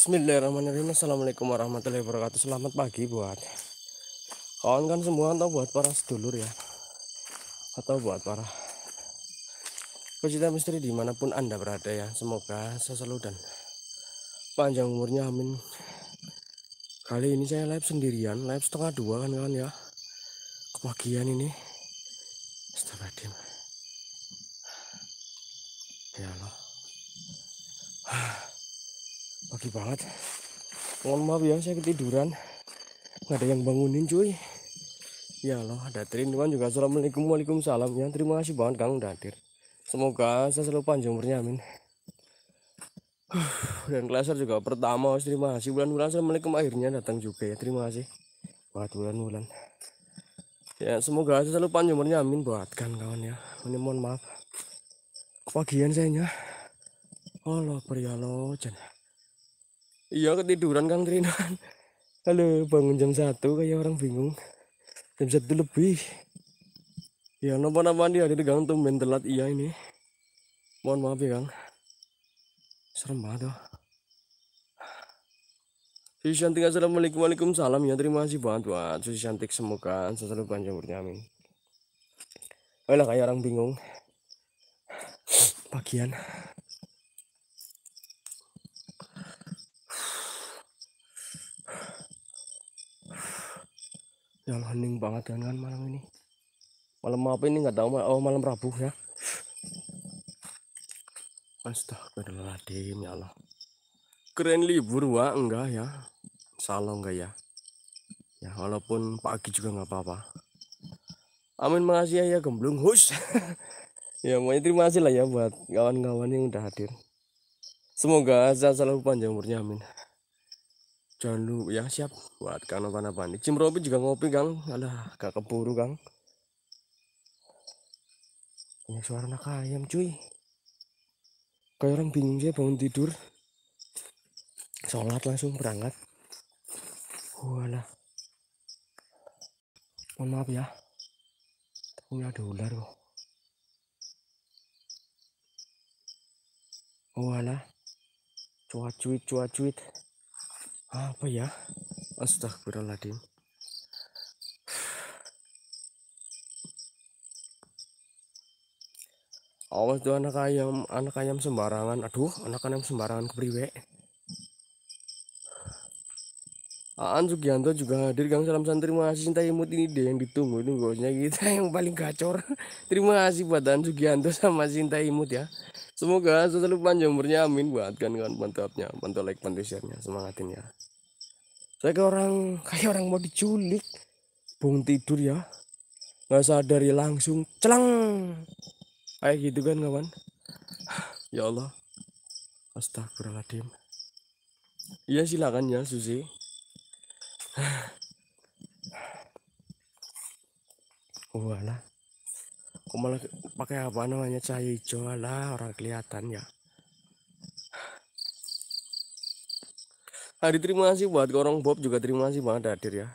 Bismillahirrahmanirrahim Assalamualaikum warahmatullahi wabarakatuh Selamat pagi buat kawan kan semua Atau buat para sedulur ya Atau buat para Pecinta misteri dimanapun anda berada ya Semoga selalu dan Panjang umurnya amin Kali ini saya live sendirian Live setengah dua kan kawan ya Kepagian ini Astagfirullahaladzim pagi banget mohon maaf ya saya ketiduran nggak ada yang bangunin cuy ya loh ada cuman juga assalamualaikum waalaikumsalam ya terima kasih banget kang datir semoga saya selalu panjang umurnya amin dan klaser juga pertama terima kasih bulan-bulan assalamualaikum akhirnya datang juga ya terima kasih buat bulan-bulan ya semoga saya selalu panjang umurnya amin buat kan kawan ya ini mohon maaf kepagian ya, Allah oh, perihalo iya ketiduran kan Trinan. halo bangun jam satu kayak orang bingung jam satu lebih ya napa-napa dia ada tegang main telat iya ini mohon maaf ya kang serem banget oh. Susi Cantik Assalamualaikum Waalaikumsalam ya terima kasih banget buat Susi Cantik semoga selalu panjang umurnya amin Ayolah kayak orang bingung bagian yang hening banget kan kan malam ini malam apa ini nggak tahu oh malam Rabu ya Astagfirullahaladzim ya Allah keren libur wa enggak ya salah enggak ya ya walaupun pagi juga nggak apa-apa amin makasih ya, ya gemblung hus ya pokoknya terima kasih lah ya buat kawan-kawan yang udah hadir semoga saya selalu panjang umurnya amin jangan lupa ya siap buat kan apa apa nih cimrobi juga ngopi kan alah gak keburu kang ini suara anak ayam cuy kayak orang bingung sih bangun tidur sholat langsung berangkat walah oh, mohon maaf ya ini ada ular kok walah oh, cuat cuit cuat cuit apa ya astagfirullahaladzim awas tuh anak ayam anak ayam sembarangan aduh anak ayam sembarangan kepriwe Aan Sugianto juga hadir Gang Salam San terima kasih cinta imut ini deh yang ditunggu bosnya kita yang paling gacor terima kasih buat Aan Sugianto sama cinta imut ya semoga selalu panjang umurnya amin buat kan kan mantapnya bantu like bantu share-nya semangatin ya saya kayak orang kayak orang mau diculik bung tidur ya nggak sadari langsung celang kayak gitu kan kawan ya Allah astagfirullahaladzim Iya silakan ya Susi oh, alah. kok malah pakai apa namanya cahaya hijau lah orang kelihatan ya Hari ah, terima kasih buat Korong Bob juga terima kasih banget hadir ya.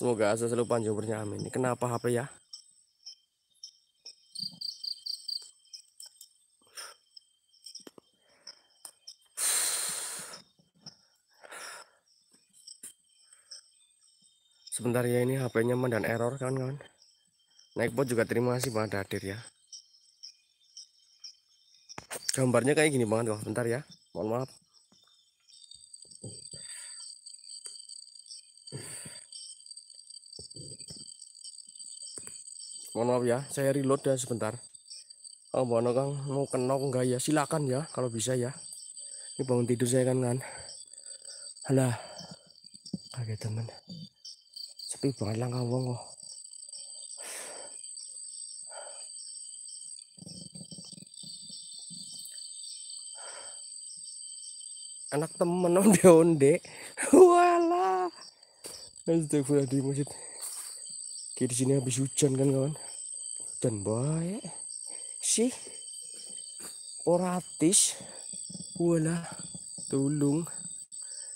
Semoga asa selalu panjang umurnya amin. Kenapa HP ya? Sebentar ya ini HP-nya dan error kawan-kawan. Naik bot juga terima kasih banget hadir ya. Gambarnya kayak gini banget kok. Bentar ya. Mohon maaf. mohon maaf ya saya reload ya sebentar oh bono kang mau kenok enggak ya silakan ya kalau bisa ya ini bangun tidur saya kan kan halah kaget temen sepi banget langkah wong kok anak temen onde onde walah astagfirullah di masjid Oke, di sini habis hujan kan kawan. Dan baik sih oratis wala tulung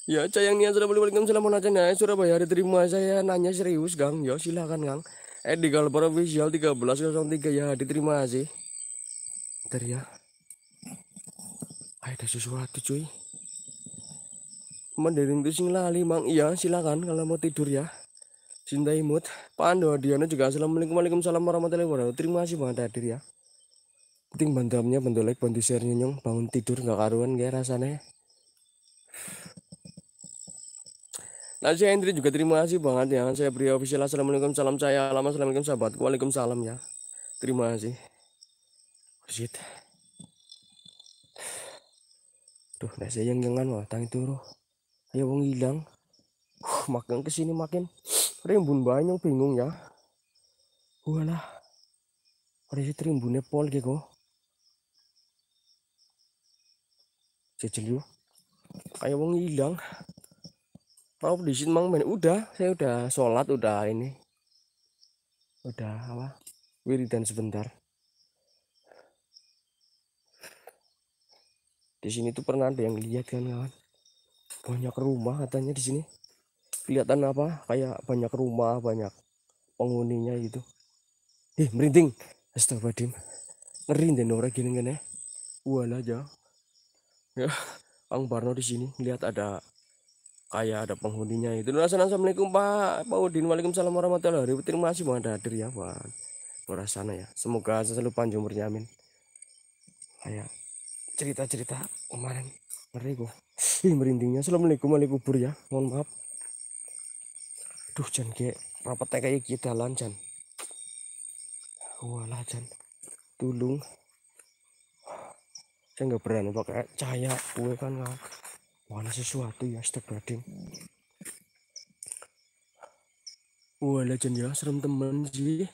ya yang niat sudah boleh balikkan waalaikumsalam nanya sudah Surabaya diterima saya nanya serius gang ya silakan gang eh di kalau provinsial 1303 ya diterima sih Bentar ya ada sesuatu cuy Mandarin itu sing lali iya silakan kalau mau tidur ya Cinta Imut, pandu Diana juga Assalamualaikum Waalaikumsalam warahmatullahi wabarakatuh Terima kasih banget hadir ya Penting bantamnya, bantu like, bantu share nyong Bangun tidur gak karuan kayak rasanya Nasi Hendri juga terima kasih banget ya Saya beri official Assalamualaikum salam saya Lama Assalamualaikum sahabatku Waalaikumsalam ya Terima kasih Shit Tuh, nasi yang jangan wah tangi roh Ayo wong hilang uh, makin kesini makin rimbun banyak bingung ya walah si rimbunnya pol gitu jajal yuk kayak wong hilang kalau di sini mang men udah saya udah sholat udah ini udah apa wiridan sebentar di sini tuh pernah ada yang lihat kan kawan banyak rumah katanya di sini kelihatan apa kayak banyak rumah banyak penghuninya gitu ih merinding astagfirullahaladzim merinding deh Nora gini gini wala aja ya Bang ya, Barno di sini lihat ada kayak ada penghuninya itu Assalamualaikum Pak Pak Udin Waalaikumsalam warahmatullahi wabarakatuh terima kasih buat hadir ya Pak Nora sana ya semoga selalu panjang umurnya amin kayak cerita-cerita kemarin ngeri gue Ih, merindingnya Assalamualaikum waalaikumsalam ya mohon maaf duh jan kayak rapatnya kayak kita lancan walah jan tulung saya nggak berani pakai cahaya gue kan nggak mana sesuatu ya astagfirullahaladzim walah jan ya serem temen sih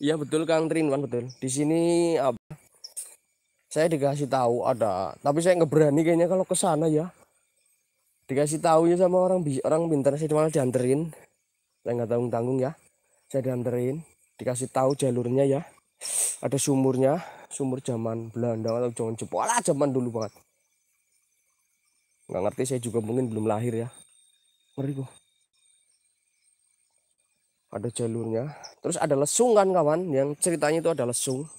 Iya betul Kang Trinwan betul. Di sini apa? Saya dikasih tahu ada, tapi saya nggak berani kayaknya kalau ke sana ya dikasih tahunya sama orang orang pintar saya cuma dianterin saya nggak tanggung tanggung ya saya dianterin dikasih tahu jalurnya ya ada sumurnya sumur zaman Belanda atau zaman Jepang zaman dulu banget nggak ngerti saya juga mungkin belum lahir ya ngeri kok ada jalurnya terus ada lesung kan kawan yang ceritanya itu ada lesung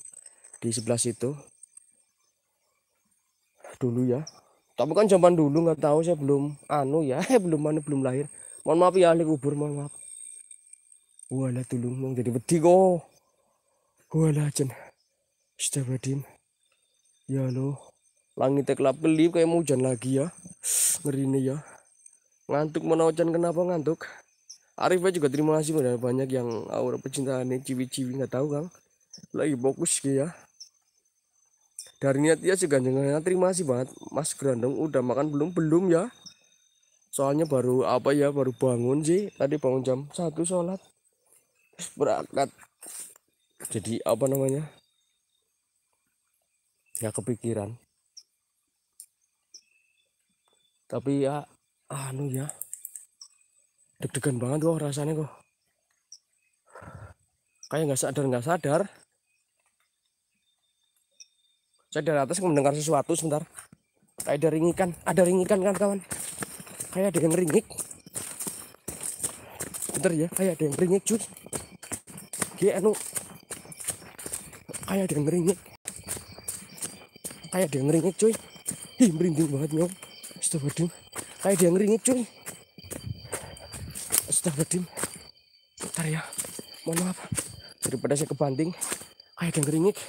di sebelah situ dulu ya tapi kan zaman dulu nggak tahu saya belum anu ya belum mana belum lahir mohon maaf ya ahli kubur mohon maaf wala tulung mong jadi beti kok wala jen setabadim ya lo langitnya gelap kelip kayak mau hujan lagi ya ngeri nih ya ngantuk mau hujan kenapa ngantuk Arif juga terima kasih banyak yang aura pecintaan ini ciwi-ciwi nggak tahu kang lagi fokus ya dari niat ya seganjengnya terima kasih banget Mas gerandong udah makan belum belum ya soalnya baru apa ya baru bangun sih tadi bangun jam satu sholat terus berangkat jadi apa namanya ya kepikiran tapi ya anu ya deg-degan banget kok rasanya kok kayak nggak sadar nggak sadar saya dari atas mendengar sesuatu sebentar kayak ada ringikan ada ringikan kan kawan kayak ada yang ringik bentar ya kayak ada yang ringik cuy kayak anu kayak ada yang ringik kayak ada yang ringik cuy ih merinding banget nyong astagfirullahaladzim kayak ada yang ringik cuy astagfirullahaladzim bentar ya mohon maaf daripada saya kebanding kayak ada yang ringik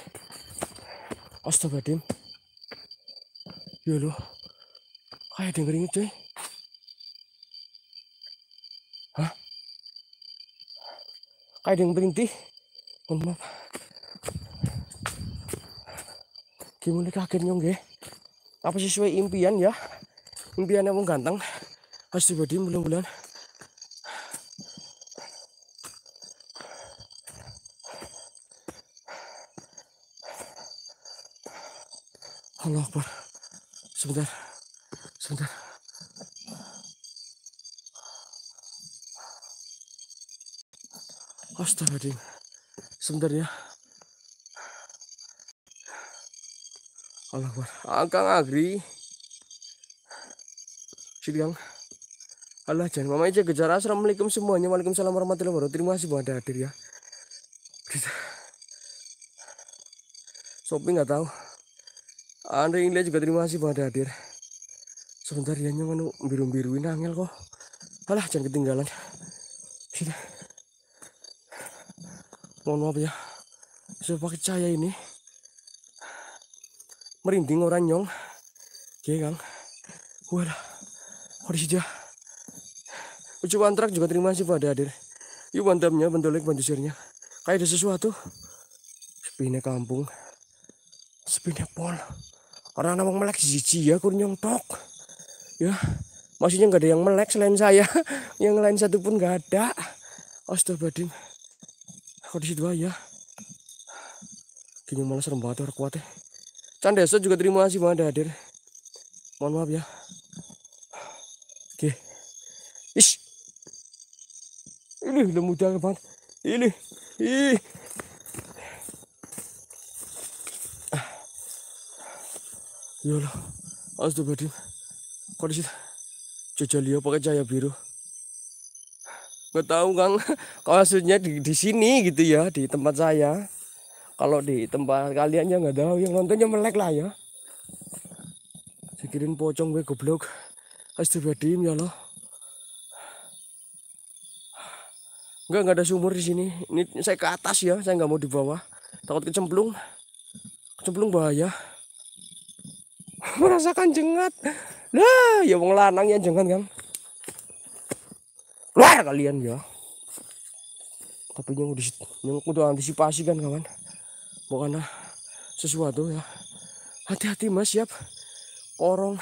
astaga dim ya lo, kayak dengerin cuy hah kayak yang berhenti mohon maaf gimana kaget nyong ya apa sesuai impian ya impian emang ganteng astaga dim belum bulan, -bulan. Astagfirullahaladzim. Sebentar ya. Allah Akbar. Ah, Kang Agri. Sini Kang. Allah jangan mama aja kejar Assalamualaikum semuanya. Waalaikumsalam warahmatullahi wabarakatuh. Terima kasih buat hadir ya. Sopi nggak tahu. Andre Inle juga terima kasih buat hadir. Sebentar ya nyaman biru-biruin angel kok. Alah jangan ketinggalan. mohon maaf ya pakai cahaya ini merinding orang nyong oke kang wala harus aja ucap antrak juga terima kasih pada hadir yuk bantamnya bentolik bantusirnya kayak ada sesuatu sepine kampung sepine pol orang namang melek jiji ya kur nyong tok ya maksudnya nggak ada yang melek selain saya yang lain satu pun nggak ada astagfirullahaladzim kok di situ aja gini malah serem banget orang kuat ya Candesa juga terima kasih banget hadir mohon maaf ya oke ish ini udah mudah banget ini ih Yolah, harus astagfirullahaladzim kok disitu jajal pakai cahaya biru nggak tahu kang kasusnya di, di sini gitu ya di tempat saya kalau di tempat kalian ya nggak tahu yang nontonnya melek lah ya pikirin pocong gue goblok astagfirullahaladzim ya loh enggak enggak ada sumur di sini ini saya ke atas ya saya nggak mau di bawah takut kecemplung kecemplung bahaya merasakan jengat lah ya wong lanang ya jengat kan keluar kalian ya tapi yang udah yang udah antisipasi kan kawan bukan sesuatu ya hati-hati mas siap korong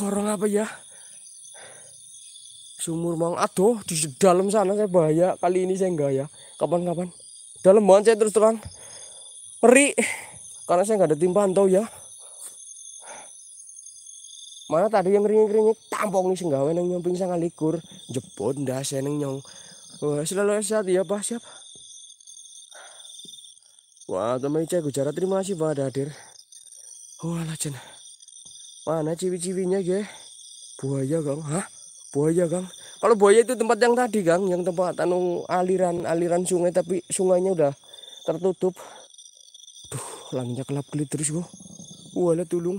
korong apa ya sumur mang aduh di dalam sana saya bahaya kali ini saya enggak ya kapan-kapan dalam banget saya terus terang ngeri karena saya enggak ada tim pantau ya Mana tadi yang ringik-ringik tampung nih singgawa neng nyomping sangat likur. Jebon saya neng nyong. Wah selalu sehat ya pak siapa? Wah teman Ica cara terima kasih pak hadir. Wah lajen. Mana ciwi-ciwinya ya? Buaya Gang? hah? Buaya Gang? Kalau buaya itu tempat yang tadi Gang, yang tempat tanung aliran aliran sungai tapi sungainya udah tertutup. Tuh, langitnya kelap kelip terus wah Wala tulung.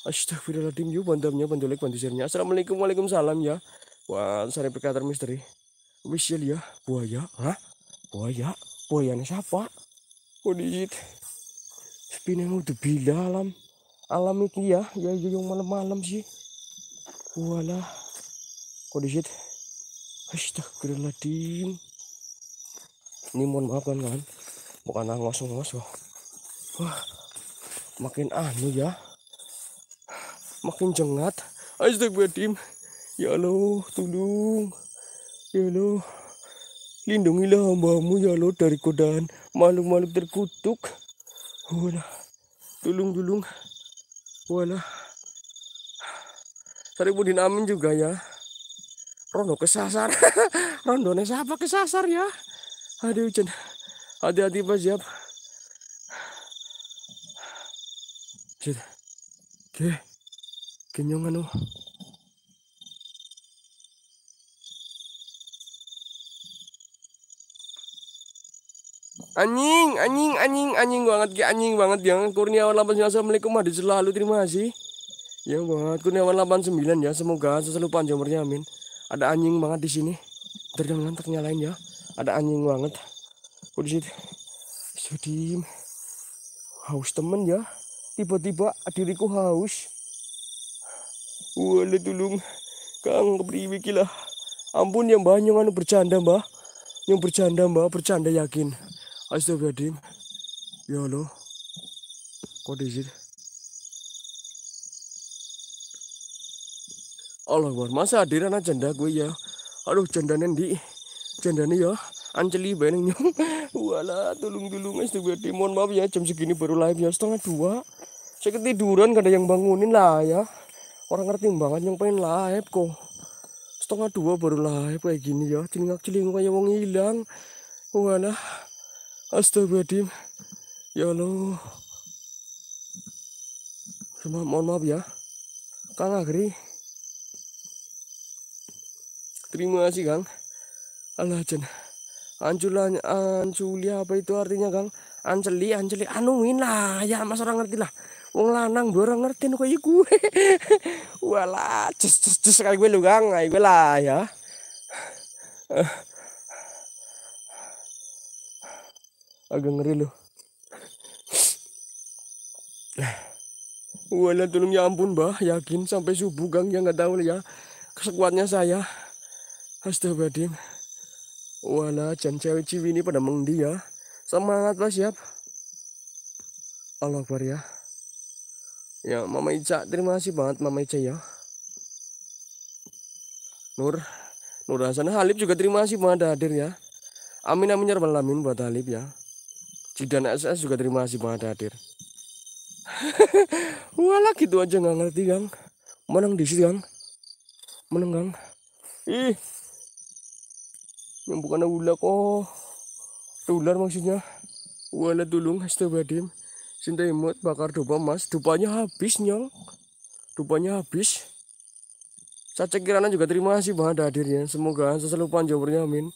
Astagfirullahaladzim yuk bandamnya bandolek bandisirnya Assalamualaikum waalaikumsalam ya Wah sari berkata misteri Wisil ya buaya Hah? Buaya? Buaya ini siapa? Kudit oh, Sepinang udah bila alam Alam itu ya Ya, ya yang malam-malam sih Walah Kudit oh, Astagfirullahaladzim Ini mohon maaf kan kan Bukan ngos-ngos wah. wah Makin anu ya makin jengat ayo astagfirullahaladzim ya Allah tolong ya Allah lindungilah hambamu ya Allah dari godaan makhluk-makhluk terkutuk wala tulung tulung wala Saripudin Amin juga ya Rondo kesasar Rondo Rondone siapa kesasar ya Aduh hujan Hati-hati Pak Siap Oke okay kenyong ano. Anjing, anjing, anjing, anjing banget, ki anjing banget yang Kurniawan 89. Assalamualaikum hadir selalu terima kasih. Ya banget Kurniawan 89 ya. Semoga selalu panjang umurnya amin. Ada anjing banget di sini. Terdengar ternyalain ya. Ada anjing banget. Kok di Sudim. Haus temen ya. Tiba-tiba diriku haus. Wala tulung. Kang kepriwe iki Ampun yang banyak, anu bercanda Mbah. yang bercanda Mbah, bercanda yakin. Astagfirullahaladzim. Ya Allah. Kok di Allah Akbar, masa hadiran janda gue ya. Aduh, Nendi, canda nih ya anceli beneng nyong. Wala tulung-tulung astagfirullahaladzim. Mohon maaf ya, jam segini baru live ya setengah dua. Saya ketiduran gak ada yang bangunin lah ya orang ngerti banget yang pengen live kok setengah dua baru live kayak gini ya cilingak cilingak kayak wong hilang wala astagfirullahaladzim ya lo cuma mohon maaf ya Kang Agri terima kasih Kang Allah jen anculan anculia apa itu artinya Kang anceli anceli anuin lah ya mas orang ngerti lah wong lanang gue orang ngerti kok gue wala cus cus cus kali gue lugang kayak gue lah ya agak ngeri lu. Wala tolong ya ampun bah yakin sampai subuh gang ya nggak tahu ya kesekuatnya saya Astagfirullahaladzim Wala jan cewek ciwi ini pada mengdi ya semangat lah siap Allah Akbar ya Ya, Mama Ica, terima kasih banget Mama Ica ya. Nur, Nur Hasan Halib juga terima kasih banget hadir ya. Amin amin ya rabbal alamin buat Halib ya. Cidan SS juga terima kasih banget hadir. Walah gitu aja nggak ngerti gang. Menang di sini gang. Menang gang. Ih. Yang bukan ular kok. Ular maksudnya. Walah tulung Astagfirullahaladzim Sinta imut bakar dupa mas. Dupanya habis nyong. Dupanya habis. cek Kirana juga terima kasih banget hadirnya. Semoga selalu panjang amin.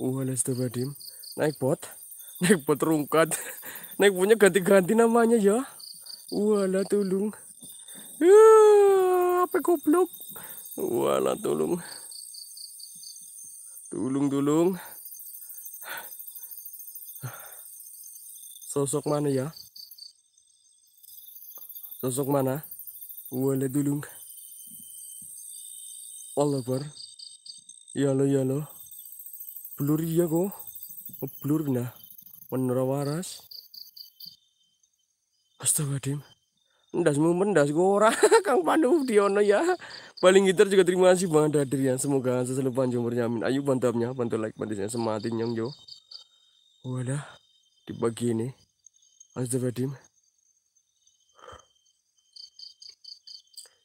Wah, uh, Badim. Naik bot. Naik bot rungkat. Naik punya ganti-ganti namanya ya. Wala uh, tulung. Uh, apa goblok? Wala uh, tulung. Dulung-dulung. Sosok mana ya? Sosok mana? Wala dulung. Allah bar. Ya lo ya Blur ya go. Blur nah. menerawaras. Astagfirullah mendas mu mendas gora Kang Pandu Diono ya. Paling gitar juga terima kasih Bang ya. Semoga selalu panjang umurnya amin. Ayo bantapnya, bantu like, bantu share semati nyong yo. Wadah di pagi ini. Azabadim.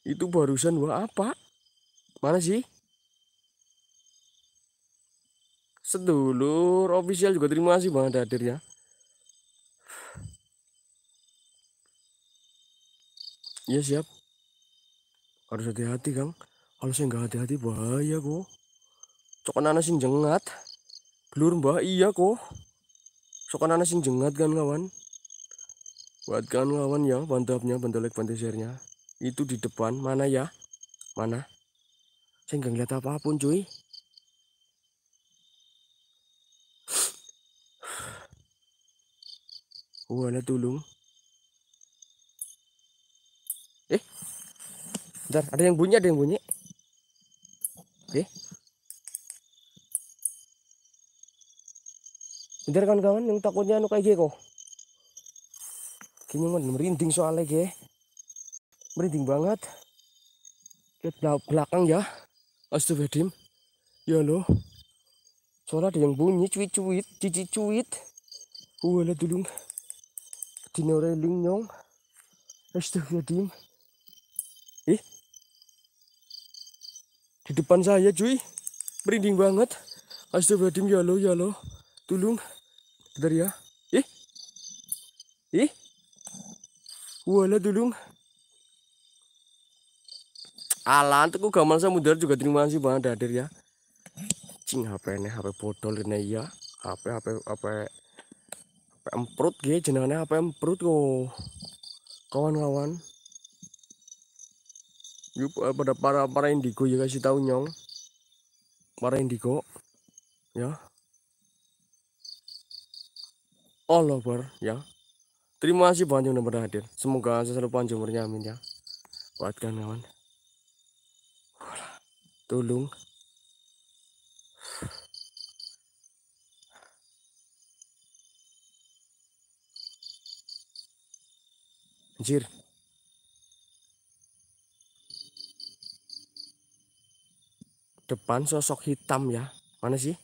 Itu barusan wah apa? Mana sih? Sedulur official juga terima kasih Bang Dadir ya. Iya siap. Harus hati-hati Kang. Kalau saya nggak hati-hati bahaya kok. anak sing jengat. Blur mbah iya kok. anak sing jengat kan kawan. Buat kan kawan ya Bantapnya, bantalek, bantesernya. Itu di depan mana ya? Mana? Saya nggak ngeliat apapun cuy. ada tulung. Bentar, ada yang bunyi, ada yang bunyi. Oke. Bentar kawan-kawan yang takutnya anu kayak kok. Kini merinding soalnya ge. Merinding banget. Lihat belakang ya. Astagfirullahaladzim. Ya lo Soalnya ada yang bunyi cuit-cuit, cici-cuit. Wala dulung. Dino reling nyong. Astagfirullahaladzim. di depan saya cuy merinding banget astagfirullahaladzim ya lo ya lo tulung bentar ya ih ih wala tulung alan tuh gamal mudar juga terima kasih banget hadir ya cing HP ini HP bodol ini ya HP HP HP HP emprut gitu jenangnya HP emprut kok kawan-kawan yuk eh, pada para para indigo ya kasih tahu nyong para indigo ya all over ya terima kasih panjang yang sudah hadir semoga selalu panjang umurnya amin ya kuatkan kawan tolong Anjir. depan sosok hitam ya. Mana sih?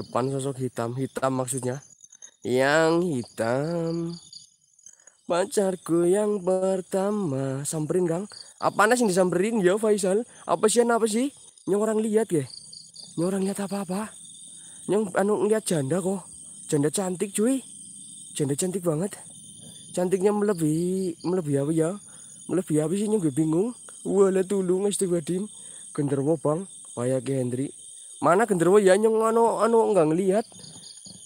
Depan sosok hitam, hitam maksudnya. Yang hitam. Pacarku yang pertama samperin Kang. nasi sih disamperin ya Faisal? Apa sih apa sih? Nyong orang lihat ya. Nyong orang lihat apa-apa? Nyong anu lihat janda kok. Janda cantik cuy. Janda cantik banget. Cantiknya melebihi melebihi apa ya? lebih habis ini gue bingung wala tulung astagfirullahaladzim genderwo bang payah ke Hendri mana genderwo ya nyong anu anu enggak ngelihat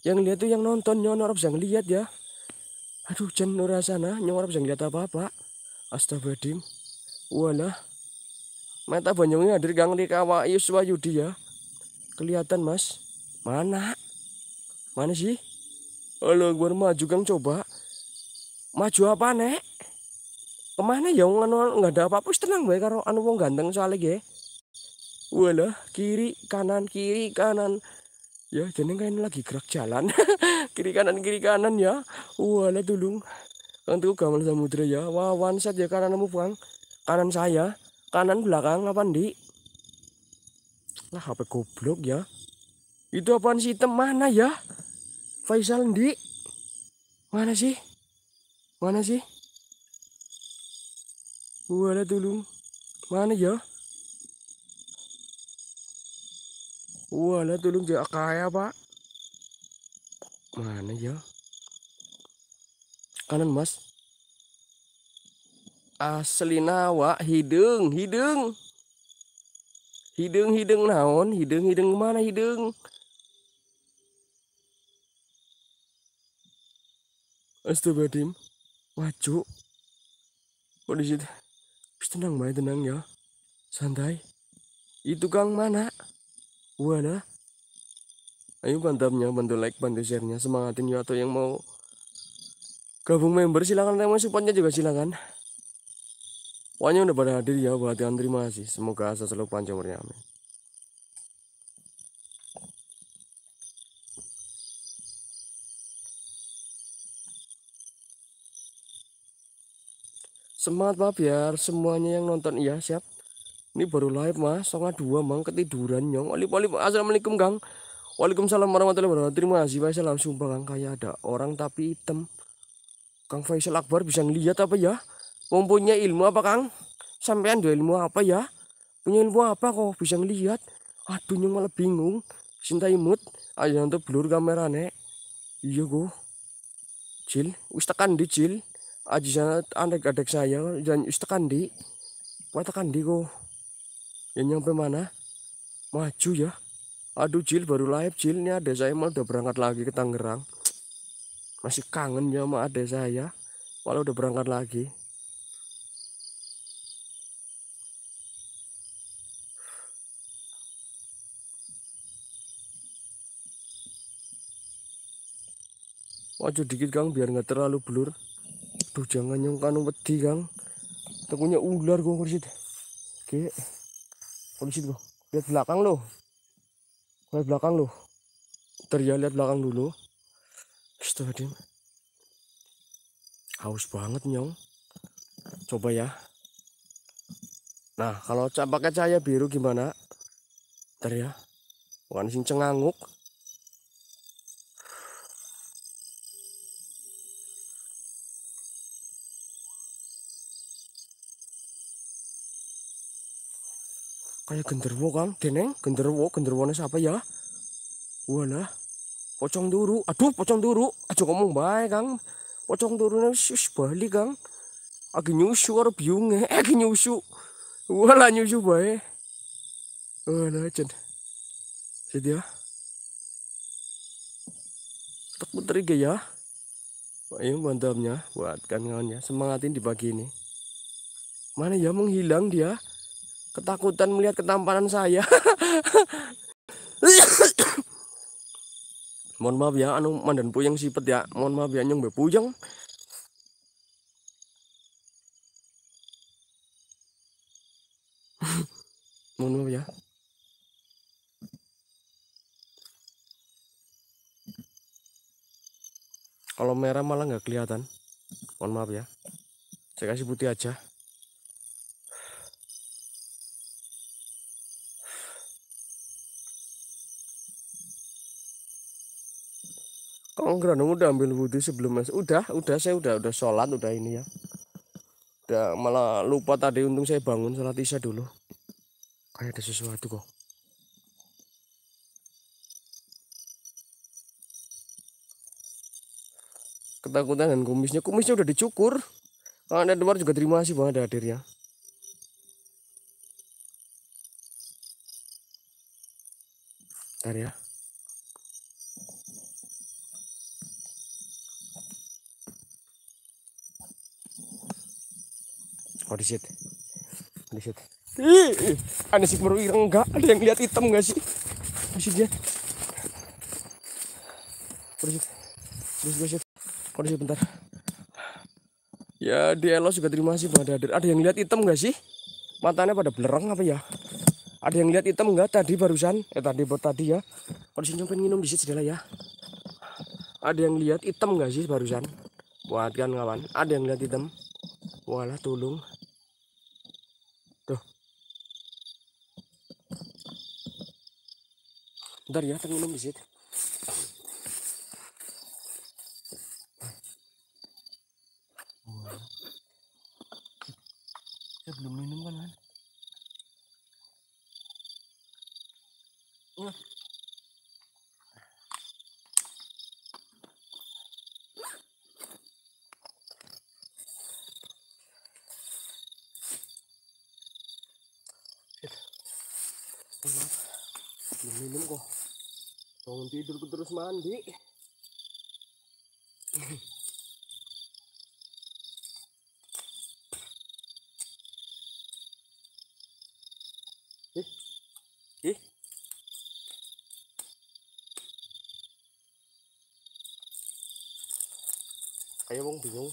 yang lihat tuh yang nonton nyong orang bisa ngelihat ya aduh jen nora sana nyong orang bisa ngelihat apa apa astagfirullahaladzim wala mata banyongnya hadir gang di kawa Yuswa Yudi ya kelihatan mas mana mana sih Halo, gue maju gang coba. Maju apa, Nek? kemana ya ngono nggak ada apa-apa tenang baik. karo anu wong ganteng soalnya gue Wala, kiri kanan kiri kanan ya jadi kan lagi gerak jalan kiri kanan kiri kanan ya Wala, tulung untuk tuh gamal samudra ya wawan set ya kananmu bang kanan saya kanan belakang apa di lah HP goblok ya itu apaan sih item mana ya Faisal di mana sih mana sih Wala dulu. Mana ya? Wala dulu dia kaya pak. Mana ya? Kanan mas. Asli nawa hidung hidung. Hidung hidung naon hidung hidung mana hidung? Astagfirullahaladzim. Wah, kondisit. Kok di situ? tenang Mai, tenang ya. Santai. Itu Kang mana? wala Ayo bantamnya, bantu like, bantu share-nya, semangatin ya atau yang mau gabung member silakan yang mau supportnya juga silakan. Pokoknya udah pada hadir ya buat yang terima kasih. Semoga asal selalu panjang umurnya. Amin. semangat mah biar semuanya yang nonton iya siap ini baru live mas setengah dua mang ketiduran nyong olip olip assalamualaikum gang Waalaikumsalam warahmatullahi wabarakatuh terima kasih Faisal langsung bang kayak ada orang tapi hitam Kang Faisal Akbar bisa ngelihat apa ya mempunyai ilmu apa Kang sampean dua ilmu apa ya punya ilmu apa kok bisa ngelihat aduh nyong malah bingung cinta imut aja nonton blur kamera nek iya go Cil wis tekan di Cil aja anak-anak saya dan istekandi di kok yang nyampe mana maju ya aduh Jil baru live Jil ini ada saya mah udah berangkat lagi ke Tangerang masih kangen ya sama ada saya walau udah berangkat lagi Wajah dikit Kang biar nggak terlalu blur. Aduh jangan yang kanu wedi kang. Tekunya ular gua kursit. Oke. Kursit gua. Lihat belakang lo. Lihat belakang lo. Teriak ya, lihat belakang dulu. Astagfirullahaladzim. Haus banget nyong. Coba ya. Nah, kalau pakai cahaya biru gimana? Ntar ya. Bukan sing cenganguk. kayak genderwo kang deneng genderwo genderwonya siapa ya Wala, pocong duru aduh pocong duru aja ngomong baik kang pocong turunnya sus balik kang agi nyusu karo biungnya eh nyusu wala nyusu baik wala cen jadi ya tak putri ya ayo ya, mantapnya buat kan ya semangatin di pagi ini mana ya menghilang dia ketakutan melihat ketampanan saya mohon maaf ya anu mandan puyeng sipet ya mohon maaf ya nyung puyeng mohon maaf ya kalau merah malah nggak kelihatan mohon maaf ya saya kasih putih aja Grono udah ambil wudhu sebelum mas udah udah saya udah udah sholat udah ini ya udah malah lupa tadi untung saya bangun sholat isya dulu kayak ada sesuatu kok ketakutan dan kumisnya kumisnya udah dicukur kalau anda luar juga terima kasih banget hadirnya Ntar ya Oh di situ. Di situ. Ih, ada sih baru ireng enggak? Ada yang lihat hitam enggak sih? Di situ ya. di situ. Di situ. kok oh, di situ bentar. Ya di Elos juga terima sih pada ada Ada yang lihat hitam enggak sih? Matanya pada belerang apa ya? Ada yang lihat hitam enggak tadi barusan? Eh tadi buat tadi ya. kondisi oh, sini minum di situ sedela ya. Ada yang lihat hitam enggak sih barusan? buatkan kawan. Ada yang lihat hitam. Walah tolong. Bentar ya, tengok di situ. Saya belum minum kan, kan? Uh. Minum kok. bangun tidur terus mandi ih ih kayak bingung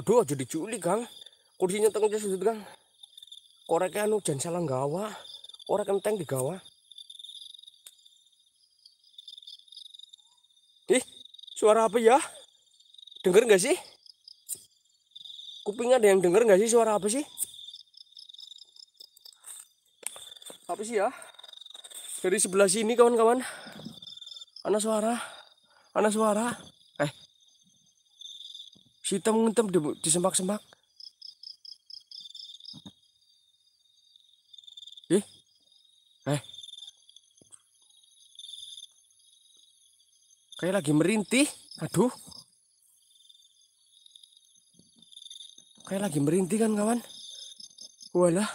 aduh jadi juli kang kursinya tenggelam. sudut kang koreknya anu jangan salah gawa korek enteng di gawa ih suara apa ya Dengar nggak sih Kupingnya ada yang dengar nggak sih suara apa sih apa sih ya dari sebelah sini kawan-kawan anak suara anak suara hitam hitam di, di semak semak ih eh kayak lagi merintih aduh kayak lagi merintih kan kawan walah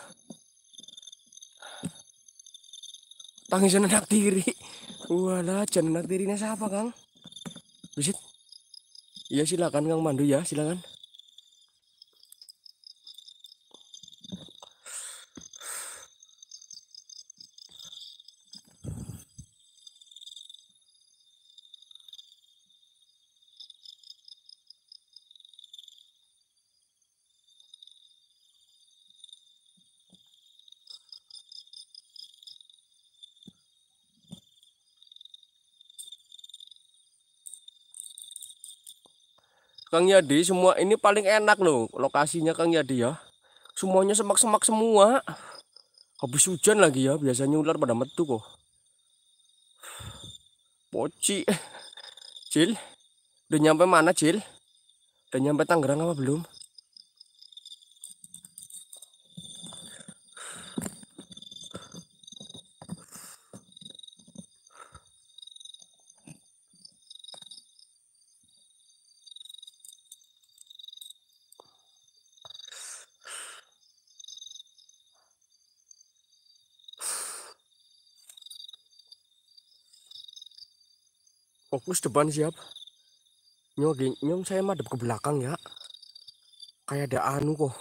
tangisan anak tiri walah jangan anak tirinya siapa kang Bisit Iya silakan Kang Mandu ya silakan. Kang Yadi semua ini paling enak loh lokasinya Kang Yadi ya semuanya semak-semak semua habis hujan lagi ya biasanya ular pada metu kok poci Cil udah nyampe mana Cil udah nyampe Tangerang apa belum Terus depan siap. Nyong, nyong saya madep ke belakang ya. Kayak ada anu kok.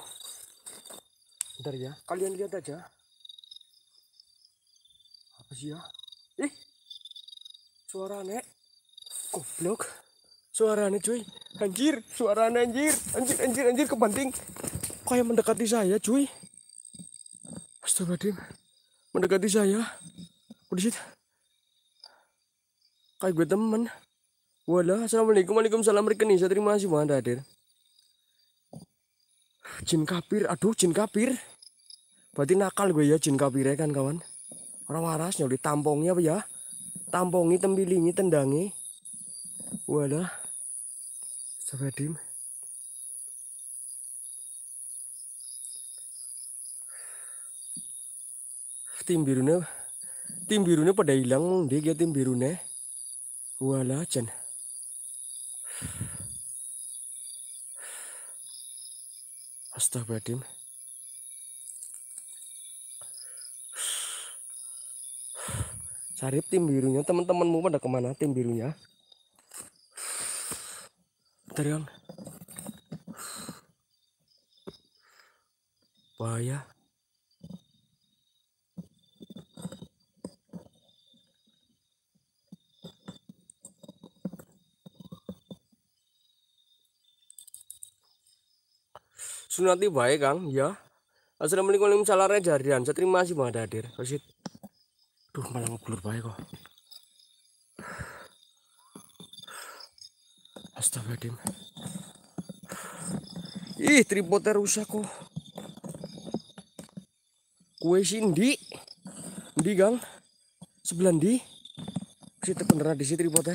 Bentar ya, kalian lihat aja. Apa sih ya? Ih, suara nek. Goblok. Suaranya cuy, anjir, suaranya anjir, anjir, anjir, anjir, kebanting. Kayak mendekati saya cuy. Astagfirullahaladzim, mendekati saya. Udah sih kayak gue temen Walah, assalamualaikum, waalaikumsalam, rekening, saya terima kasih banget hadir Jin kapir, aduh jin kapir Berarti nakal gue ya jin ya kan kawan Orang waras nyoli tampongnya apa ya Tampongi, tembilingi, tendangi Walah Sampai dim Tim birunya Tim birunya pada hilang Dia tim birunya wala can astagfirullahaladzim cari tim birunya teman-temanmu pada kemana tim birunya Bentar bahaya sunati baik kang ya eh, assalamualaikum warahmatullahi jarian saya terima kasih banget hadir kasih duh malah ngeblur baik kok astagfirullahaladzim ih tripodnya rusak kok kue sindi di gang sebelah di situ beneran di sini tripodnya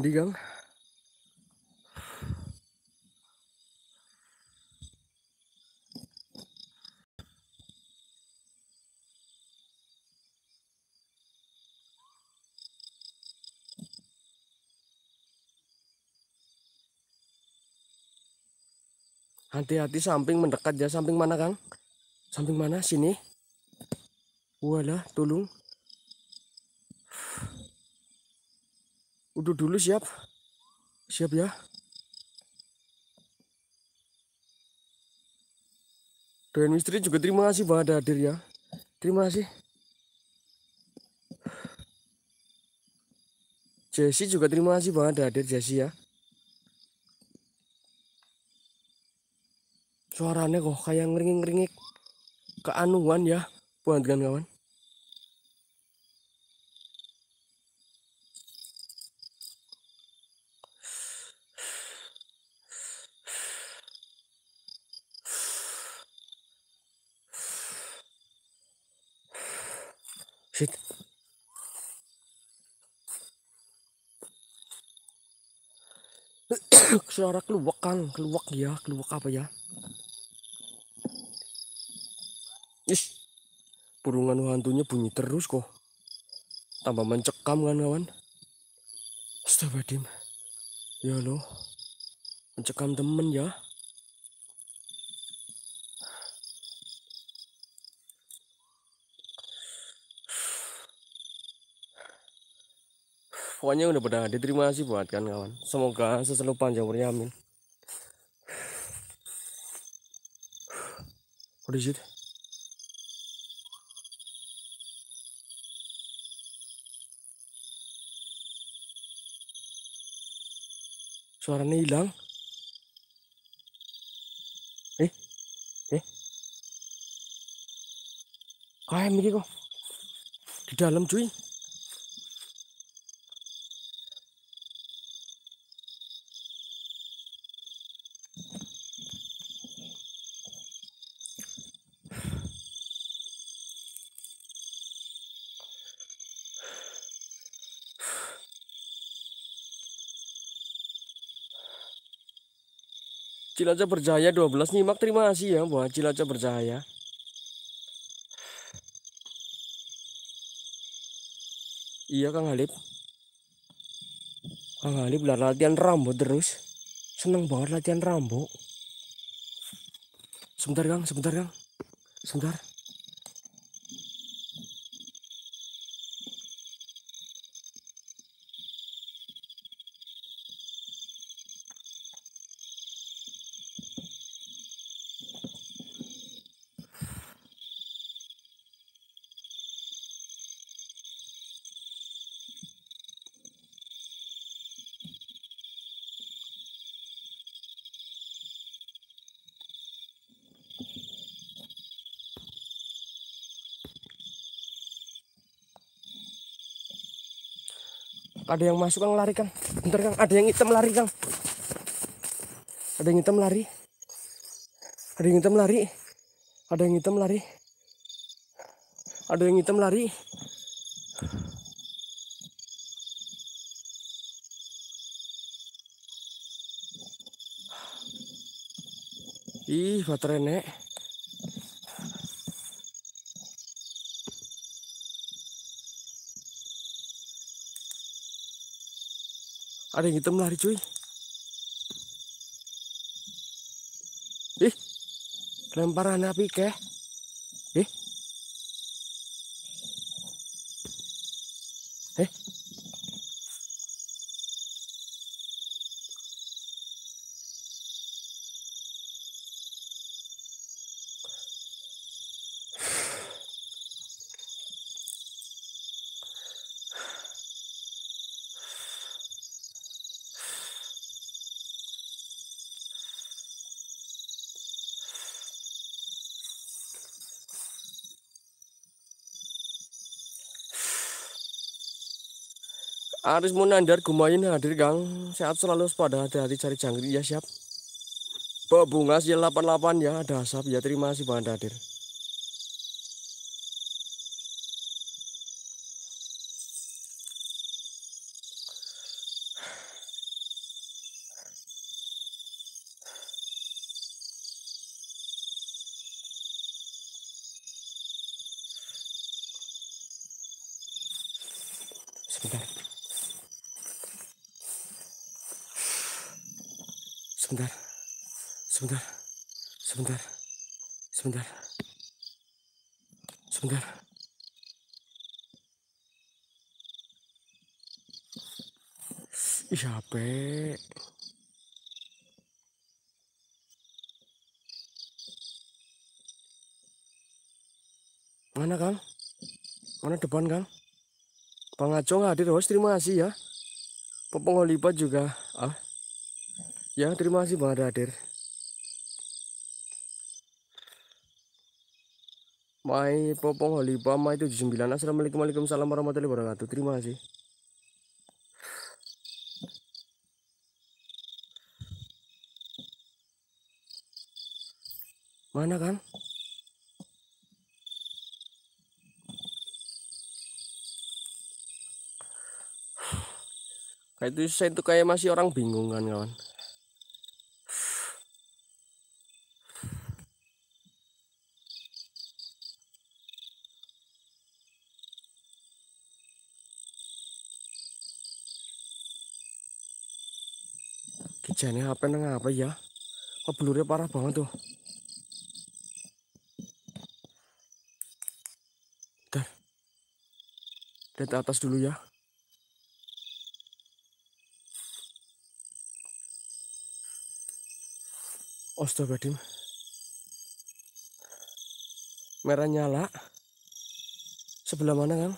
digal Hati-hati samping mendekat ya. Samping mana, Kang? Samping mana? Sini. Walah, tolong. Udah dulu siap. Siap ya. dan istri juga terima kasih Pak hadir ya. Terima kasih. Jesse juga terima kasih Pak hadir Jesse ya. Suaranya kok kayak ngeringik-ngeringik keanuan ya. Buat kawan kawan. suara keluak kan keluak ya keluak apa ya Ish, burungan hantunya bunyi terus kok tambah mencekam kan kawan Astagfirullahaladzim ya lo mencekam temen ya pokoknya udah pada diterima sih buat kan kawan semoga seselu panjang umurnya amin what is it suaranya hilang eh eh kayak mikir kok di dalam cuy Cilaca berjaya 12 nyimak terima kasih ya buat Cilaca berjaya Iya Kang Halib Kang Halib udah latihan rambut terus Seneng banget latihan rambut. Sebentar Kang, sebentar Kang Sebentar ada yang masuk kang lari kang bentar kang ada yang hitam lari kang ada yang hitam lari ada yang hitam lari ada yang hitam lari ada yang hitam lari ih baterai nek Ada yang hitam lari cuy. Ih, lemparan api keh. Ih, Aris Munandar Gumayin hadir Kang. Sehat selalu pada hati-hati cari jangkrik ya siap. Bebungas ya 88 ya ada asap ya terima kasih Bang hadir. Cirebon kan pengacung hadir host terima kasih ya pepengolipat juga ah ya terima kasih bang ada hadir Mai popong holipa Mai 79 Assalamualaikum warahmatullahi wabarakatuh Terima kasih Mana kan? kayak itu saya itu kayak masih orang bingung kan kawan kejadiannya apa neng apa ya oh, blurnya parah banget tuh Bentar. lihat atas dulu ya Astagfirullahaladzim merah nyala sebelah mana Kang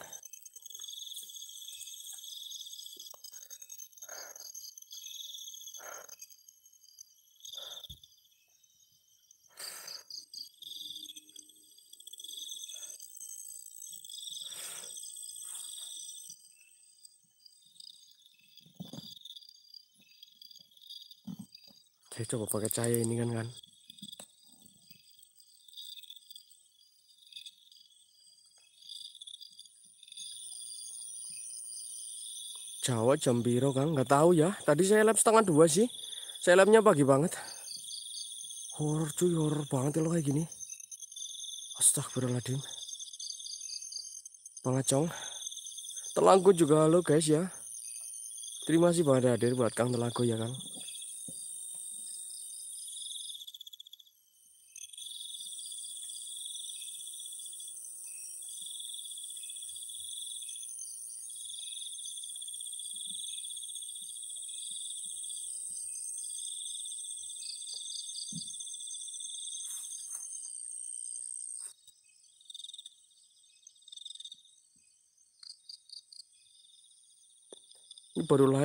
coba pakai cahaya ini kan kan Jawa jam biru kan nggak tahu ya tadi saya lab setengah dua sih saya labnya pagi banget horor cuy horor banget ya lo kayak gini astagfirullahaladzim pengacong telangku juga halo guys ya terima kasih banget hadir buat kang telangku ya kang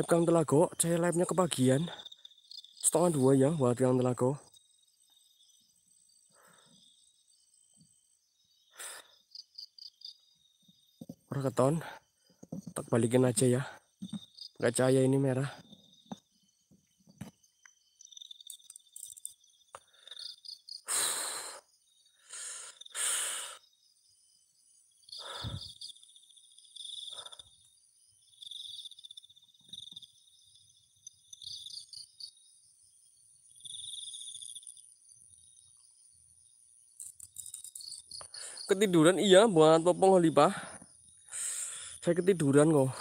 Kang Telago, saya live-nya kebagian Setengah dua ya buat Kang Telago. Orang keton, tak balikin aja ya. Gak cahaya ini merah. ketiduran iya buat popong holipah saya ketiduran kok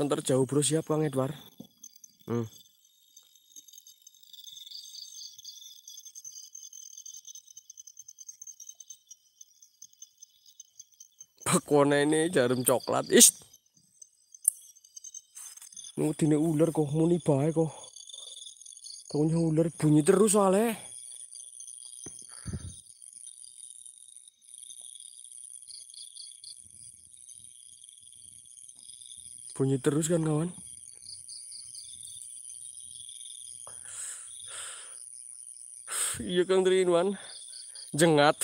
Senter jauh bro siap Kang Edward. Hmm. Bakone ini jarum coklat. Is. Nunggu ular kok muni bae kok. Taunya ular bunyi terus soalnya. bunyi terus kan kawan iya kang trinuan jengat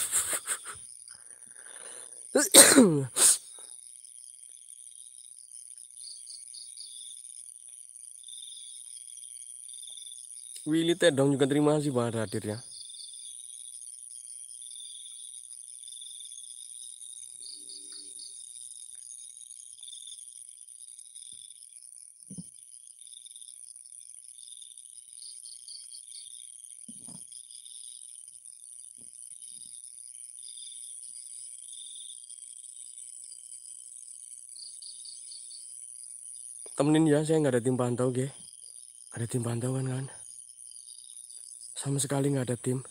Willy Tedong juga terima kasih pada hadirnya. temenin ya saya nggak ada tim pantau ge ada tim pantauan kan sama sekali nggak ada tim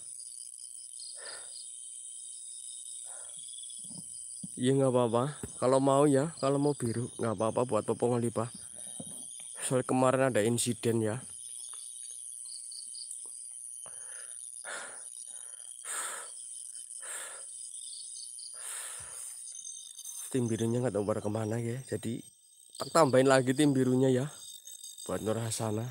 Iya nggak apa-apa. Kalau mau ya, kalau mau biru nggak apa-apa buat popong lipa. Soal kemarin ada insiden ya. Tim birunya nggak tahu pada kemana ya. Jadi tak tambahin lagi tim birunya ya buat Nur Hasana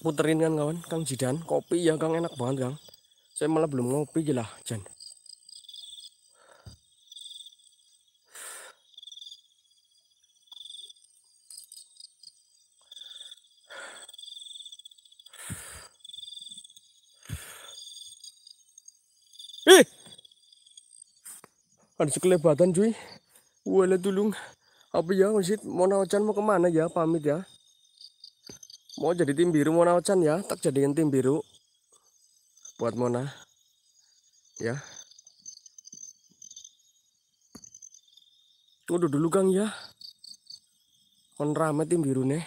puterin kan kawan Kang Jidan kopi ya Kang enak banget Kang saya malah belum ngopi gila Jan Kan sekelebatan cuy. Wala tulung. Apa ya masjid mau naocan mau kemana ya pamit ya. Mau jadi tim biru mau naocan ya. Tak jadikan tim biru. Buat Mona. Ya. Tunggu dulu gang ya. Kon rame tim biru nih.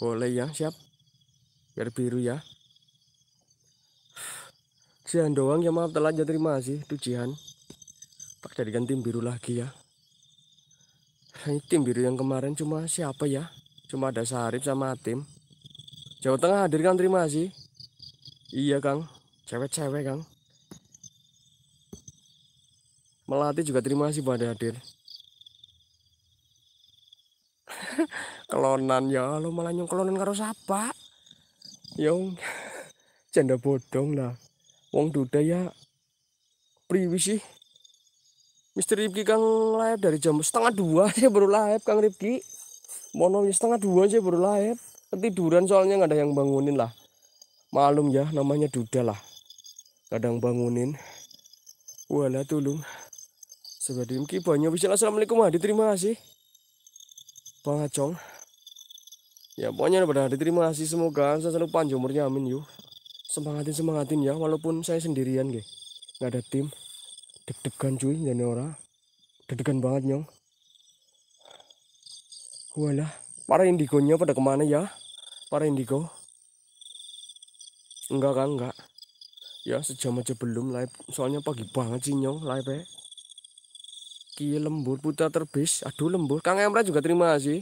Boleh ya, siap. Biar biru ya. Cian doang ya maaf telat ya terima kasih itu Pak pakai jadikan tim biru lagi ya ini tim biru yang kemarin cuma siapa ya cuma ada Sarip sama Tim Jawa Tengah hadir kan terima sih? iya Kang cewek-cewek Kang Melati juga terima kasih pada hadir kelonan ya lo malah nyong kelonan karo sapa yong janda bodong lah wong duda ya, priwi sih Mister Rifki Kang live dari jam setengah dua sih baru live Kang Rifki mono ya, setengah dua sih baru live ketiduran soalnya nggak ada yang bangunin lah malum ya namanya duda lah kadang bangunin wala tulung sobat Rifki banyak bisa assalamualaikum hadi terima kasih bang acong ya pokoknya pada hadi terima kasih semoga selalu panjang umurnya amin yuk semangatin semangatin ya walaupun saya sendirian gak nggak ada tim deg-degan cuy dan ora deg-degan banget nyong walah para indigonya pada kemana ya para indigo enggak kan enggak ya sejam aja belum live soalnya pagi banget sih nyong live -nya. Eh. Ki lembur putra terbis. Aduh lembur. Kang Emra juga terima kasih.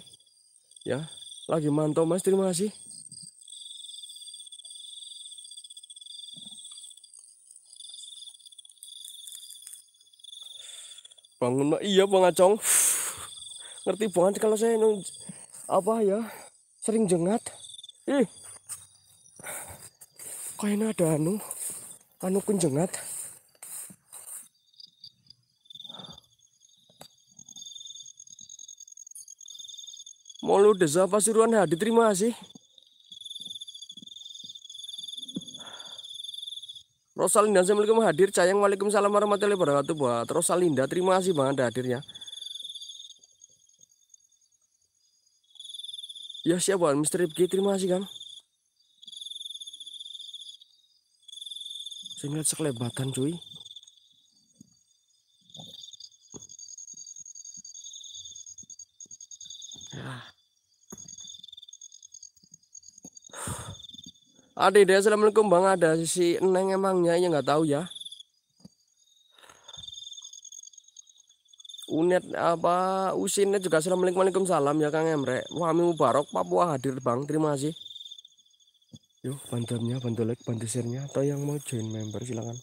Ya. Lagi mantau Mas terima kasih. bangun iya bang Acong ngerti banget kalau saya nung, apa ya sering jengat ih ini ada anu anu pun jengat mau lu desa pasuruan ya diterima sih Rosalinda Assalamualaikum hadir Cayang Waalaikumsalam warahmatullahi wabarakatuh buat Rosalinda terima kasih banget ada hadirnya Ya siap buat Misteri Ibki terima kasih Kang Saya ngeliat sekelebatan cuy Ade deh, assalamualaikum bang ada si Neng emangnya ya nggak tahu ya. Unet apa Usinnya juga assalamualaikum salam ya Kang Emre. Wami Mubarok Papua hadir bang, terima kasih. Yuk bantuannya, bantu like, bantu sharenya atau yang mau join member silakan.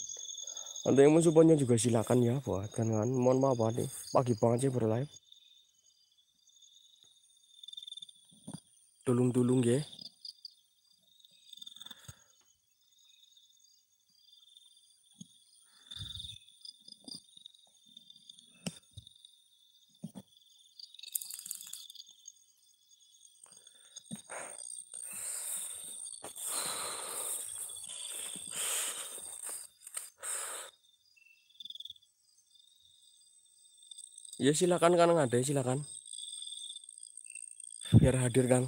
Atau yang mau supportnya juga silakan ya buat kan kan. Mohon maaf nih, pagi banget sih berlive. Tulung-tulung ya. ya silakan kan ada silakan biar hadir kan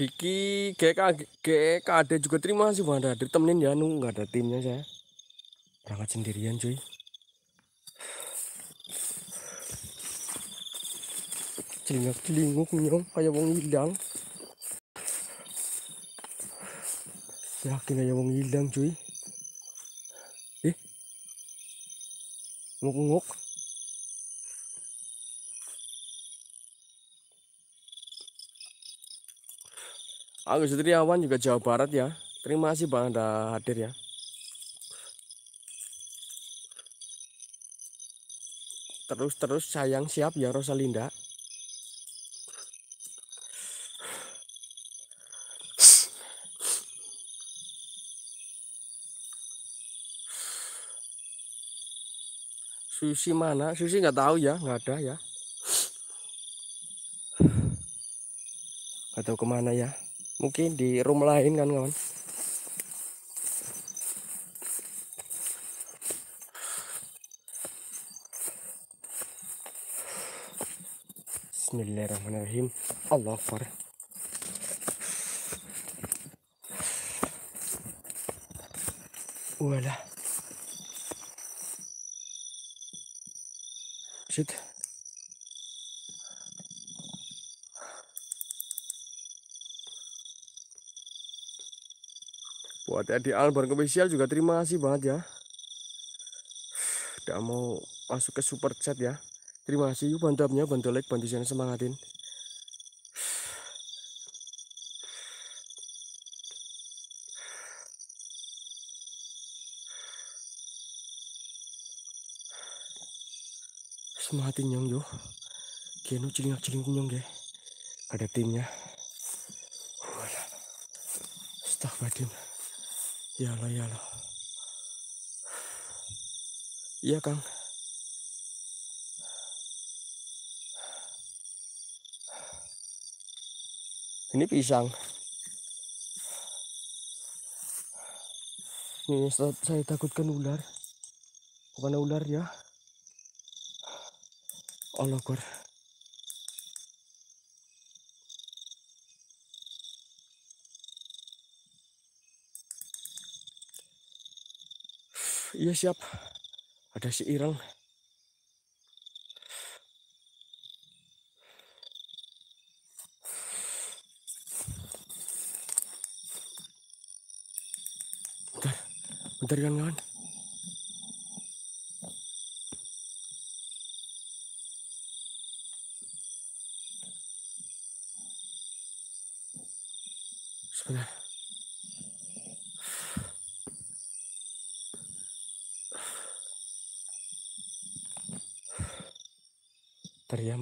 Diki GK ada juga terima kasih Bang ada temenin ya nu nggak ada timnya saya berangkat sendirian cuy celingak celinguk nyong kayak wong hilang yakin kayak wong hilang cuy ih ngok ngok Agus awan juga Jawa Barat ya. Terima kasih Bang Anda hadir ya. Terus-terus sayang siap ya Rosalinda. Susi mana? Susi nggak tahu ya, nggak ada ya. Nggak tahu kemana ya mungkin di room lain kan kawan Bismillahirrahmanirrahim Allah Akbar Walah Sudah buat Edi Albar official juga terima kasih banget ya Tidak mau masuk ke super chat ya terima kasih yuk bantu abnya, bantu like bantu channel semangatin semangatin nyong yo keno cilingak celing nyong deh. ada timnya Astagfirullah. Iyalah, iyalah. Iya, Kang. Ini pisang. Ini saya takutkan ular. Bukan ular ya. Allah Akbar. dia siap. Ada si Irang. Bentar, bentar kan kawan.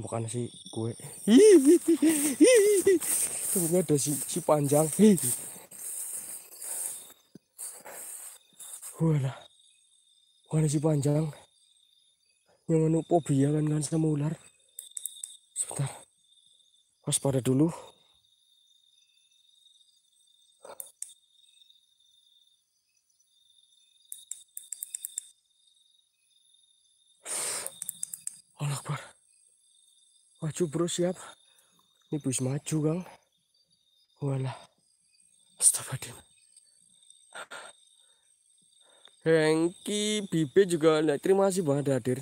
bukan si gue turunnya ada si, si panjang wala wala si panjang yang menu fobia kan kan sama ular sebentar waspada dulu Allah Akbar Maju bro siap. Ini bus maju kang. Walah. Astagfirullahaladzim. Hengki, Bibe juga enggak. Terima kasih banget hadir.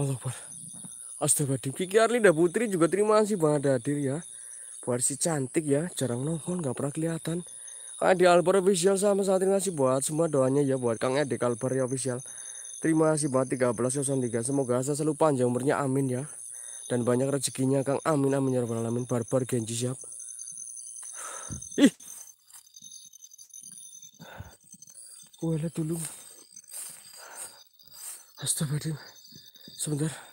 Allah Akbar. Astaga, Kiki Arlinda Putri juga terima kasih banget hadir ya. Buat si cantik ya, jarang nongol, nggak pernah kelihatan. di Albar official sama saat terima kasih buat semua doanya ya buat Kang Edik Albar ya official. Terima kasih banget 1303. Semoga saya selalu panjang umurnya amin ya. Dan banyak rezekinya Kang amin amin ya rabbal alamin barbar Genji siap. Ih. Gue lihat dulu. Astagfirullah. Sebentar.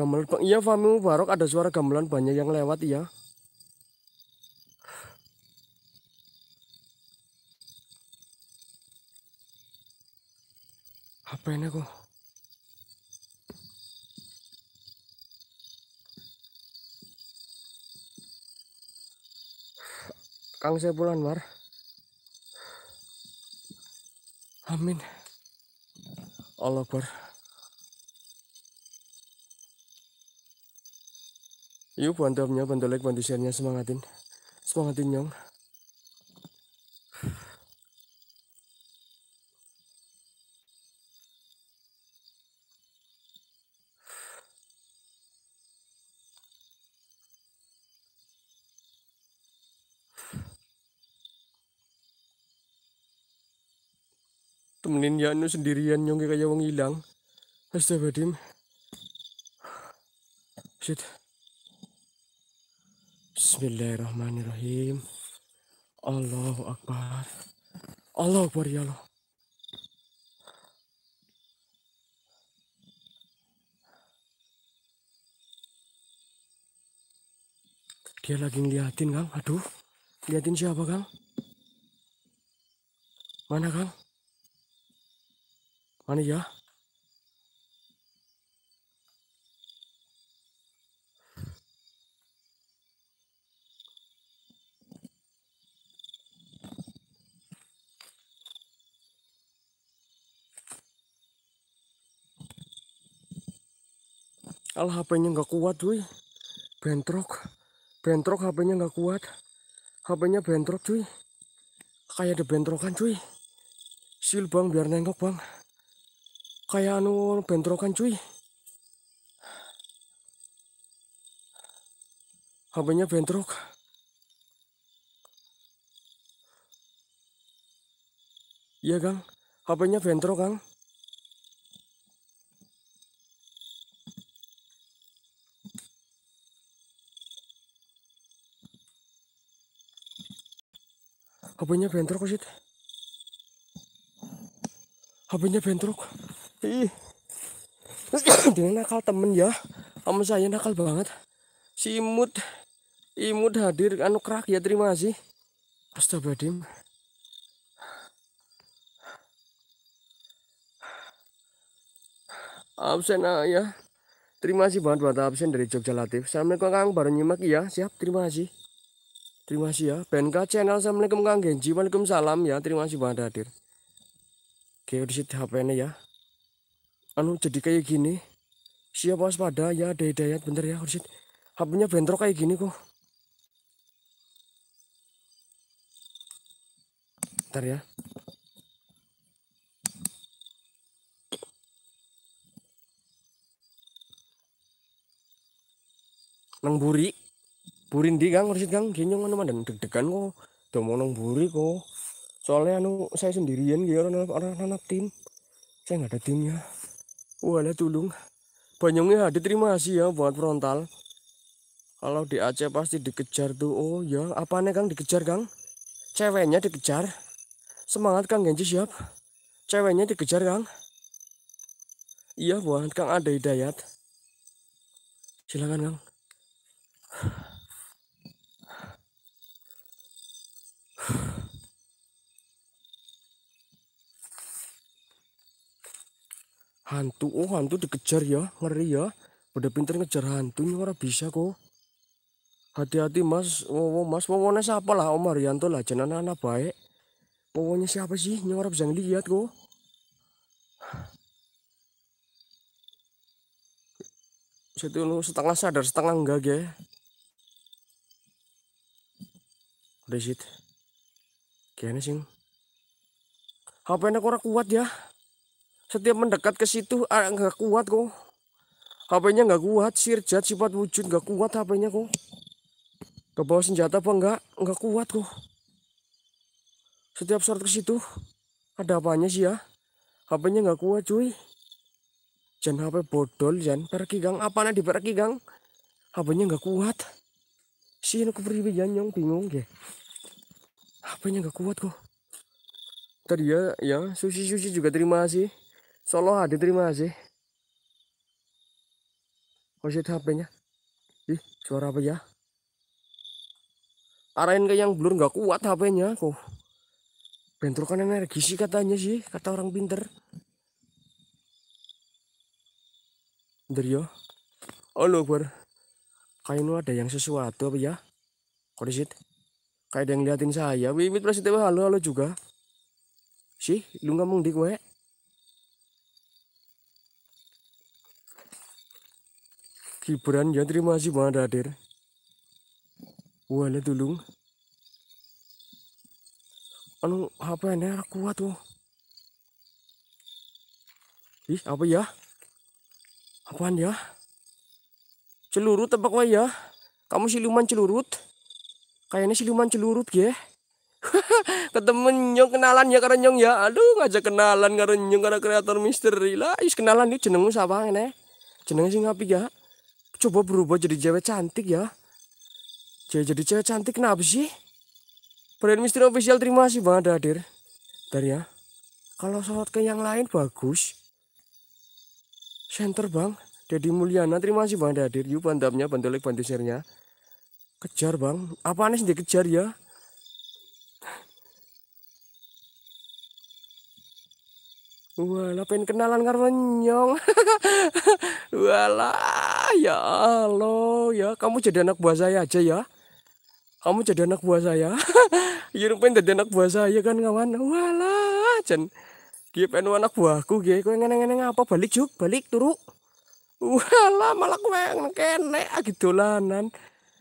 Gamelan Bang. Iya Fami Mubarok ada suara gamelan banyak yang lewat iya. Apa ini kok? Kang Sepul Anwar. Amin. Allah Akbar. Yuk bantuannya, bantu like, bantu share-nya, semangatin. Semangatin nyong. temenin ya nu sendirian nyong kayak wong hilang. Astaga, Dim. Shit. Bismillahirrahmanirrahim. Allahu Akbar. Allahu Akbar ya Allah. Dia lagi ngeliatin Kang. Aduh. Liatin siapa Kang? Mana Kang? Mana ya? Al HP-nya nggak kuat cuy. Bentrok. Bentrok HP-nya nggak kuat. HP-nya bentrok cuy. Kayak ada bentrokan cuy. Sil bang biar nengok bang. Kayak anu bentrokan cuy. HP-nya bentrok. Iya, Kang. HP-nya bentrok, Kang. hp bentrok sih. hp bentrok. Ih. Dia nakal temen ya. Sama saya nakal banget. Si imut. Imut hadir anu kerak ya terima kasih. Astagfirullahaladzim. Absen ah, ya. Terima kasih banget buat absen dari Jogja Latif. Assalamualaikum Kang, baru nyimak ya. Siap, terima kasih terima kasih ya BNK channel Assalamualaikum Kang Genji Waalaikumsalam ya terima kasih banget hadir Oke geodesit HP ini ya anu jadi kayak gini siap waspada ya Daya daya, bentar ya geodesit HP-nya bentrok kayak gini kok bentar ya nang burik burin di kang riset kang genyong anu mandan deg-degan kok domong nang buri kok soalnya anu saya sendirian gitu orang orang anak tim saya nggak ada timnya wala tulung banyongnya ada terima kasih ya buat frontal kalau di Aceh pasti dikejar tuh oh ya apa nih kang dikejar kang ceweknya dikejar semangat kang Genji siap ceweknya dikejar kang iya buat kang ada hidayat silakan kang hantu oh hantu dikejar ya ngeri ya udah pinter ngejar hantu ini orang bisa kok hati-hati mas oh, mas wowonnya siapa lah Om Haryanto lah jangan anak, baik pokoknya siapa sih ini orang bisa ngeliat kok situ lu setengah sadar setengah enggak ya udah sih kayaknya sih hp orang kuat ya setiap mendekat ke situ ah, nggak kuat kok HP-nya nggak kuat sirjat sifat wujud nggak kuat HP-nya kok ke bawah senjata apa nggak nggak kuat kok setiap short ke situ ada apanya sih ya HP-nya nggak kuat cuy Jan HP bodol Jan pergi gang nih di pergi gang HP-nya nggak kuat sih aku pribadi Jan nyong bingung ya HP-nya nggak kuat kok tadi ya ya susi susi juga terima kasih Solo lah diterima sih. Oh shit HP-nya. Ih, suara apa ya? Arahin ke yang blur nggak kuat HP-nya kok. Bentrokan energi sih katanya sih, kata orang pinter. Bentar yo. Ya. lo ber, Kayak lu ada yang sesuatu apa ya? Kok disit? Kayak ada yang liatin saya. Wiwit presiden halo halo juga. Sih, lu ngomong di gue. Gibran ya terima kasih banget hadir wala tulung anu apa ini kuat tuh ih apa ya apaan ya celurut apa wah ya kamu siluman celurut kayaknya siluman celurut ya ketemu nyong kenalan ya karena nyong ya aduh ngajak kenalan karena nyong karena kreator misteri lah is kenalan yuk jenengmu siapa ini jenengnya sih ngapi ya coba berubah jadi cewek cantik ya cewek jadi cewek cantik kenapa sih brand Menteri official terima kasih banget hadir Bentar ya kalau sholat ke yang lain bagus center bang Deddy Mulyana terima kasih banget hadir yuk bantamnya bantu like bantu kejar bang apa aneh sih kejar ya Wah pengen kenalan karena nyong. Wah. Ah, ya Allah, ya kamu jadi anak buah saya aja ya. Kamu jadi anak buah saya. Yurung pengen jadi anak buah saya kan kawan. Walah, jen. Dia pengen anak buahku gue Kau ngeneng-ngeneng apa? Balik juk, balik turu. Walah, malah kue kene agi ah, gitu dolanan.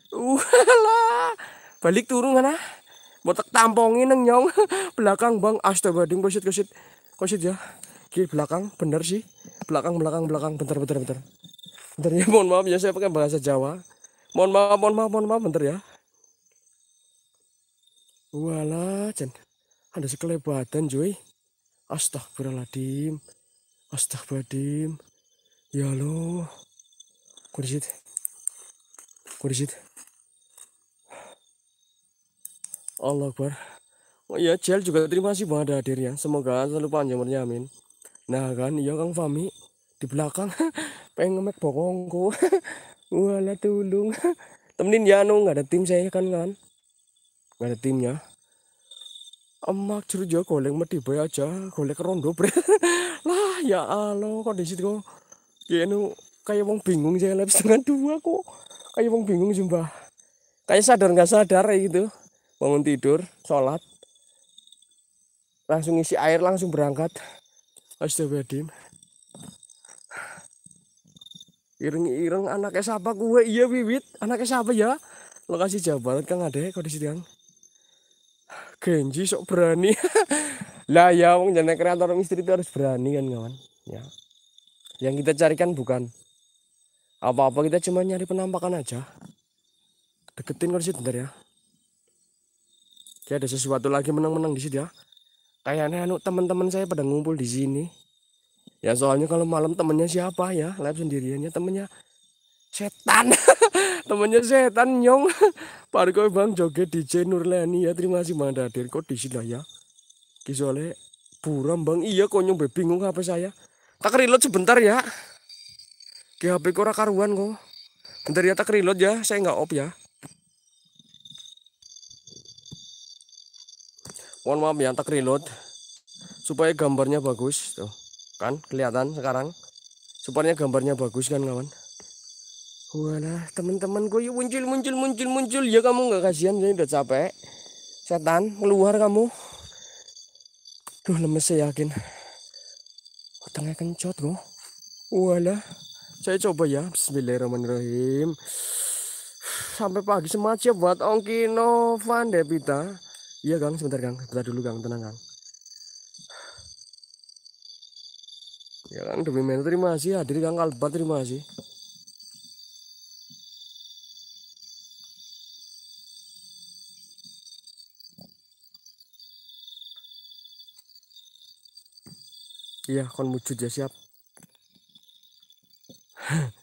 Walah, balik turu mana Botak tampongin neng nyong. Belakang bang, ding kosit kosit kosit ya. Kiri belakang, bener sih. Belakang, belakang, belakang. Bentar, bentar, bentar bentar ya mohon maaf ya saya pakai bahasa Jawa mohon maaf mohon maaf mohon maaf bentar ya wala jen ada sekelebatan cuy astagfirullahaladzim astagfirullahaladzim ya lo kurisit kurisit Allah Akbar oh iya Jel juga terima kasih banget hadirnya semoga selalu panjang bernyamin nah kan iya Kang Fami di belakang pengen ngemek bokongku wala tulung temenin ya Yano nggak ada tim saya kan kan nggak ada timnya emak curiga golek bayar aja golek rondo bre lah ya Allah kok di situ kok Yano kayak wong bingung saya lab setengah dua kok kayak wong bingung sumpah kayak sadar nggak sadar kayak gitu bangun tidur sholat langsung isi air langsung berangkat astagfirullahaladzim ireng-ireng anaknya siapa kue iya wiwit anaknya siapa ya lokasi Jawa Barat Kang ada di sini. Genji sok berani lah ya wong jadi kreator misteri itu harus berani kan kawan ya yang kita carikan bukan apa-apa kita cuma nyari penampakan aja deketin kursi bentar ya Kayak ada sesuatu lagi menang-menang di situ ya kayaknya anu teman-teman saya pada ngumpul di sini ya soalnya kalau malam temennya siapa ya live sendiriannya temennya setan temennya setan nyong parko bang joget DJ Nurlani ya terima kasih bang Dadir kok di sini ya kisole buram bang iya kok nyong bingung HP saya tak reload sebentar ya ke HP kora karuan kok bentar ya tak reload ya saya nggak op ya mohon maaf ya tak reload supaya gambarnya bagus tuh Kan kelihatan sekarang. Supportnya gambarnya bagus kan kawan. wala teman-teman gue yuk muncul muncul muncul muncul ya kamu nggak kasihan saya udah capek setan keluar kamu duh lemes saya yakin otaknya kencot gue wala saya coba ya Bismillahirrahmanirrahim sampai pagi semacam ya buat Ongki Novan Depita iya Gang sebentar Gang sebentar dulu Gang tenang Gang. ya kan demi menerima terima kasih hadir kang kalbat terima kasih iya kon wujud ya siap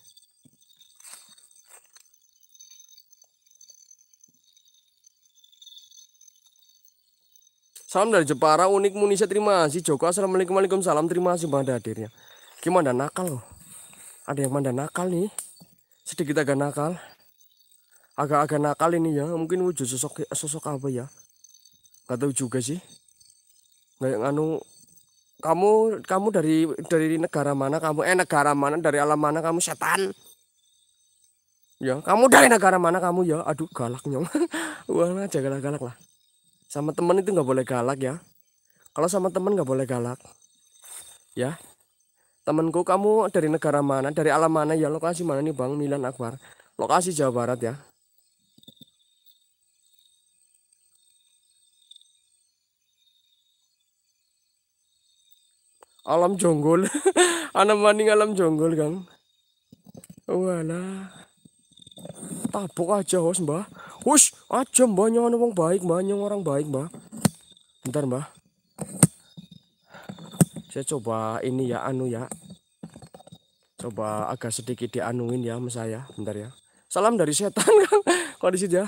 Salam dari Jepara, unik Munisa terima kasih. Joko assalamualaikum salam terima kasih pada hadirnya. Gimana nakal loh? Ada yang mana nakal nih? Sedikit agak nakal. Agak-agak nakal ini ya. Mungkin wujud sosok sosok apa ya? Gak tahu juga sih. Gak yang anu kamu kamu dari dari negara mana kamu eh negara mana dari alam mana kamu setan ya kamu dari negara mana kamu ya aduh galaknya wah aja galak-galak lah sama temen itu nggak boleh galak ya kalau sama temen nggak boleh galak ya temenku kamu dari negara mana dari alam mana ya lokasi mana nih bang Milan Akbar lokasi Jawa Barat ya alam jonggol anak maning alam jonggol kan wala tabuk aja hos mbah Wush, aja mbak nyaman wong baik mbak, nyong orang baik mbak. Bentar mbak. Saya coba ini ya anu ya. Coba agak sedikit dianuin ya sama saya, bentar ya. Salam dari setan kan, kondisi ya.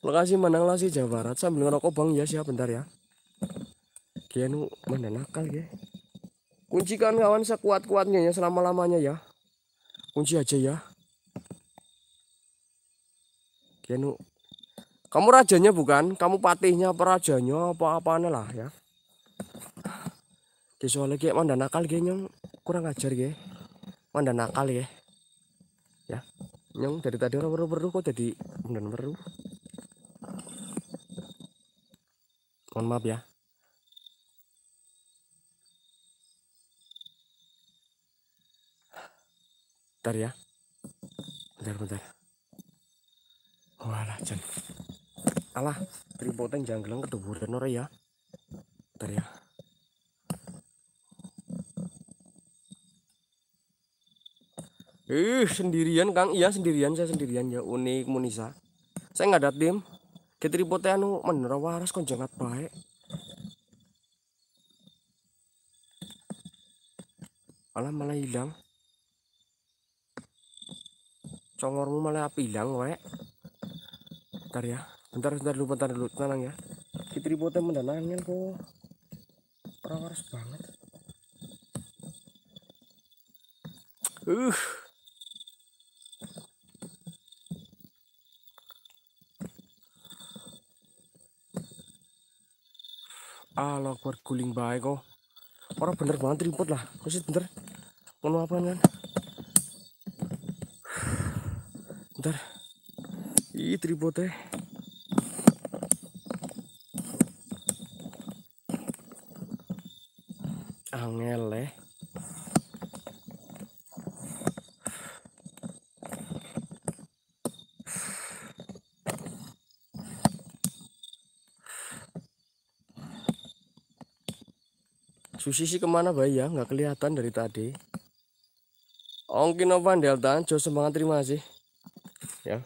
Lokasi lah sih Jawa Barat sambil ngerokok bang ya siapa, bentar ya. Kianu mana nakal ya. Kuncikan kawan sekuat-kuatnya ya selama-lamanya ya. Kunci aja ya. Kianu kamu rajanya bukan? Kamu patihnya apa rajanya apa apanya lah ya. Ki soalnya kayak manda nakal yang kurang ajar geng. Manda nakal ya. Ya. Nyong dari tadi orang perlu kok jadi mandan perlu. Mohon maaf ya. Bentar ya. Bentar bentar. Walah, jangan alah tripoteng janggelang keduburan ora ya bentar ya Ih, sendirian Kang. Iya, sendirian saya sendirian ya unik Munisa. Saya nggak ada tim. Ketripote anu menara waras kon baik. Alah malah hilang. Congormu malah hilang, wek. Bentar ya bentar bentar dulu bentar dulu tenang ya Kita ributnya mendanangin kok orang harus banget uh Allah kuat guling baik kok orang bener banget ribut lah masih bener mau apa kan bentar ih tripodnya angel eh Susi sih kemana bayi ya nggak kelihatan dari tadi Ongkinovan Novan Delta jauh semangat terima sih. ya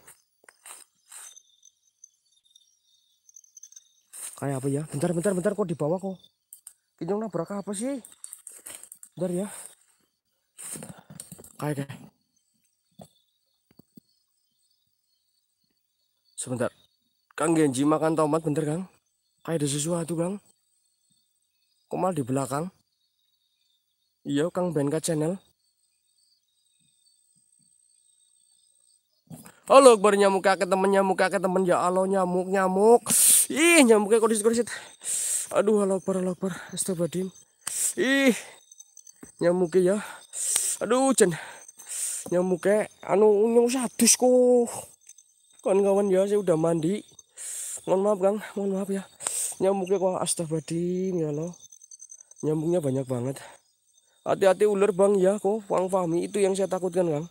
kayak apa ya bentar bentar bentar kok dibawa bawah kok ini nabrak apa sih Bentar ya. Oke. Okay. Sebentar. Kang Genji makan tomat bentar Kang. Kayak ada sesuatu Kang. Kok malah di belakang? Iya Kang Benka Channel. Halo Akbar nyamuk kakek temen nyamuk kakek temen ya Allah nyamuk nyamuk. Ih nyamuknya kondisi kondisi. Aduh halo Akbar halo Astagfirullahaladzim. Ih nyamuk ya aduh cen ya, anu nyamuk sadis kok kawan-kawan ya saya udah mandi mohon maaf kang mohon maaf ya nyamuknya kok astagfirullahaladzim ya lo nyamuknya banyak banget hati-hati ular bang ya kok bang Fahmi itu yang saya takutkan kang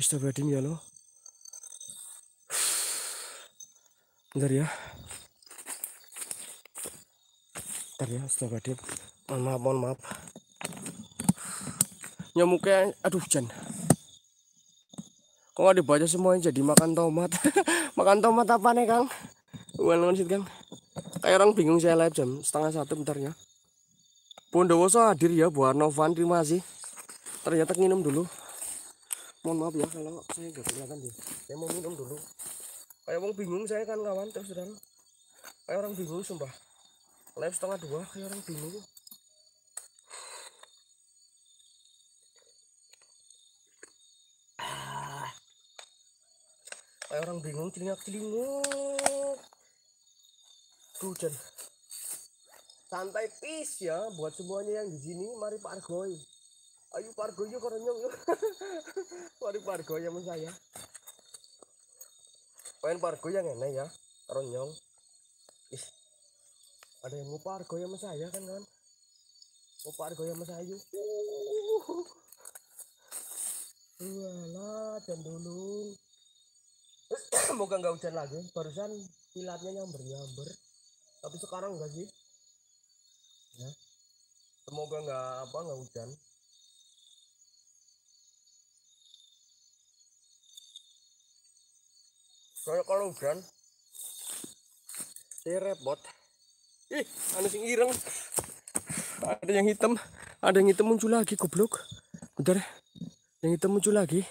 astagfirullahaladzim ya lo bentar ya bentar ya astagfirullahaladzim mohon maaf mohon maaf nyamuknya aduh hujan kok nggak dibaca semuanya jadi makan tomat makan tomat apa nih kang uang sih kang kayak orang bingung saya live jam setengah satu bentar ya Bondowoso hadir ya buat Novan terima kasih ternyata nginum dulu mohon maaf ya kalau saya nggak kelihatan dia saya mau minum dulu kayak orang bingung saya kan kawan terus terang kayak orang bingung sumpah live setengah dua kayak orang bingung kayak orang bingung celingak celinguk Hujan. santai pis ya buat semuanya yang di sini mari Pak Argoy ayo Pak Argoy yuk orang yuk mari Pak Argoy sama saya main Pak Argoy yang enak ya ronyong ih ada yang mau Pak Argoy sama saya kan kan mau Pak Argoy sama saya uh. Walah, dan dulu. moga nggak hujan lagi barusan kilatnya nyamber nyamber tapi sekarang enggak sih ya semoga nggak apa nggak hujan soalnya kalau hujan saya repot ih ada yang ireng ada yang hitam ada yang hitam muncul lagi goblok bentar yang hitam muncul lagi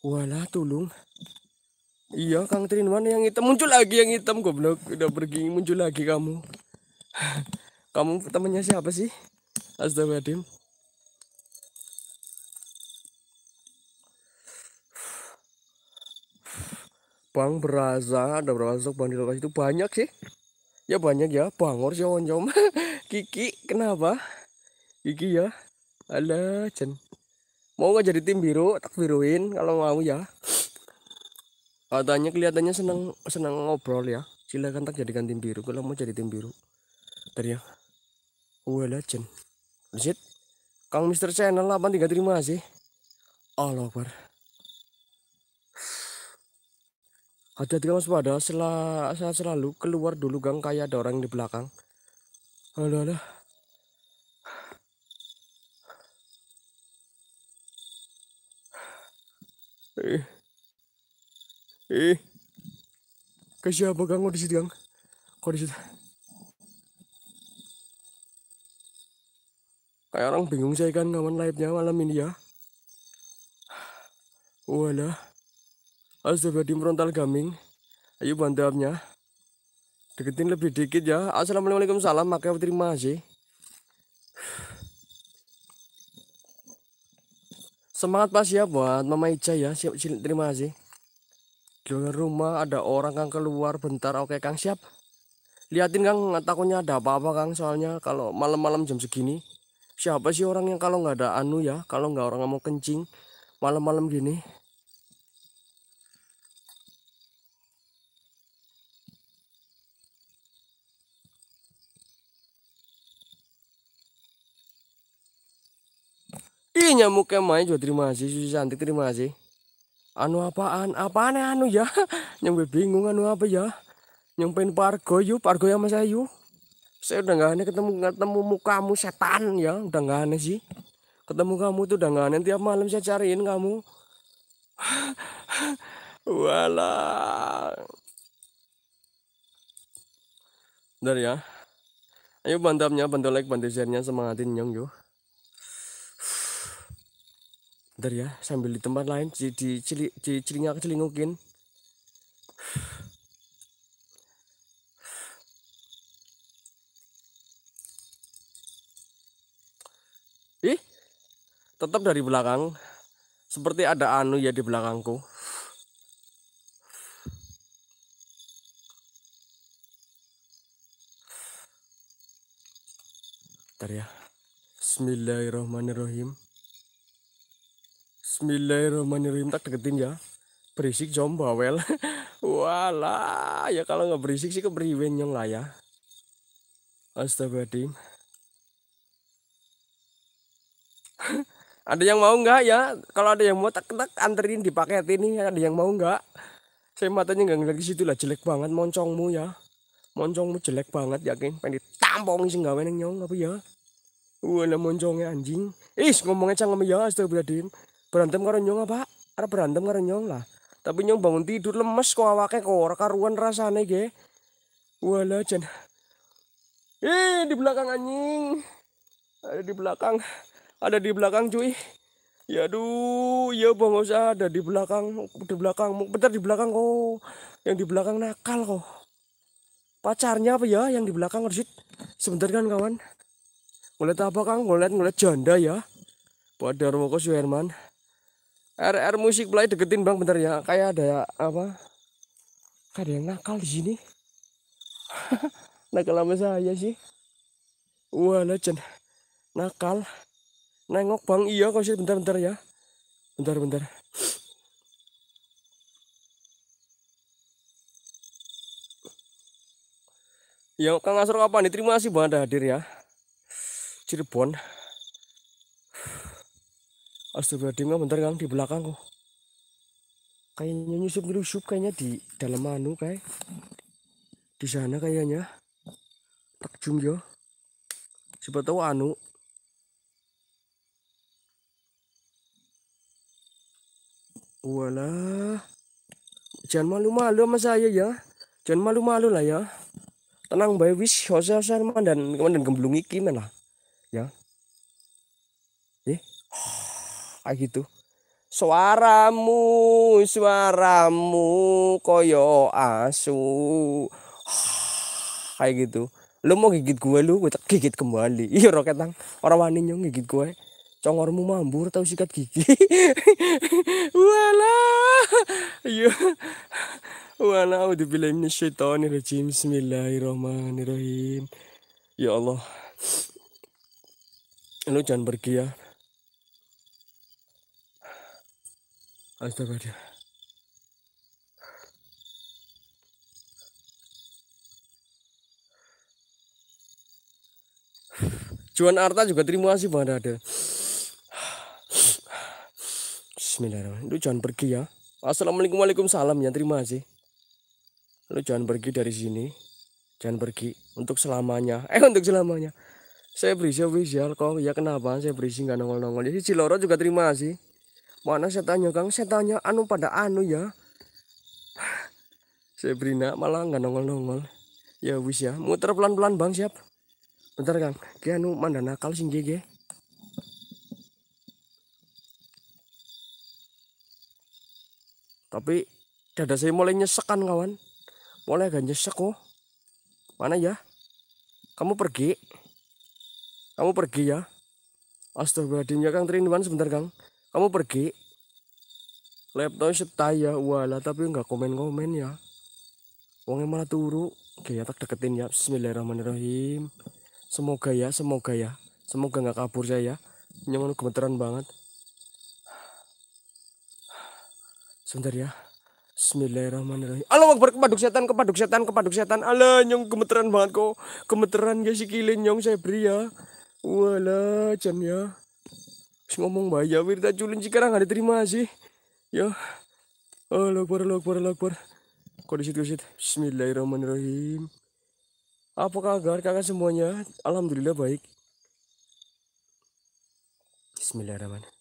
walah tulung Iya, Kang Trin mana yang hitam? Muncul lagi yang hitam goblok. Udah pergi, muncul lagi kamu. kamu temannya siapa sih? Astagfirullahaladzim. Bang berasa ada berapa sosok bang di lokasi itu banyak sih. Ya banyak ya, bangor sih onjom. Kiki kenapa? Kiki ya. Alah, Jen. Mau nggak jadi tim biru? Tak biruin kalau mau ya katanya kelihatannya senang senang ngobrol ya silakan tak jadikan tim biru kalau mau jadi tim biru teriak ya. well oh, ya legend Lihat, Kang Mister Channel 83 terima sih Allah bar ada tiga mas waspada, setelah selalu keluar dulu gang kayak ada orang di belakang. Halo, halo. Eh. Eh, Kasih apa gang di situ gang? Kau di situ? Kayak orang bingung saya kan kawan live-nya malam ini ya. Walah. coba di frontal gaming. Ayo bantu abnya. Deketin lebih dikit ya. Assalamualaikum salam. makanya terima kasih. Semangat pas ya buat Mama Ica ya. Siap, siap terima kasih. Jalan rumah ada orang Kang keluar bentar oke Kang siap. Liatin Kang takutnya ada apa-apa Kang soalnya kalau malam-malam jam segini siapa sih orang yang kalau nggak ada anu ya kalau nggak orang mau kencing malam-malam gini Ih nyamuk kemai juga terima kasih Susi cantik terima kasih anu apaan apaan ya anu ya nyampe bingung anu apa ya nyampein pargo yuk pargo sama saya yuk saya udah nggak aneh ketemu ketemu mukamu setan ya udah nggak aneh sih ketemu kamu tuh udah nggak aneh tiap malam saya cariin kamu wala dari ya ayo bantamnya bantu like bantu share-nya semangatin nyong yuk brother ya sambil di tempat lain di, di, cili, di celingak celingukin ih tetap dari belakang seperti ada anu ya di belakangku Bentar ya Bismillahirrahmanirrahim Bismillahirrahmanirrahim tak deketin ya berisik jom bawel wala ya kalau nggak berisik sih keberiwen yang lah ya astagfirullahaladzim ada yang mau nggak ya kalau ada yang mau tak tak anterin di paket ini ada yang mau nggak saya matanya nggak ngeliat di situ lah jelek banget moncongmu ya moncongmu jelek banget yakin pengen ditampung sih nggak nyong apa ya Wah, moncongnya anjing. Ih, ngomongnya canggung ya, astagfirullahaladzim berantem karo nyong apa ada berantem karo nyong lah tapi nyong bangun tidur lemes kok awake kok ora karuan rasane ge wala jan eh di belakang anjing ada di belakang ada di belakang cuy ya duh. ya bang usah ada di belakang di belakang bentar di belakang kok yang di belakang nakal kok pacarnya apa ya yang di belakang harus sebentar kan kawan ngeliat apa kang ngeliat ngeliat janda ya Padar si Herman. RR musik play deketin bang bentar ya kayak ada apa kayak ada yang nakal di sini nakal sama saya sih wah legend nakal nengok bang iya kau sih bentar bentar ya bentar bentar ya Kang Asro kapan Terima kasih Bang ada hadir ya Cirebon Astagfirullahaladzim bentar Kang di belakang belakangku. Kayaknya nyusup-nyusup kayaknya di dalam anu kayak. Di sana kayaknya. takjung yo. Siapa tahu anu Wala, Jangan malu-malu sama saya ya. Jangan malu-malu lah ya. Tenang bayi wis hosa dan dan gemblung iki lah. Ya. Eh kayak gitu suaramu suaramu koyo asu kayak gitu lu mau gigit gue lu gue gigit kembali iya roket nang orang wani nyong gigit gue eh. congormu mambur tau sikat gigi wala iya wala udah bilang ini syaitan rajim bismillahirrahmanirrahim ya Allah lu jangan pergi ya Astaga dia. Juan Arta juga terima kasih Bang ada. Bismillahirrahmanirrahim. Lu jangan pergi ya. Assalamualaikum salam ya terima kasih. Lu jangan pergi dari sini. Jangan pergi untuk selamanya. Eh untuk selamanya. Saya berisi official kok. Ya kenapa? Saya berisi nggak nongol-nongol. Jadi Ciloro juga terima kasih. Mana saya tanya Kang? saya tanya anu pada anu ya. saya beri nak malah nggak nongol-nongol. Ya wis ya, muter pelan-pelan Bang, siap. Bentar Kang, ke anu mana nakal sing gege. Tapi dada saya mulai nyesekan kawan. Mulai agak nyesek kok. Oh. Mana ya? Kamu pergi. Kamu pergi ya. Astagfirullahaladzim ya Kang sebentar Kang kamu pergi laptop setaya wala tapi nggak komen-komen ya uangnya malah turu oke ya tak deketin ya bismillahirrahmanirrahim semoga ya semoga ya semoga nggak kabur saya nyaman gemeteran banget sebentar ya Bismillahirrahmanirrahim. Allah Akbar kepaduk setan, kepaduk setan, kepaduk setan. ala nyong gemeteran banget kok. Gemeteran guys sih kilin nyong saya beri ya. Wala jan ya. Terus ngomong bahaya wirta culun sekarang nggak diterima sih. Ya. Oh, lopor lopor lakbar. Kondisi kusit. Bismillahirrahmanirrahim. Apa kabar kakak semuanya? Alhamdulillah baik. Bismillahirrahmanirrahim.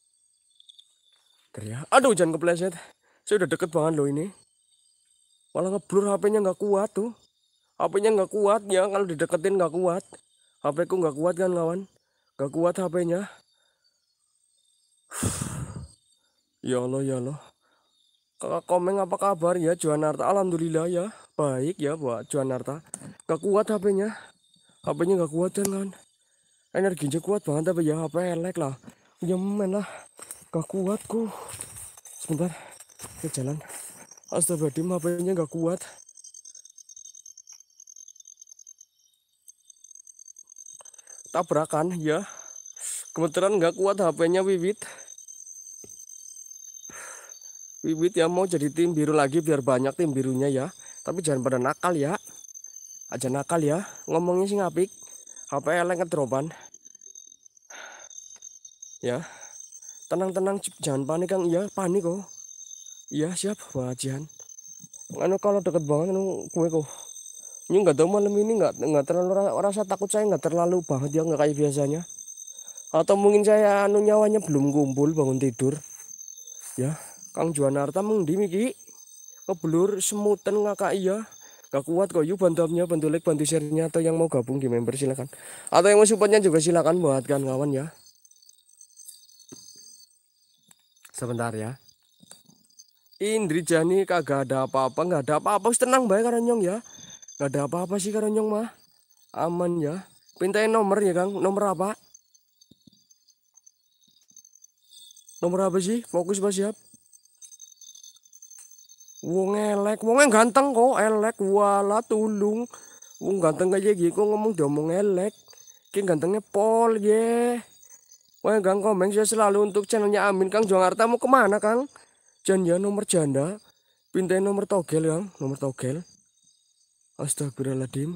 Teriak. Aduh, jangan kepleset. Saya udah deket banget loh ini. Walau ngeblur HP-nya nggak kuat tuh. HP-nya nggak kuat ya kalau dideketin nggak kuat. HP ku nggak kuat kan kawan? Nggak kuat HP-nya. ya Allah ya Allah Kakak Komeng apa kabar ya Juanarta Alhamdulillah ya baik ya buat Juanarta gak kuat HP-nya HP-nya gak kuat kan? energinya kuat banget tapi ya HP elek lah ya, men lah gak kuat ku sebentar ke jalan astagfirullahaladzim HP-nya gak kuat tabrakan ya kebetulan nggak kuat HP-nya Wiwit Wiwit ya mau jadi tim biru lagi biar banyak tim birunya ya tapi jangan pada nakal ya aja nakal ya ngomongnya sih ngapik HP eleng kedroban ya tenang-tenang jangan panik Kang iya panik kok oh. iya siap wajian anu kalau deket banget anu kue kok ini nggak tahu malam ini nggak nggak terlalu rasa takut saya nggak terlalu banget ya nggak kayak biasanya atau mungkin saya anu nyawanya belum kumpul bangun tidur ya Kang Juanarta mengdimi ki keblur semutan ngakak iya gak kuat kok yuk iya, bantu bantu like bantu share nya atau yang mau gabung di member silakan atau yang mau supportnya juga silakan buatkan kawan ya sebentar ya Indri Jani kagak ada apa-apa nggak ada apa-apa tenang baik karena nyong ya nggak ada apa-apa sih karena nyong mah aman ya pintain nomor ya kang nomor apa Nomor apa sih? Fokus Mas siap. Wong elek, wong ganteng kok, elek wala tulung. Wong ganteng aja gitu ngomong diomong elek. Kayak gantengnya pol ye. Wah, Gang Komeng saya selalu untuk channelnya Amin Kang Jakarta mau kemana Kang? Janda nomor janda, Pintai nomor togel Kang, nomor togel. Astagfirullahaladzim.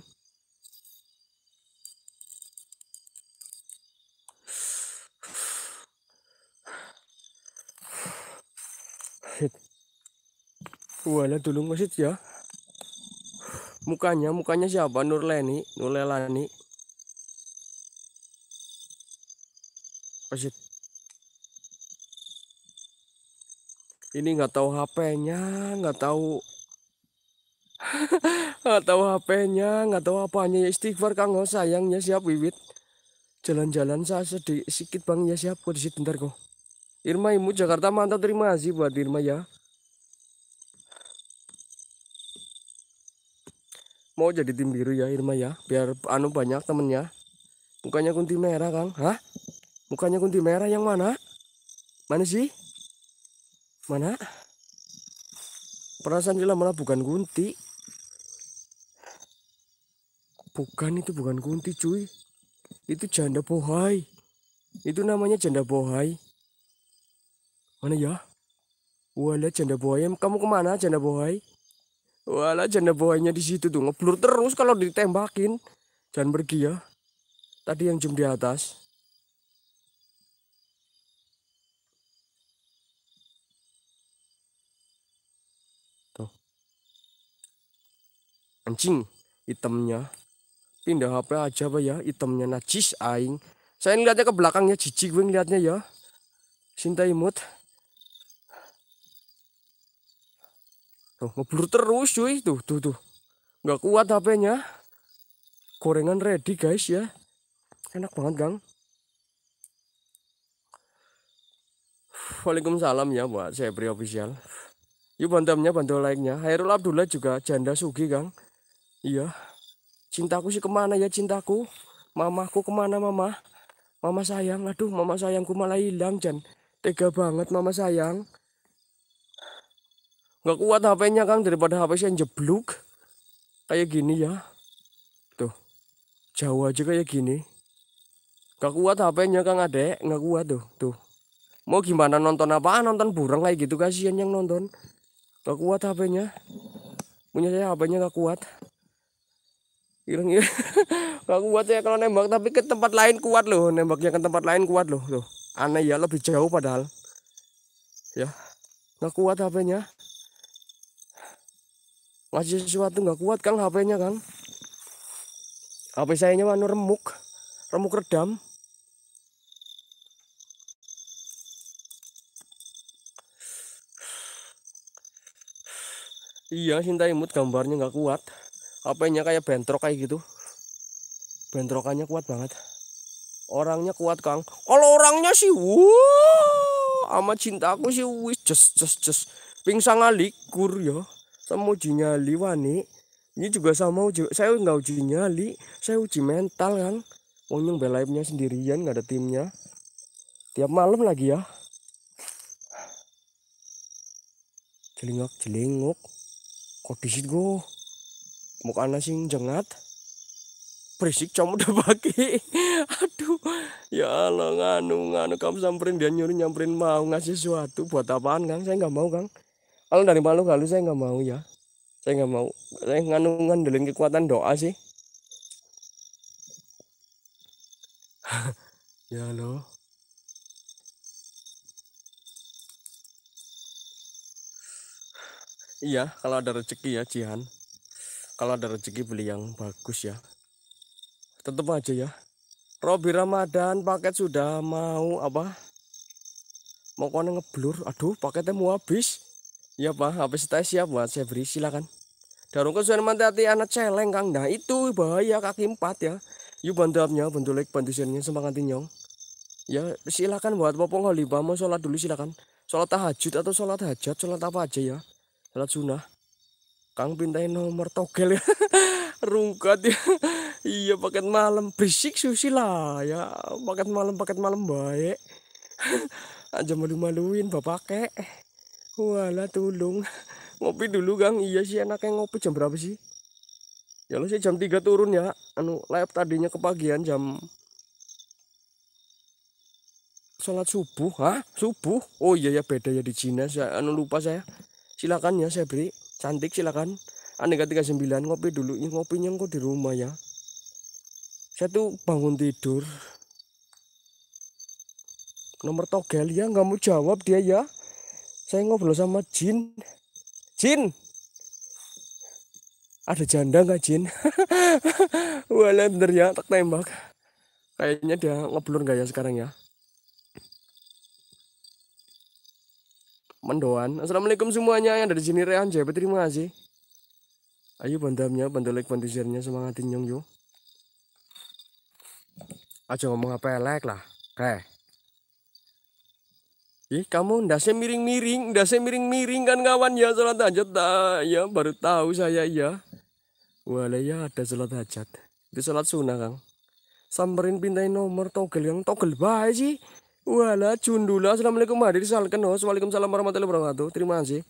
Wala dulu masjid ya. Mukanya, mukanya siapa? Nur Nurleni, Nurlelani. Masjid. Ini nggak tahu HP-nya, nggak tahu nggak tahu HP-nya, nggak tahu apanya. Ya, istighfar Kang oh, sayangnya siap wiwit. Jalan-jalan saya sedikit bang ya siap kok di situ ntar kok. Irma Imu Jakarta mantap terima kasih buat Irma ya. mau jadi tim biru ya Irma ya biar anu banyak temennya mukanya kunti merah Kang hah mukanya kunti merah yang mana mana sih mana perasaan jelas malah bukan kunti bukan itu bukan kunti cuy itu janda bohai itu namanya janda bohai mana ya wala janda bohai kamu kemana janda bohai Wala janda buahnya di situ tuh ngeblur terus kalau ditembakin. Jangan pergi ya. Tadi yang jump di atas. Tuh. Anjing itemnya Pindah HP aja apa ya hitamnya najis aing. Saya ngeliatnya ke belakangnya jijik gue ngeliatnya ya. Sinta imut. Tuh, ngeblur terus cuy. Tuh, tuh, tuh. Nggak kuat HP-nya. Gorengan ready guys ya. Enak banget, Gang. Waalaikumsalam ya buat pri Official. Yuk bantamnya bantu like-nya. Hairul Abdullah juga janda sugi, Gang. Iya. Cintaku sih kemana ya cintaku? Mamahku kemana mama? Mama sayang, aduh mama sayangku malah hilang, Jan. Tega banget mama sayang nggak kuat HP-nya Kang daripada HP saya jeblok kayak gini ya tuh jauh aja kayak gini nggak kuat HP-nya Kang adek nggak kuat tuh tuh mau gimana nonton apa nonton burung kayak gitu kasihan yang nonton nggak kuat HP-nya punya saya HP-nya nggak kuat Hilang ya. Gak kuat ya kalau nembak Tapi ke tempat lain kuat loh Nembaknya ke tempat lain kuat loh tuh Aneh ya lebih jauh padahal Ya Gak kuat HP-nya masih sesuatu nggak kuat kang HP-nya kan HP kan? sayanya mana remuk remuk redam iya Sinta imut gambarnya nggak kuat HP-nya kayak bentrok kayak gitu bentrokannya kuat banget orangnya kuat kang kalau orangnya sih wuh sama cintaku sih wis just just just pingsan alikur ya sama uji nyali wani ini juga sama uji saya nggak uji nyali saya uji mental kan wong yang belaibnya sendirian nggak ada timnya tiap malam lagi ya jelingok jelingok kok disit go muka anak jengat berisik kamu udah pakai aduh ya Allah nganu nganu kamu samperin dia nyuruh nyamperin mau ngasih sesuatu buat apaan kang saya nggak mau kang kalau dari Malu halus saya nggak mau ya saya nggak mau saya nganu ngandelin kekuatan doa sih ya loh iya kalau ada rezeki ya Cihan, kalau ada rezeki beli yang bagus ya tetap aja ya Robi Ramadan paket sudah mau apa mau kau ngeblur aduh paketnya mau habis Iya pak, habis saya siap buat saya beri silakan. Darungkan sudah hati anak celeng kang. Nah itu bahaya kaki empat ya. Yuk bantu apnya, bantu like, bantu sharenya semangat nyong. Ya silakan buat popong holibah mau sholat dulu silakan. Sholat tahajud atau sholat hajat, sholat apa aja ya. Sholat sunnah. Kang pintain nomor togel ya. Rungkat ya. iya paket malam berisik susi lah ya. Paket malam paket malam baik. Aja malu-maluin bapak kek. Walah tulung. Ngopi dulu, Gang. Iya sih enaknya ngopi jam berapa sih? Ya lo sih jam 3 turun ya. Anu, live tadinya kepagian jam sholat subuh hah subuh oh iya ya beda ya di Cina saya anu lupa saya silakan ya saya beri cantik silakan aneka 39 ngopi dulu ini ngopinya kok di rumah ya saya tuh bangun tidur nomor togel ya nggak mau jawab dia ya saya ngobrol sama Jin Jin ada janda nggak Jin wala bener ya tak tembak kayaknya dia ngeblur nggak ya sekarang ya mendoan assalamualaikum semuanya yang dari sini Rehan JP terima kasih ayo bandamnya bantu like bantu share semangatin nyong yo aja ngomong apa elek lah kayak Ih kamu saya miring-miring, saya miring-miring kan kawan ya sholat hajat dah ya baru tahu saya ya. Walah ya ada sholat hajat. Itu sholat sunnah kang. Samperin pintain nomor togel yang togel baik sih. Walah cundula assalamualaikum hadir salken host. Waalaikumsalam warahmatullahi wabarakatuh. Terima kasih.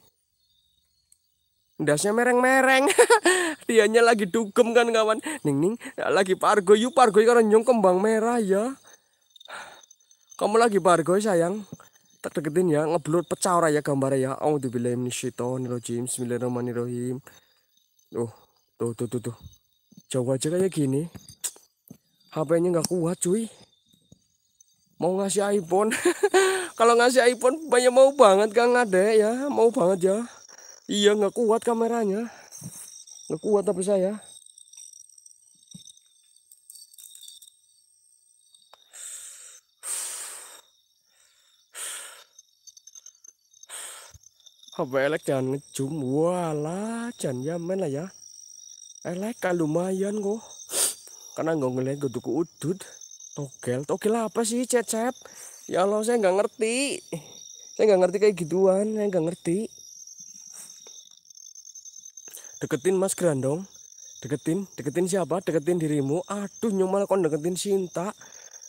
Ndasnya mereng-mereng. Dianya lagi dugem kan kawan. Ning ning lagi pargo yu pargo karena nyong kembang merah ya. Kamu lagi pargo sayang tak deketin ya ngeblur pecah orang ya gambarnya ya tuh ini oh auzubillahi minasyaitonirrajim bismillahirrahmanirrahim tuh tuh tuh tuh, tuh. jauh aja kayak gini HP-nya nggak kuat cuy mau ngasih iPhone kalau ngasih iPhone banyak mau banget Kang ada ya mau banget ya iya nggak kuat kameranya nggak kuat tapi saya Apa elek jangan ngejum? Walah, jangan yamen lah ya. Elek kan lumayan kok. Karena nggak ngeliat geduk udut. Togel, togel apa sih cecep? Ya Allah, saya nggak ngerti. Saya nggak ngerti kayak gituan, saya nggak ngerti. Deketin Mas Grandong. Deketin, deketin siapa? Deketin dirimu. Aduh, nyomal kon deketin Sinta.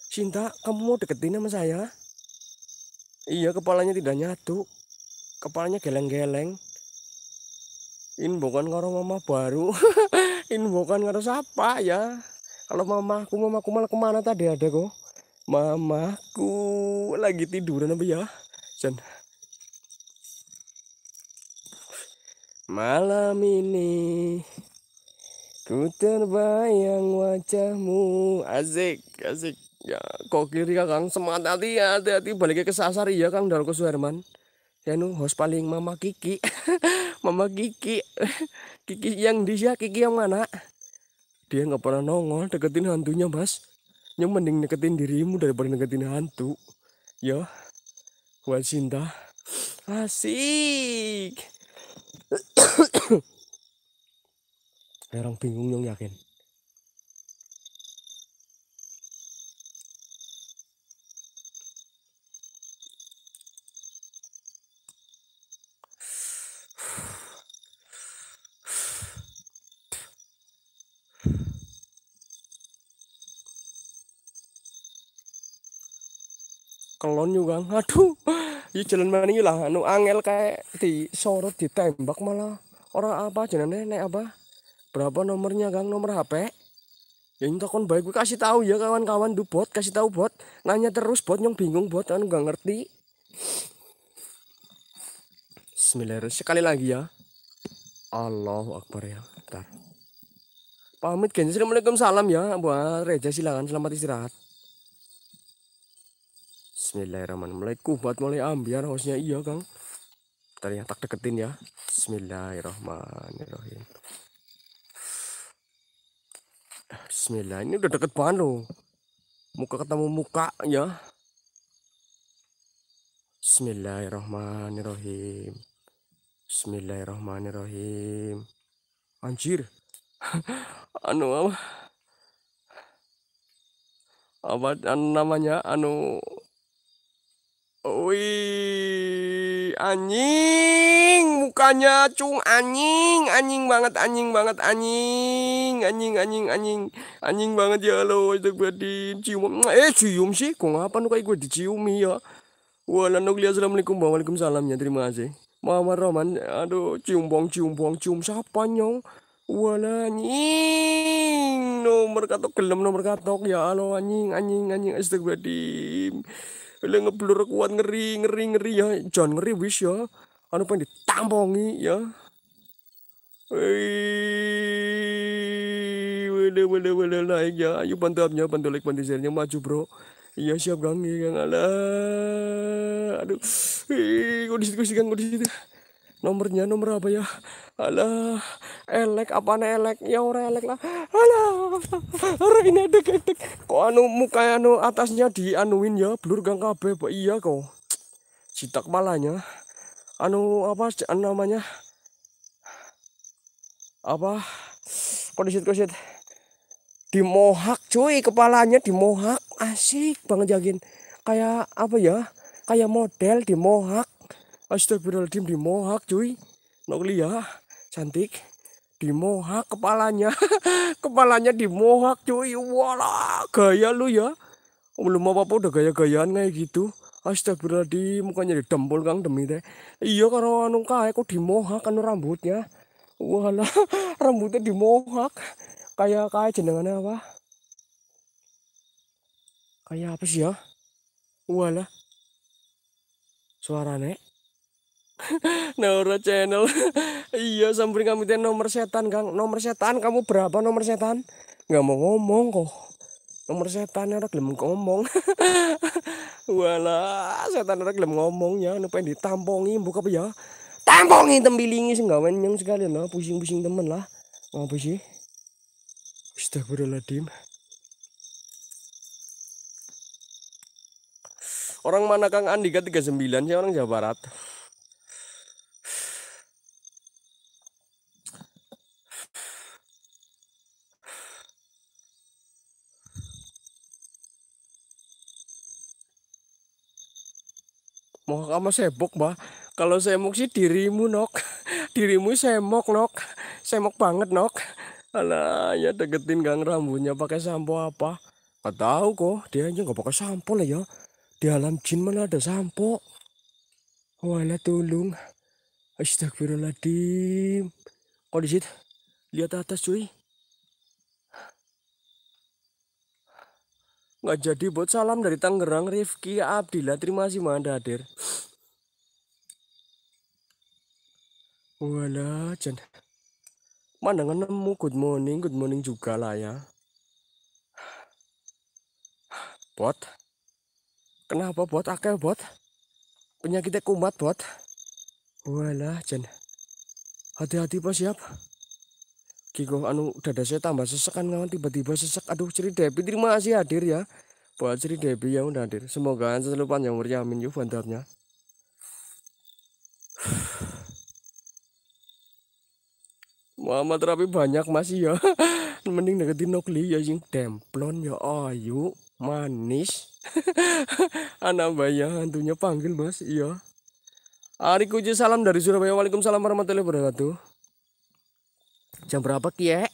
Sinta, kamu mau deketin sama saya? Iya, kepalanya tidak nyatu kepalanya geleng-geleng ini bukan karo mama baru ini bukan karo siapa ya kalau mamaku mamaku malah kemana tadi ada kok mamaku lagi tiduran apa ya Jan malam ini ku terbayang wajahmu asik asik ya kok kiri kakang semangat hati hati, hati balik ke sasar iya kang Darko Suherman Danu host paling Mama Kiki Mama Kiki Kiki yang dia Kiki yang mana dia nggak pernah nongol deketin hantunya mas yang mending deketin dirimu daripada deketin hantu ya buat cinta asik orang bingung yang yakin kelon juga aduh ya jalan mana ini lah anu angel kayak di sorot ditembak malah orang apa jalan nenek apa berapa nomornya gang nomor HP ya ini kon baik gue kasih tahu ya kawan-kawan du bot kasih tahu bot nanya terus bot nyong bingung bot anu gak ngerti Bismillahirrahmanirrahim sekali lagi ya Allahu Akbar ya bentar pamit genji assalamualaikum salam ya buat Reja silakan selamat istirahat Bismillahirrahmanirrahim. Buat mulai ambiar harusnya iya kang. Tadi yang tak deketin ya. Bismillahirrahmanirrahim. Bismillah. Ini udah deket banget loh. Muka ketemu muka ya. Bismillahirrahmanirrahim. Bismillahirrahmanirrahim. Anjir. anu apa? Apa namanya? Anu Wih, anjing, mukanya cung anjing, anjing banget, anjing banget, anjing, anjing, anjing, anjing, anjing banget ya lo, itu gue dicium, eh cium sih, kok ngapa nukai gue dicium ya? Wala nuklia, assalamualaikum, ya terima kasih. Mama Roman, aduh, cium bong, cium bong, cium siapa nyong? Wala anjing, nomor katok gelem, nomor katok ya, lo anjing, anjing, anjing, astagfirullahaladzim. Bila ngeblur kuat ngeri, ngeri, ngeri ya. Jangan ngeri wis ya. Anu pengen ditampongi ya. Wede wede wede naik ya. Ayo bantu abnya, bantu like, bantu share maju bro. Iya siap gang, iya, gang ala. Aduh, ih disitu, gue disitu, gue disitu nomornya nomor apa ya alah elek apa nih elek ya orang elek lah alah orang ini dek dek kok anu muka anu atasnya di dianuin ya blur gang pak iya kok citak kepalanya anu apa namanya apa kondisi di dimohak cuy kepalanya di dimohak asik banget jagin kayak apa ya kayak model di dimohak Astagfirullahaladzim di mohak cuy. Nok cantik di mohak kepalanya. kepalanya di mohak cuy. wala gaya lu ya. Belum apa-apa udah gaya-gayaan kayak gitu. Astagfirullahaladzim mukanya di dempul kang demi teh. Iya karo anu kaya kok di mohak anu rambutnya. wala rambutnya di mohak. Kayak kayak jenengannya apa? Kayak apa sih ya? Walah. Suarane. Naura channel. iya, samperin kami nomor setan, Kang. Nomor setan kamu berapa nomor setan? Nggak mau ngomong kok. Nomor setan ada gelem ngomong. Wala, setan ora gelem ngomongnya, anu pengen ditampongi buka apa ya? Tampongi tembilingi sing gawe nyeng sekali lah, pusing-pusing temen lah. Apa sih? Astagfirullahaladzim. Orang mana Kang Andika tiga sembilan sih orang Jawa Barat. mau kamu sebok mbah kalau semok sih dirimu nok dirimu semok nok semok banget nok alah ya deketin gang rambutnya pakai sampo apa gak tahu kok dia aja nggak pakai sampo lah ya di alam jin mana ada sampo wala tolong astagfirullahaladzim kondisi lihat atas cuy nggak jadi buat salam dari Tangerang Rifki Abdillah terima kasih Manda hadir wala jen Mana nemu good morning good morning juga lah ya bot kenapa bot akeh bot penyakitnya kumat bot wala jen hati-hati pas siap Gigong anu dada saya tambah sesek kan ngawan tiba-tiba sesek. Aduh Sri Debi terima kasih hadir ya. Buat Sri Debi yang udah hadir. Semoga selalu panjang umurnya amin yuk ya, bantuannya. Muhammad Rapi banyak masih ya. Mending deketin Nokli ya sing templon ya ayu manis. Anak bayang hantunya panggil Mas, iya. Ari Kuji salam dari Surabaya. Waalaikumsalam warahmatullahi wabarakatuh. Jam berapa, ya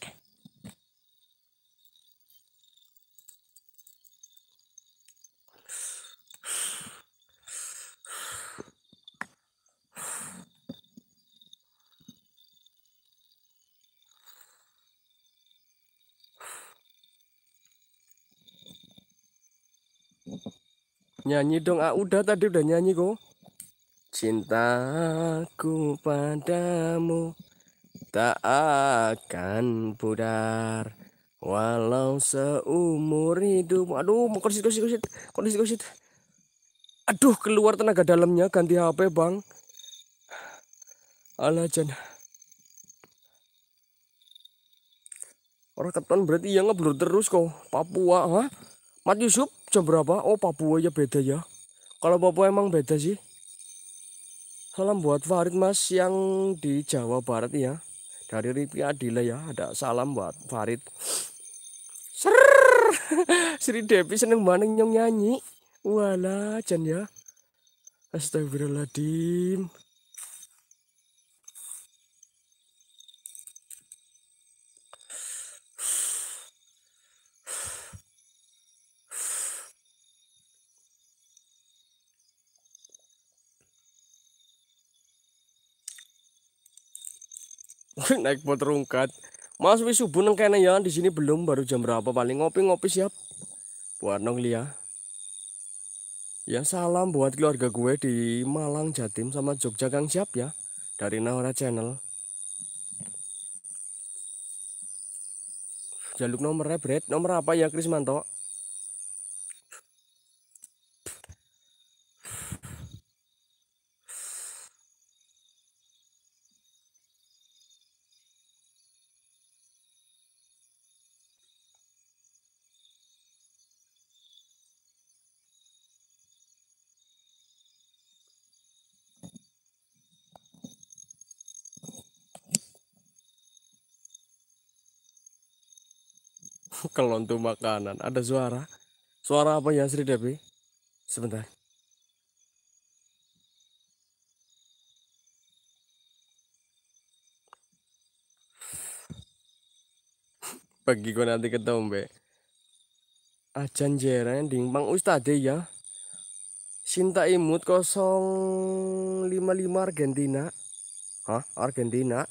Nyanyi dong, ah udah tadi udah nyanyi kok. Cintaku padamu Tak akan pudar walau seumur hidup aduh mau kondisi kondisi kondisi kondisi kursi aduh keluar tenaga dalamnya ganti HP bang ala jana orang keton berarti yang ngeblur terus kok Papua ha Mat Yusuf jam berapa oh Papua ya beda ya kalau Papua emang beda sih salam buat Farid mas yang di Jawa Barat ya dari Ripi Adila ya ada salam buat Farid Ser Sri Devi seneng banget nyong nyanyi wala jan ya Astagfirullahaladzim naik pot rungkat mas wis subuh neng kene ya di sini belum baru jam berapa paling ngopi ngopi siap buat nong lia ya salam buat keluarga gue di Malang Jatim sama Jogja Kang siap ya dari Naura Channel jaluk nomornya Brad nomor apa ya Krismanto bekal untuk makanan. Ada suara. Suara apa ya Sri Devi? Sebentar. Bagi gue nanti Be. Ajan jereng ding Bang ustadz ya. Sinta Imut 055 Argentina. Hah? Argentina?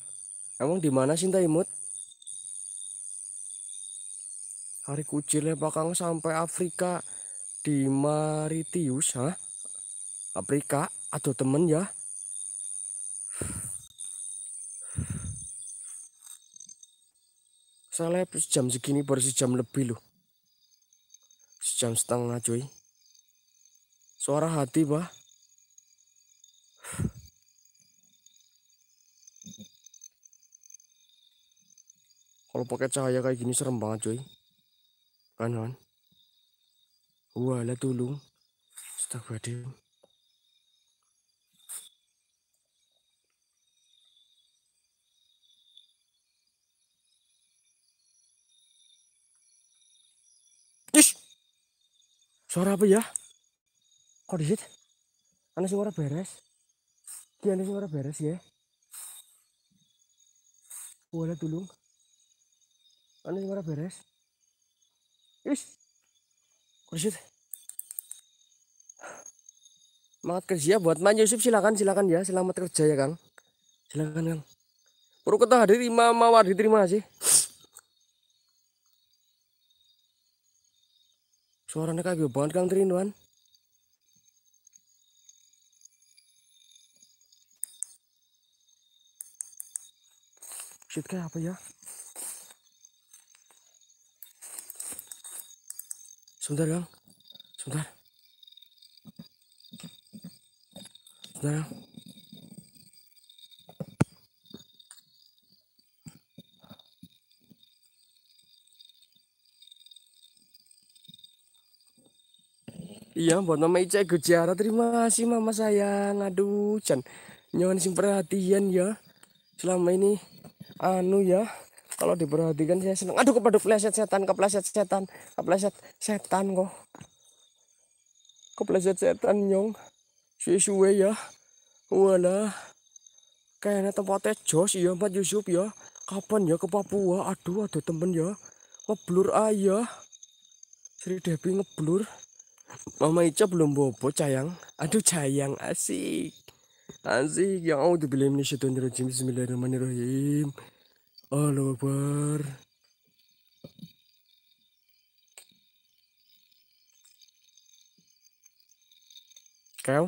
Emang di mana Sinta Imut? hari kucilnya bakal sampai Afrika di Maritius, ha? Afrika, atau temen ya? Salah jam segini baru sejam lebih loh. Sejam setengah cuy. Suara hati bah. Kalau pakai cahaya kayak gini serem banget cuy kanan wala tulung astagfirullahaladzim Ish. Suara apa ya? Kok disit? Ana suara beres. Ki ana suara beres ya. Wala tulung. Ana suara beres. Kursyut. Oh, Semangat kerja buat Man Yusuf silakan silakan ya. Selamat kerja ya Kang. Silakan Kang. kata hadir Imam mawar terima sih. Suaranya kayak banget Kang Trinwan. Shit kayak apa ya? Sebentar, dong Sebentar. Sebentar, dong Iya, buat nama Ica Gujara. Terima kasih mama sayang. Aduh, Chan. Jangan sing perhatian ya. Selama ini anu ya kalau diperhatikan saya senang aduh kepada pleset setan kepleset setan kepleset setan kok kepleset setan nyong sesuai ya wala kayaknya tempatnya jos ya Pak Yusuf ya kapan ya ke Papua aduh aduh temen ya ngeblur ayah ya. Sri Devi ngeblur Mama Ica belum bobo sayang aduh sayang asik asik yang mau dibeli ini setan bismillahirrahmanirrahim Allahu Akbar. kau,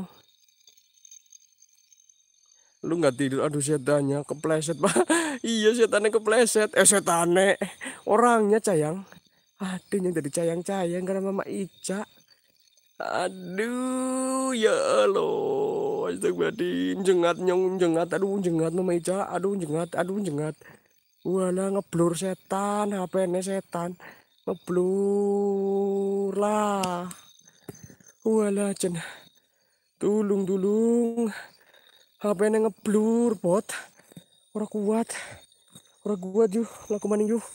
Lu nggak tidur aduh setannya kepleset, Pak. iya setannya kepleset. Eh setannya orangnya cayang. Aduh yang jadi cayang-cayang karena Mama Ica. Aduh ya Allah. Astagfirullahaladzim. Jengat nyong jengat aduh jengat Mama Ica. Aduh jengat aduh jengat. Wala ngeblur setan, hp ini setan. Ngeblur lah. Wala cen. Tulung tulung. hp ini ngeblur bot. Ora kuat. Ora kuat yuk, laku maning yuk.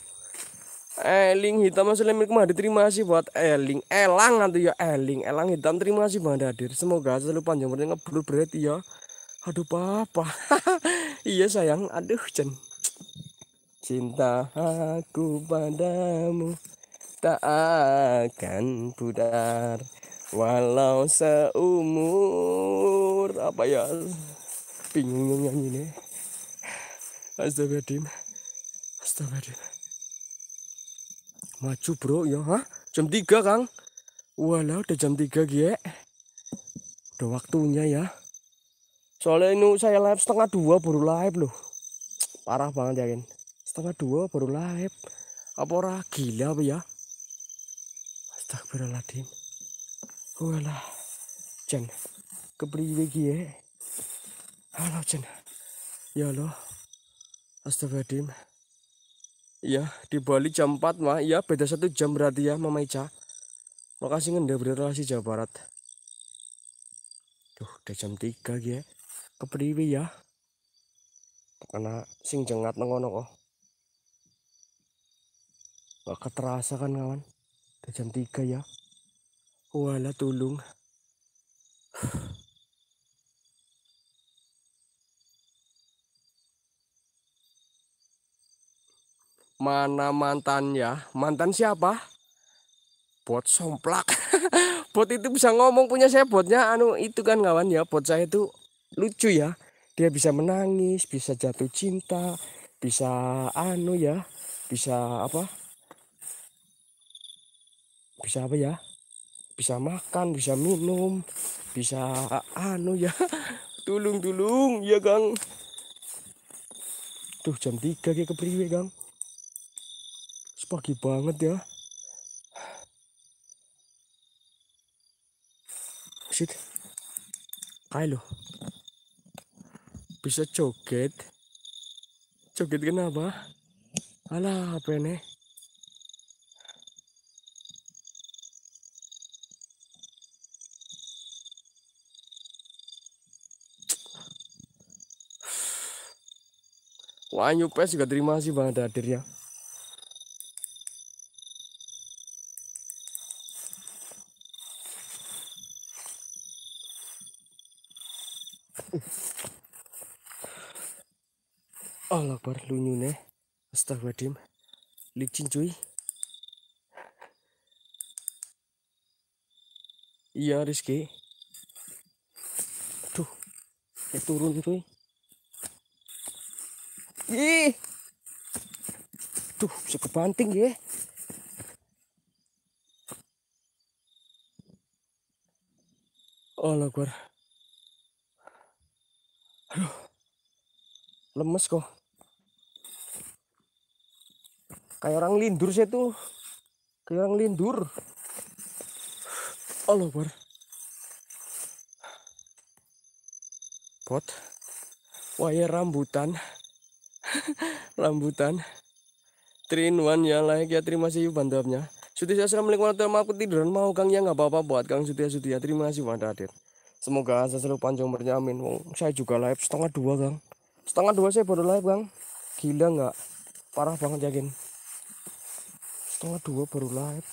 Eling hitam asli milik Mbak terima kasih buat Eling Elang nanti ya Eling Elang hitam terima kasih banget Hadir semoga selalu panjang berarti ngeblur berarti ya aduh papa iya sayang aduh Jen Cinta aku padamu tak akan pudar walau seumur apa ya bingung yang nyanyi ini astagfirullahaladzim astagfirullahaladzim maju bro ya ha jam tiga kang walau udah jam tiga gie udah waktunya ya soalnya ini saya live setengah dua baru live loh parah banget ya kan setengah dua baru live apa orang gila apa ya astagfirullahaladzim walah jen kepriwe ya halo jen ya lo astagfirullahaladzim ya di Bali jam 4 mah ya beda satu jam berarti ya Mama Ica makasih ngendah berrelasi Jawa Barat tuh udah jam 3 ya. Eh. Kepriwe ya? Karena sing jengat nengono kok. Gak keterasa kan kawan? Udah jam 3 ya. Wala tulung. Mana mantan ya, Mantan siapa? Bot somplak. bot itu bisa ngomong punya saya botnya anu itu kan kawan ya. Bot saya itu lucu ya. Dia bisa menangis, bisa jatuh cinta, bisa anu ya, bisa apa? bisa apa ya bisa makan bisa minum bisa anu ya tulung tulung ya gang tuh jam 3 kayak kepriwe gang pagi banget ya sit kayak lo bisa joget joget kenapa alah apa ini Wah, Pes juga terima kasih banget hadirnya. Allah bar nih. Astagfirullahaladzim. Licin cuy. Iya Rizky. Tuh, Ya turun cuy. Ih. Tuh, bisa kebanting ya. Allah gue. Aduh. Lemes kok. Kayak orang lindur saya tuh. Kayak orang lindur. Allah gue. Pot. Waya rambutan. rambutan trin one ya like ya terima kasih bantuannya Sutia Assalamualaikum warahmatullahi wabarakatuh tiduran mau Kang ya nggak apa-apa buat Kang Sutia Sutia terima kasih pada hadir semoga saya selalu panjang bernyamin Wong saya juga live setengah dua Kang setengah dua saya baru live Kang gila nggak parah banget yakin setengah dua baru live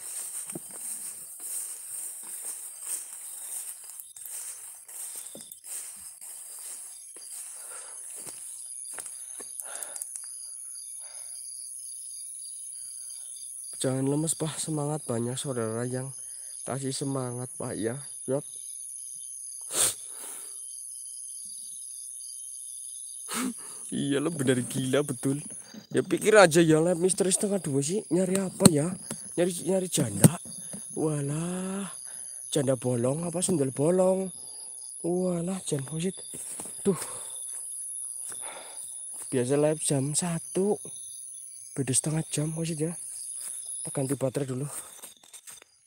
Jangan lemes Pak, semangat banyak saudara yang kasih semangat Pak ya. iya lo bener gila betul. Ya pikir aja ya lab misteri setengah dua sih nyari apa ya? Nyari nyari janda. Walah. Janda bolong apa sendal bolong? Walah jam posit. Tuh. Biasa live jam satu beda setengah jam posit ya kita ganti baterai dulu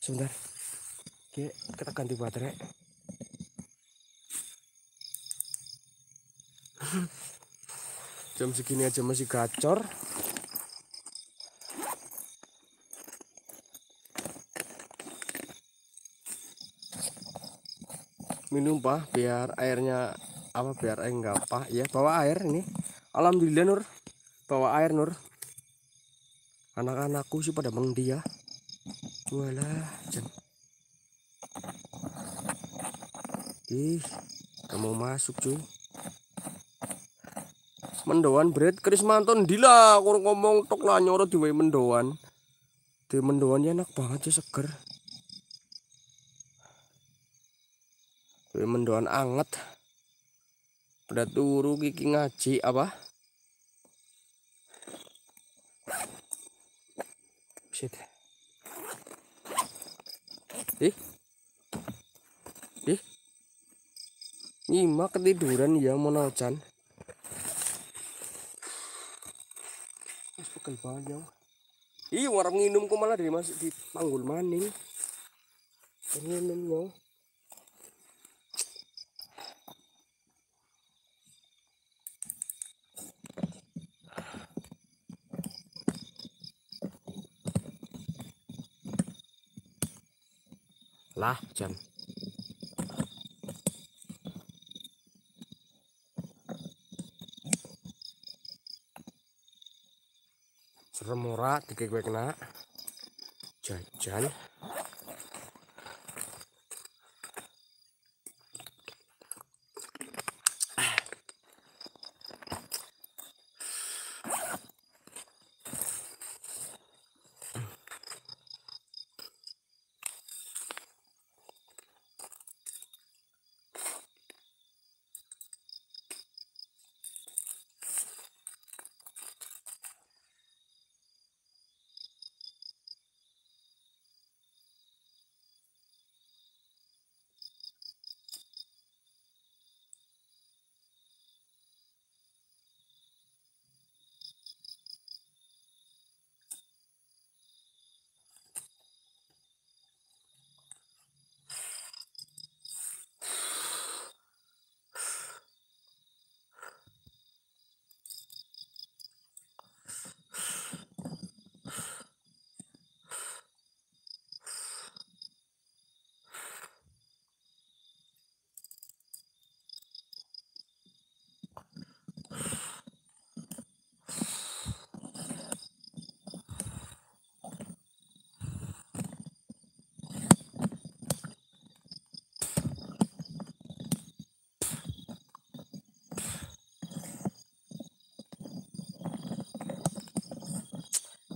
sebentar oke kita ganti baterai jam segini aja masih gacor minum pak biar airnya apa biar air nggak apa ya bawa air ini alhamdulillah nur bawa air nur anak-anakku sih pada mandi ya walah jen ih gak mau masuk cuy mendoan bread manton, dila kurang ngomong tok lah nyoro diwai mendoan di Mendoan ya enak banget sih seger diwai mendoan anget pada turu kiki ngaji apa shit. Ih. Eh? Ih. Eh? Nyimak ketiduran ya monocan. Mas pegel banget ya. ih warung nginum kok malah dari masuk di panggul maning. Nginum ya. lah jam seremora tiga gue kena jajan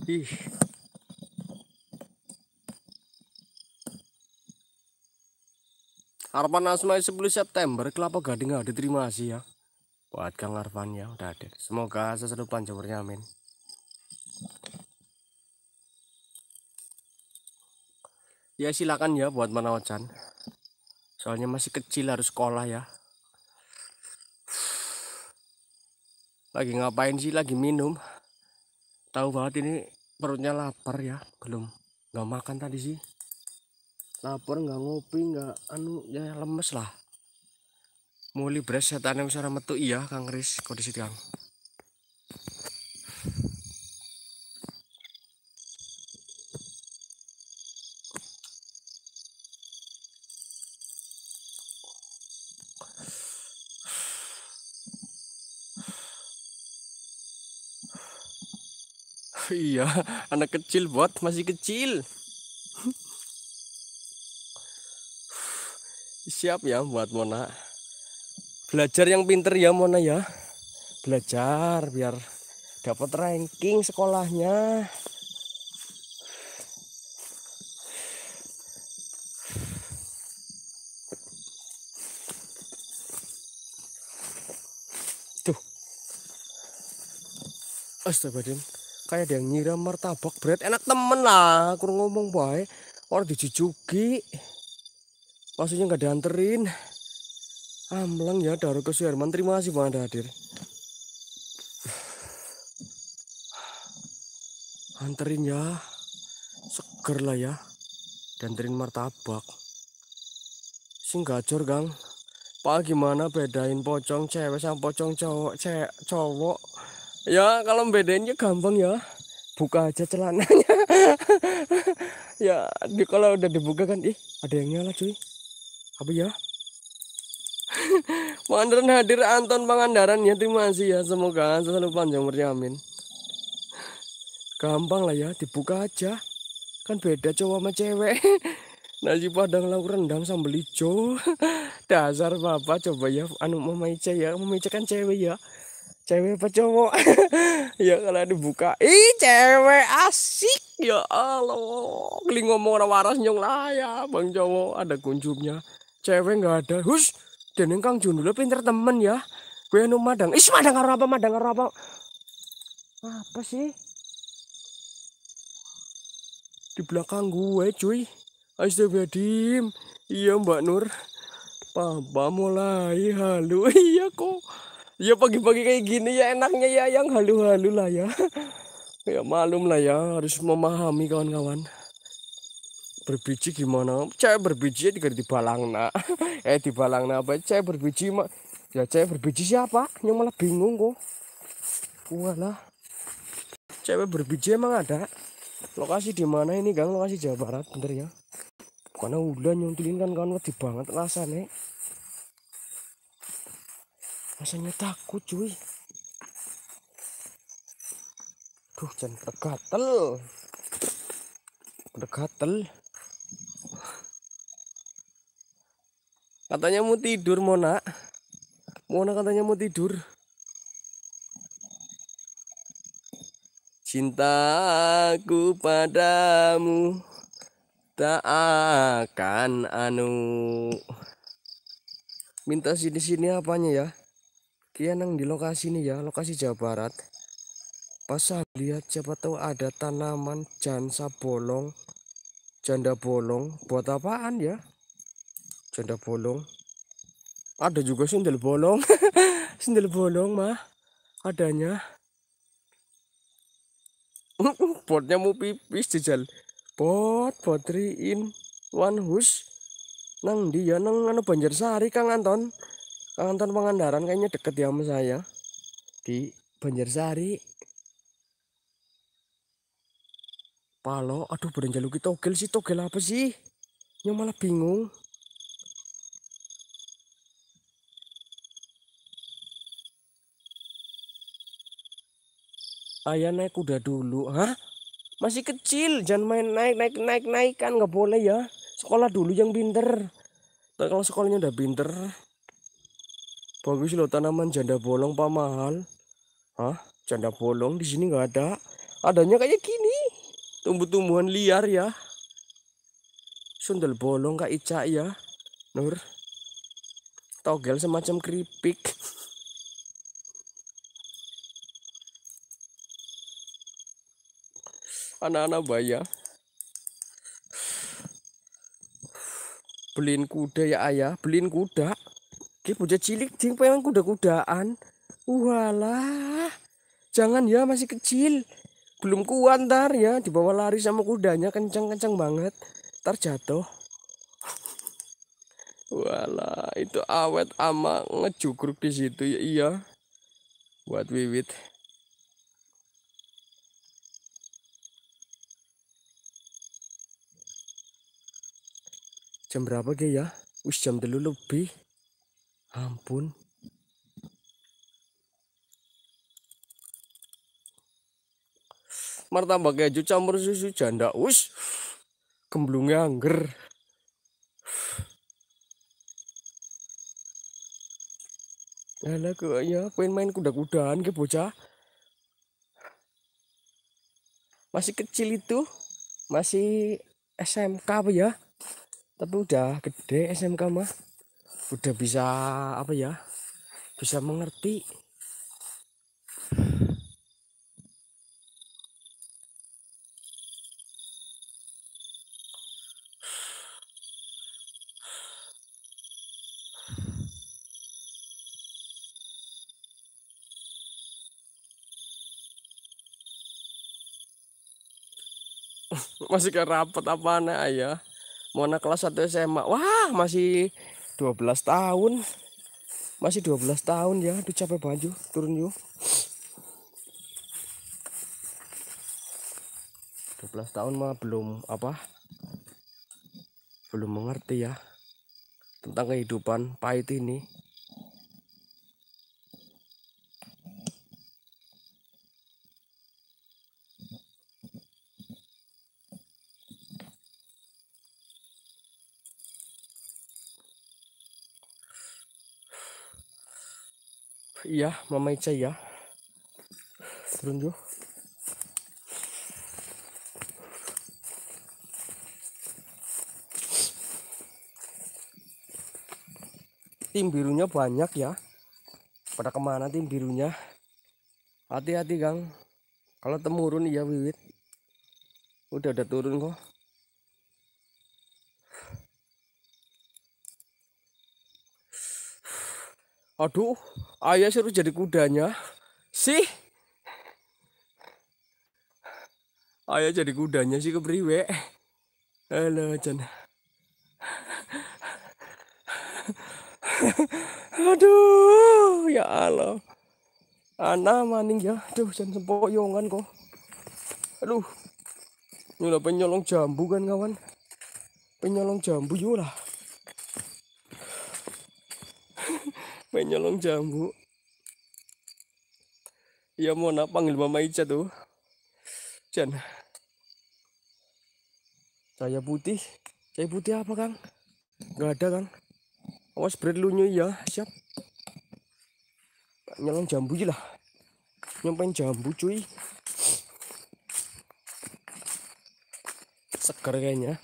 Ih. Arfan Asmai 10 September Kelapa Gading ada diterima sih ya buat Kang Arfan ya udah ada semoga seseru panjangurnya amin ya silakan ya buat mana wacan soalnya masih kecil harus sekolah ya lagi ngapain sih lagi minum tahu banget ini perutnya lapar ya belum nggak makan tadi sih lapar nggak ngopi nggak anu ya lemes lah muli beres setan yang metu iya kang Riz kondisi kang Ya anak kecil buat masih kecil. Siap ya buat Mona. Belajar yang pinter ya Mona ya. Belajar biar dapat ranking sekolahnya. Tuh. Astagfirullahaladzim kayak ada yang nyiram martabak berat enak temen lah aku ngomong baik orang dijujuki maksudnya nggak dianterin amlang ya ke Suherman terima kasih bang hadir anterin ya seger lah ya dianterin martabak sing gacor gang pak gimana bedain pocong cewek sama pocong cowok cewek cowok ya kalau bedanya gampang ya buka aja celananya ya di, kalau udah dibuka kan ih ada yang nyala cuy apa ya Pangandaran hadir Anton Pangandaran ya terima kasih ya semoga selalu panjang umurnya gampang lah ya dibuka aja kan beda cowok sama cewek nasi padang lauk rendang sambal hijau dasar bapak coba ya anu mama Ica ya mama Ica kan cewek ya cewek apa cowok ya kalau dibuka ih cewek asik ya Allah kali ngomong orang waras nyong lah ya bang cowok ada kunjungnya cewek nggak ada hus dan yang kang Junula pinter temen ya gue nu madang ih madang apa madang apa apa sih di belakang gue cuy Astagfirullahaladzim iya mbak Nur Papa mulai halu iya kok ya pagi-pagi kayak gini ya enaknya ya yang halu-halu lah ya ya malum lah ya harus memahami kawan-kawan berbiji gimana cek berbiji tiga ya, di balang nak eh di balang nak apa cek berbiji mak ya cek berbiji siapa yang malah bingung kok lah cewek berbiji emang ada lokasi di mana ini gang lokasi Jawa Barat bener ya karena udah nyontilin kan kawan wedi banget rasanya rasanya takut cuy duh jangan gatel udah gatel katanya mau tidur Mona Mona katanya mau tidur cintaku padamu tak akan anu minta sini-sini apanya ya Kian yang di lokasi ini ya, lokasi Jawa Barat. Pas lihat siapa tahu ada tanaman jansa bolong, janda bolong. Buat apaan ya? Janda bolong. Ada juga sendal bolong. sendal bolong mah adanya. Botnya mau pipis jajal. Bot, bot in one hus. Nang dia ya? nang anu Banjarsari Kang Anton. Kalimantan Pangandaran kayaknya deket ya sama saya di Banjarsari Palo aduh kita togel sih togel apa sih Nya malah bingung Ayah naik kuda dulu, hah? Masih kecil, jangan main naik naik naik naik kan nggak boleh ya. Sekolah dulu yang pinter. Kalau sekolahnya udah pinter, bagus loh tanaman janda bolong pak mahal Hah? janda bolong di sini nggak ada adanya kayak gini tumbuh-tumbuhan liar ya sundel bolong kak Ica ya Nur togel semacam keripik anak-anak bayar, beliin kuda ya ayah beliin kuda Ki bocah cilik jing pengen kuda-kudaan. Walah. Jangan ya masih kecil. Belum kuat ntar ya dibawa lari sama kudanya kencang-kencang banget. Ntar jatuh. Walah, itu awet ama ngejukruk di situ ya iya. Buat wiwit. Jam berapa ge ya? Wis jam dulu lebih. Ampun. Martabak keju campur susu janda. Us. Kemblungnya angger. Alah kok ya pengen main kuda-kudaan ke bocah. Masih kecil itu. Masih SMK apa ya? Tapi udah gede SMK mah udah bisa apa ya bisa mengerti masih ke rapat apa anak ya mau anak kelas 1 SMA wah masih 12 tahun masih 12 tahun ya aduh capek banget turun yuk 12 tahun mah belum apa belum mengerti ya tentang kehidupan pahit ini ya मम्माईच्या ya turun घेऊ tim birunya banyak ya pada kemana tim birunya hati-hati gang kalau temurun ya wiwit udah ada turun kok Aduh, ayah suruh jadi kudanya. Sih. Ayah jadi kudanya sih kepriwe. Halo, Jan. Aduh, ya Allah. Ana maning ya. Aduh, jan sempoyongan kok. Aduh. udah penyolong jambu kan kawan. Penyolong jambu yulah. pengen nyolong jambu, ya mau napa panggil mama tuh Jan saya putih saya putih apa kang nggak ada kang awas bread lunyu ya siap nyolong jambu aja lah nyampein jambu cuy seger kayaknya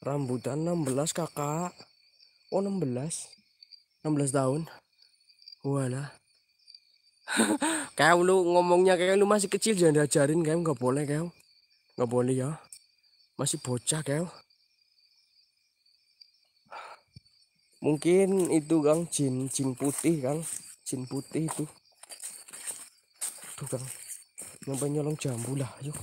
rambutan 16 kakak oh 16 16 tahun Wala. kau lu ngomongnya kayak lu masih kecil jangan diajarin kau nggak boleh kau nggak boleh ya masih bocah kau mungkin itu kang jin jin putih kang jin putih itu tuh kang nyampe nyolong jambu lah yuk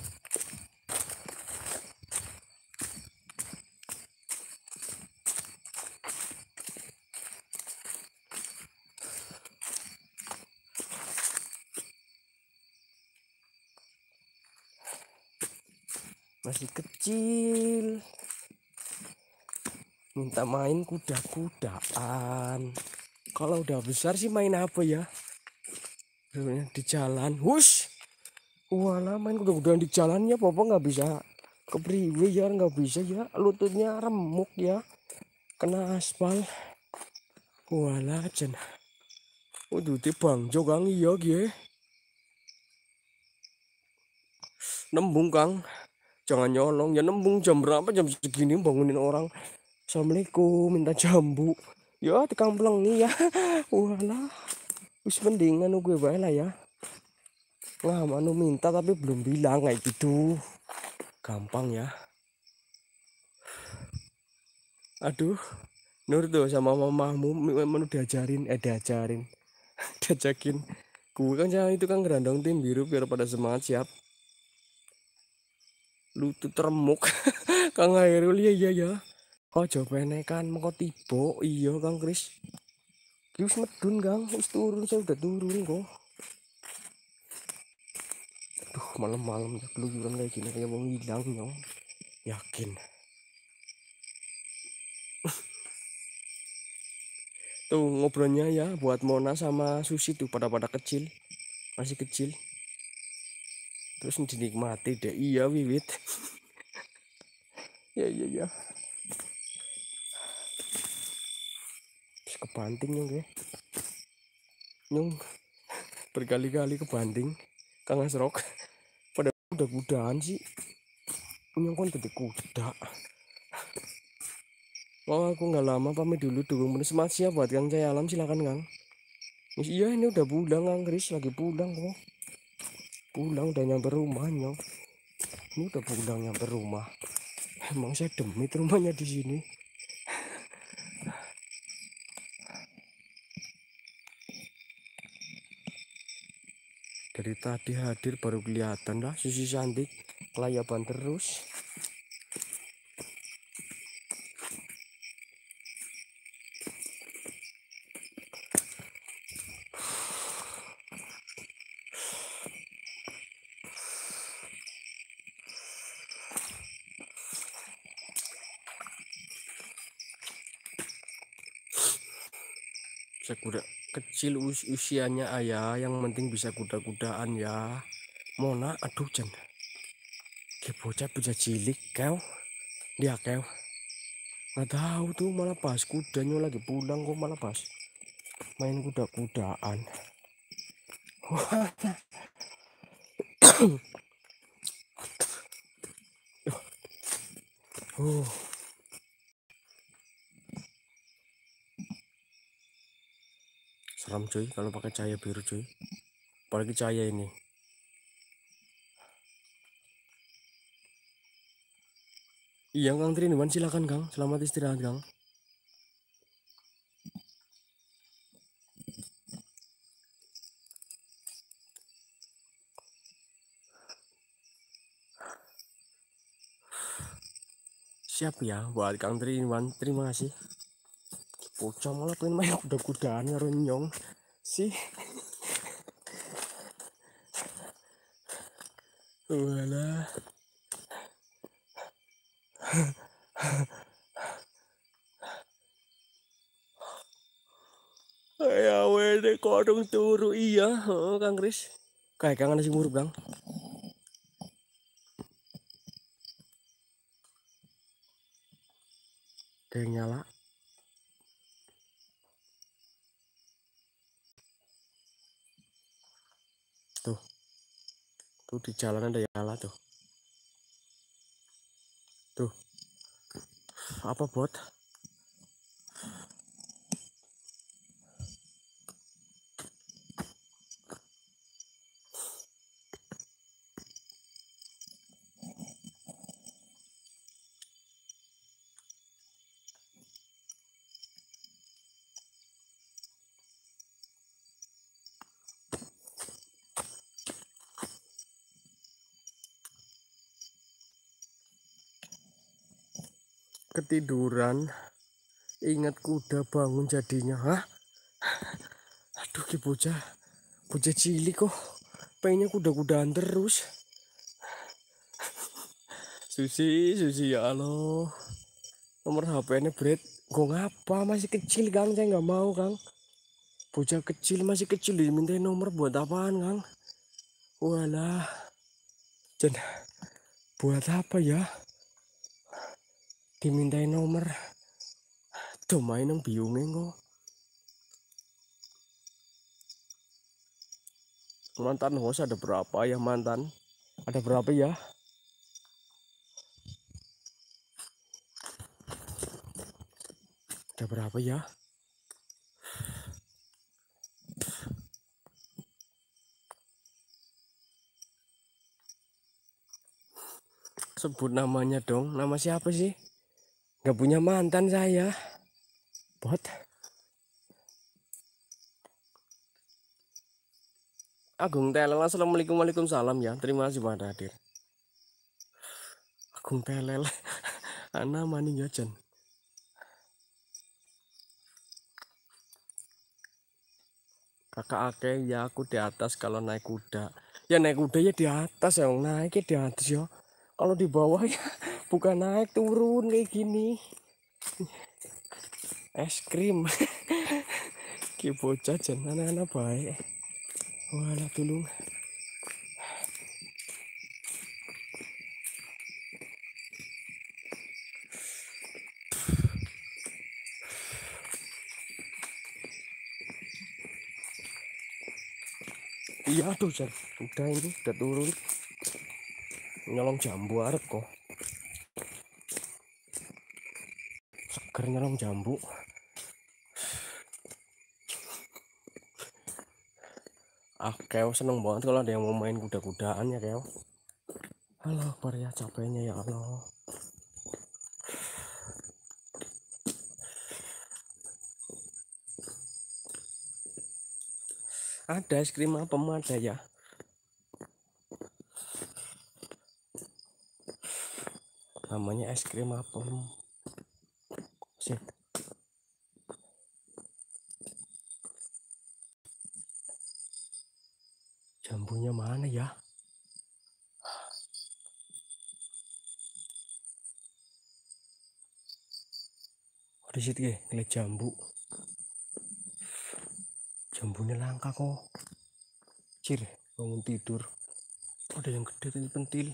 kecil minta main kuda-kudaan kalau udah besar sih main apa ya di jalan hus wala main kuda-kudaan di jalannya papa nggak bisa kepriwe ya nggak bisa ya lututnya remuk ya kena aspal wala jen waduh di bang jogang iya gie nembung kang jangan nyolong ya nembung jam berapa jam segini bangunin orang assalamualaikum minta jambu ya dikampleng nih ya walah wis mendingan gue bae lah ya nah manu minta tapi belum bilang kayak gitu gampang ya aduh Nur tuh sama mamamu menu diajarin eh diajarin diajakin gue kan jangan itu kan gerandong tim biru biar pada semangat siap lutut termuk Kang airul ya ya, ya coba mau mengko tiba iya Kang Kris kius medun Kang wis turun saya udah turun kok aduh malam-malam ya keluyuran kayak gini kayak mau hilang nyong yakin tuh ngobrolnya ya buat Mona sama Susi tuh pada pada kecil masih kecil terus dinikmati deh iya wiwit ya ya ya terus kebanting nyong deh ya. nyong berkali-kali kebanting kang asrok pada udah kudaan sih nyong kan tadi kuda Oh aku nggak lama pamit dulu dulu. penuh semangat siap buat Kang Jaya Alam silakan Kang. Iya ini udah pulang Kang Kris lagi pulang kok pulang dan nyampe rumahnya ini udah pulang nyampe rumah emang saya demit rumahnya di sini dari tadi hadir baru kelihatan lah sisi cantik kelayaban terus bisa kuda kecil us usianya ayah yang penting bisa kuda-kudaan ya Mona aduh jen ke bocah bisa cilik kau dia kau nggak tahu tuh malah pas kudanya lagi pulang kok malah pas main kuda-kudaan Oh. cakram cuy kalau pakai cahaya biru cuy apalagi cahaya ini iya Kang Trinuan silakan Kang selamat istirahat Kang siap ya buat Kang Trinuan terima kasih bocah malah pengen main kuda-kudaan ya renyong sih wala ya wede kodong turu iya oh, kang Kris kayak kangen sih murup kang kayak nyala tuh di jalan ada yang nyala tuh tuh apa buat? Tiduran, ingat kuda bangun jadinya hah aduh ki bocah bocah cilik kok pengennya kuda-kudaan terus Susi Susi ya lo. nomor HP-nya Bret gue ngapa masih kecil Kang saya nggak mau Kang bocah kecil masih kecil diminta nomor buat apaan Kang walah dan buat apa ya dimintai nomor domain yang bingungnya kok mantan host ada berapa ya mantan ada berapa ya ada berapa ya sebut namanya dong nama siapa sih nggak punya mantan saya bot Agung Telel Assalamualaikum salam ya Terima kasih pada hadir Agung Telel Ana maning jajan Kakak ake ya aku di atas kalau naik kuda Ya naik kuda ya di atas ya naik ya di atas ya kalau di bawah ya bukan naik turun kayak gini es krim ki bocah anak-anak baik wala tulung iya tuh udah ini udah turun nyolong jambu arep kok seger nyolong jambu ah keo seneng banget kalau ada yang mau main kuda-kudaan ya keo halo akbar ya capeknya ya Allah ada es krim apa ada ya namanya es krim apel sih jambunya mana ya di situ ya ngeliat jambu jambunya langka kok cir bangun tidur ada yang gede tapi pentil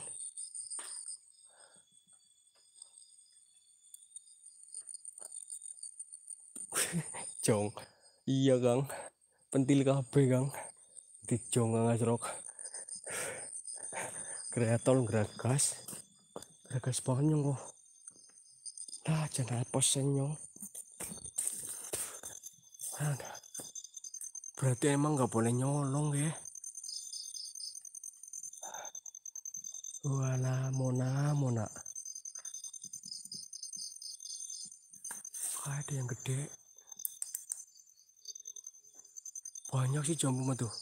dijong iya gang pentil kabeh kang dijong kang asrok kreator geragas geragas banyak kok nah jangan pos senyong nah, berarti emang nggak boleh nyolong ya wala mona mona ada yang gede banyak sih jambu tuh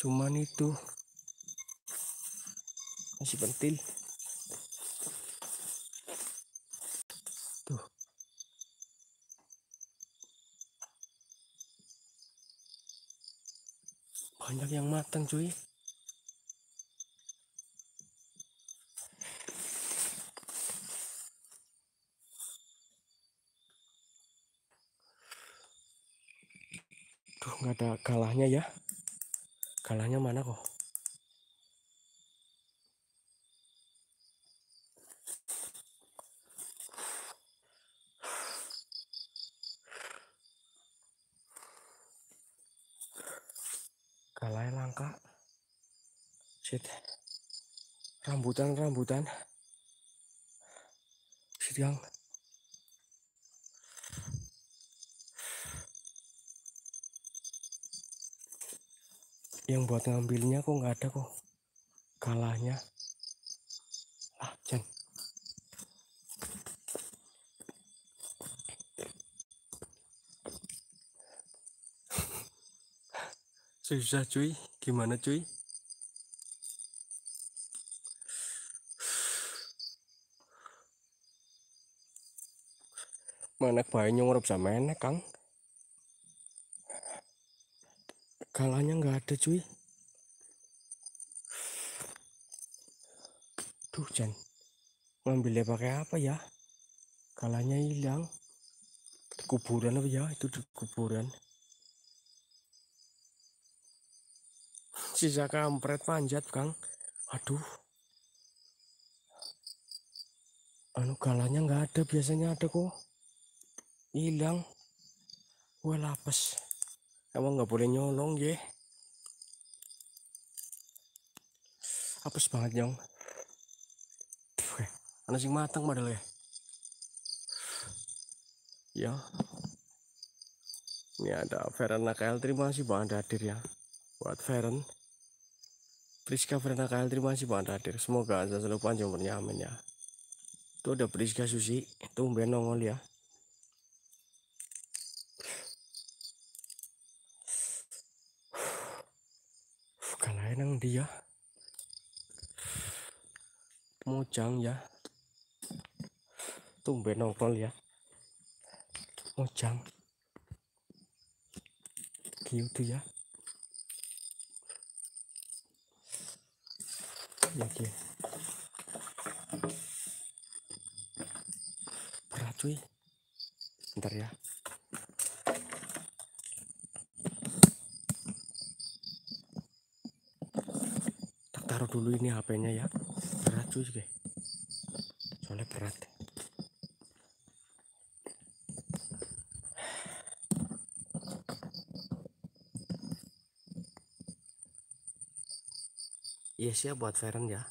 cuman itu masih pentil tuh banyak yang matang cuy ada kalahnya ya kalahnya mana kok kalahnya langka shit rambutan rambutan shit yang yang buat ngambilnya kok nggak ada kok kalahnya lah jen susah cuy gimana cuy mana banyak nyongorop sama enak kang Galanya nggak ada cuy. Duh Jan. Ngambilnya pakai apa ya? Galanya hilang. Di kuburan apa ya? Itu di kuburan. Sisa kampret panjat Kang. Aduh. Anu galanya nggak ada biasanya ada kok. Hilang. Gue lapes emang nggak boleh nyolong ya Apes banget nyong eh. anak sing matang padahal ya ya ini ada Feren Nakael terima kasih banget hadir ya buat Feren Priska Feren Nakael terima kasih banget hadir semoga selalu panjang bernyaman ya itu ada Priska Susi tumben nongol ya Mojang ya tumben nongol ya Mojang gitu ya ya oke berat cuy ya tak taruh dulu ini HP-nya ya lucu juga soalnya berat iya sih ya buat Feren ya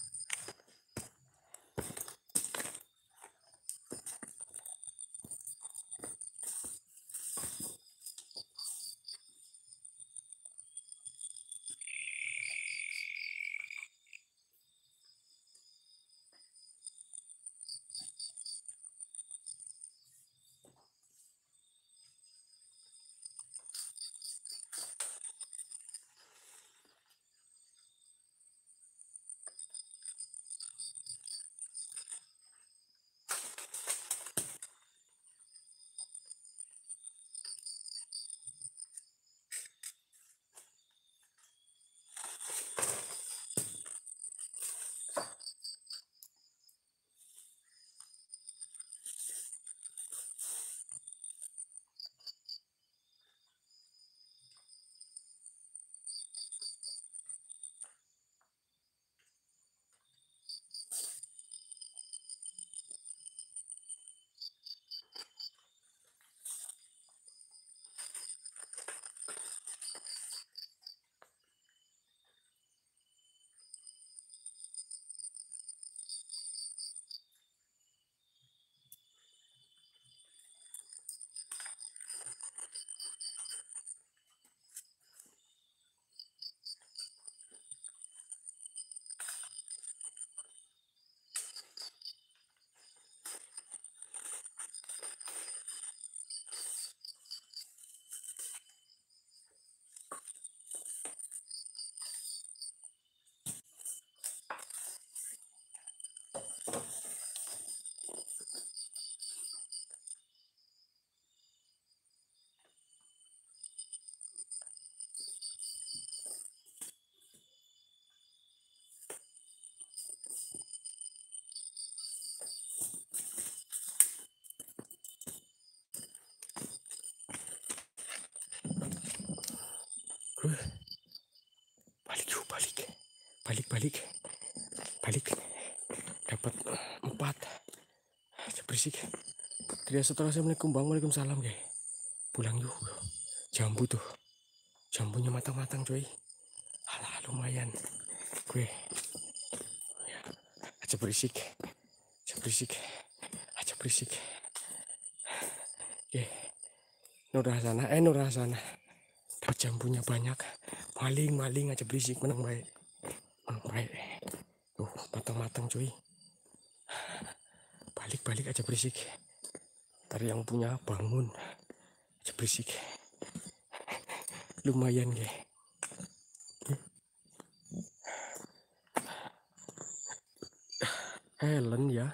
balik yuk balik balik balik balik dapat eh, empat berisik teriak setelah assalamualaikum bang waalaikumsalam guys pulang yuk jambu tuh jambunya matang-matang cuy alah lumayan gue ya. aja berisik aja berisik aja berisik oke Nur sana eh Nur sana jambunya banyak maling-maling aja berisik menang baik menang baik tuh matang-matang cuy balik-balik aja berisik tadi yang punya bangun aja berisik lumayan ya Helen ya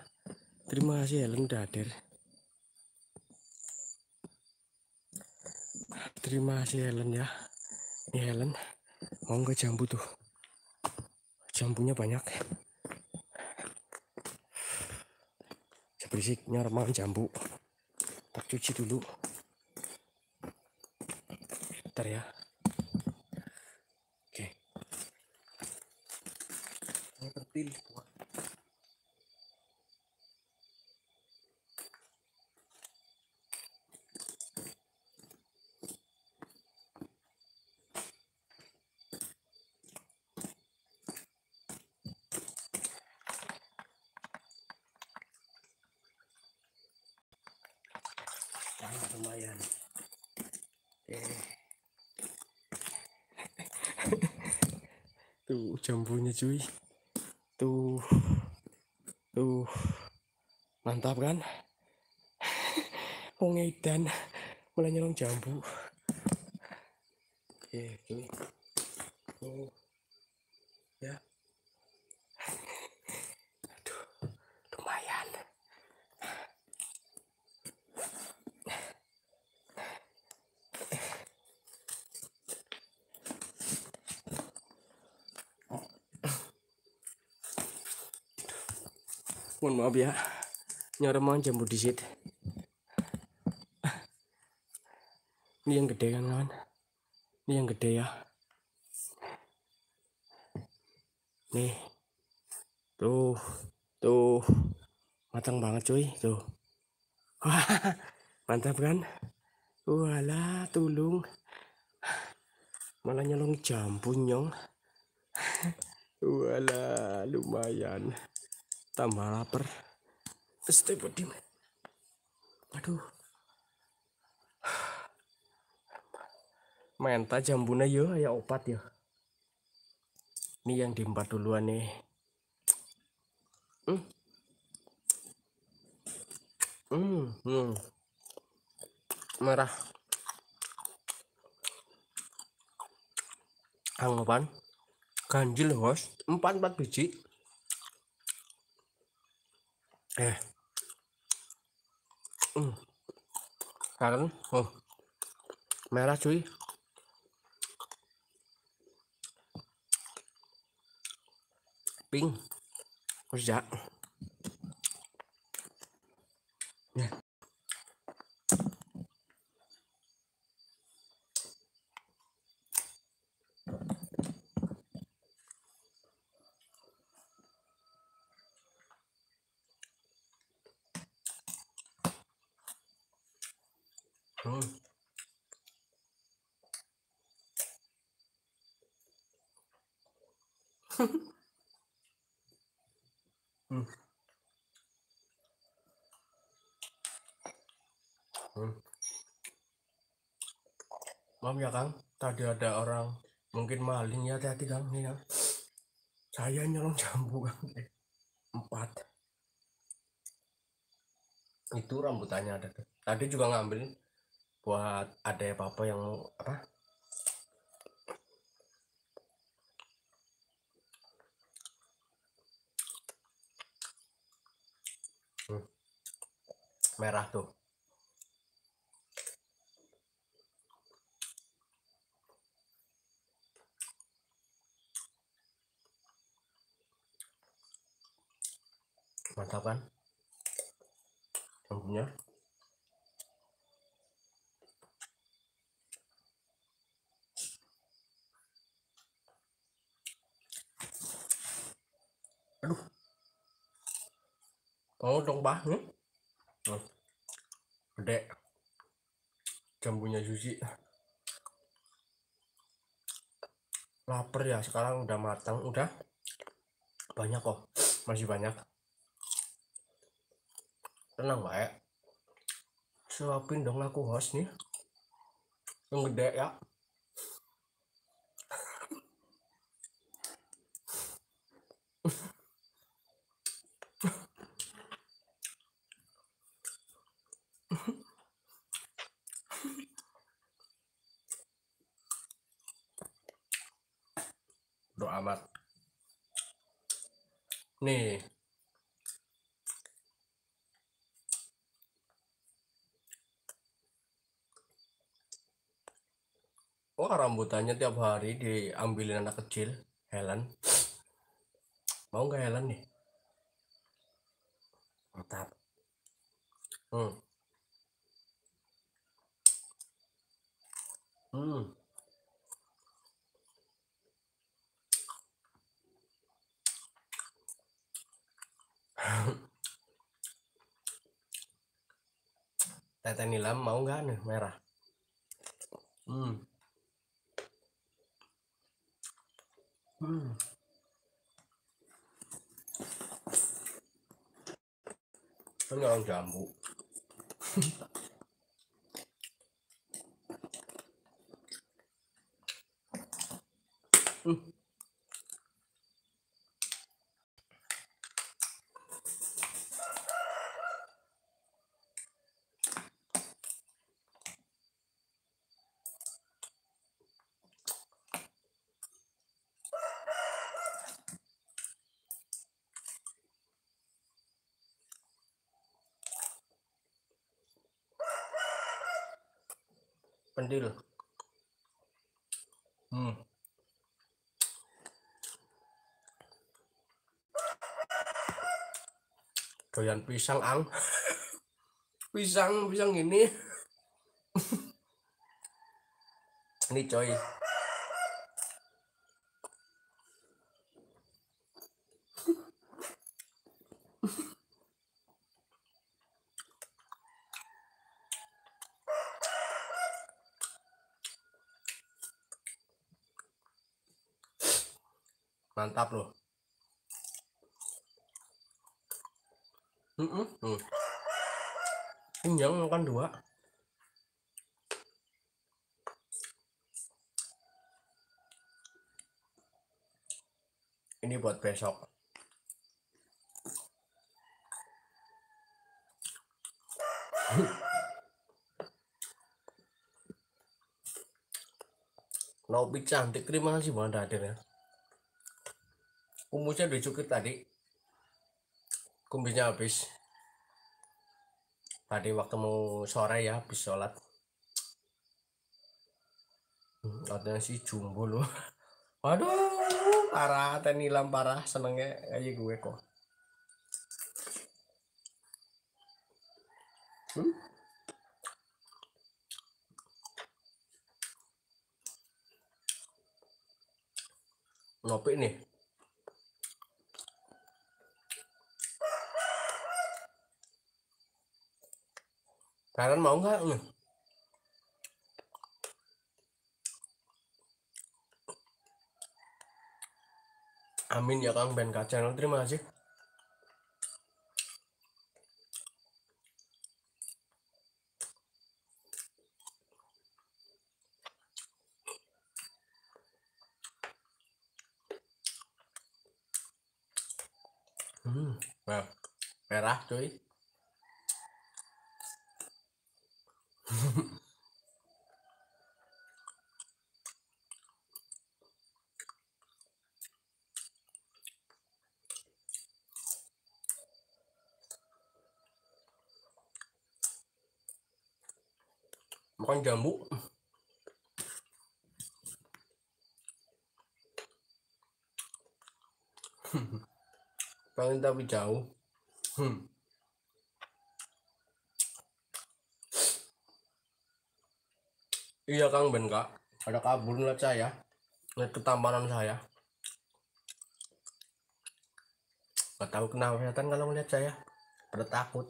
terima kasih Helen udah hadir terima si Helen ya ini Helen mau nggak jambu tuh jambunya banyak berisiknya remang jambu tak cuci dulu ntar ya ya nyoremon jambu disit ini yang gede kan kawan ini yang gede ya nih tuh tuh matang banget cuy tuh wah mantap kan wala tulung malah nyolong jambu nyong wala lumayan tambah lapar terus itu buat dimen aduh menta jambuna yo ya opat yo ini yang diempat duluan nih hmm. Hmm, hmm. merah anggapan ganjil bos, empat empat biji eh kangen Karen oh. merah cuy pink rujak hmm. Hmm. Maaf ya Kang, tadi ada orang mungkin maling ya hati-hati Kang ini ya. Saya nyolong jambu Kang. Empat. Itu rambutannya ada Tadi juga ngambil buat ada apa-apa yang apa merah tuh. Mantap kan? Bumbunya. Aduh. Oh, dong hmm? hmm. gede jambunya Susi lapar ya sekarang udah matang udah banyak kok masih banyak tenang baik ya suapin dong aku host nih yang gede ya Nih. Wah rambutannya tiap hari diambilin anak kecil, Helen. Mau nggak Helen nih? Mantap. Hmm. Hmm. Teteh Nilam mau nggak nih merah? Hmm. Hmm. Kan orang jambu. hmm. dulu, hmm doyan pisang ang pisang pisang ini ini coy mantap loh hmm, -mm. Hmm. makan dua ini buat besok Lopi cantik terima kasih banget hadirnya kumisnya udah cukup tadi kumisnya habis tadi waktu mau sore ya habis sholat hmm, katanya si jumbo loh waduh parah tenilam parah senengnya kayak gue kok hmm? ngopi nih Kalian mau nggak? Hmm. Amin ya Kang Ben Channel. Terima kasih. tapi jauh. Hmm. Iya Kang Ben Kak, ada kabur ngeliat saya, ngeliat ketampanan saya. Gak tahu kenapa kelihatan kalau ngeliat saya, pada takut.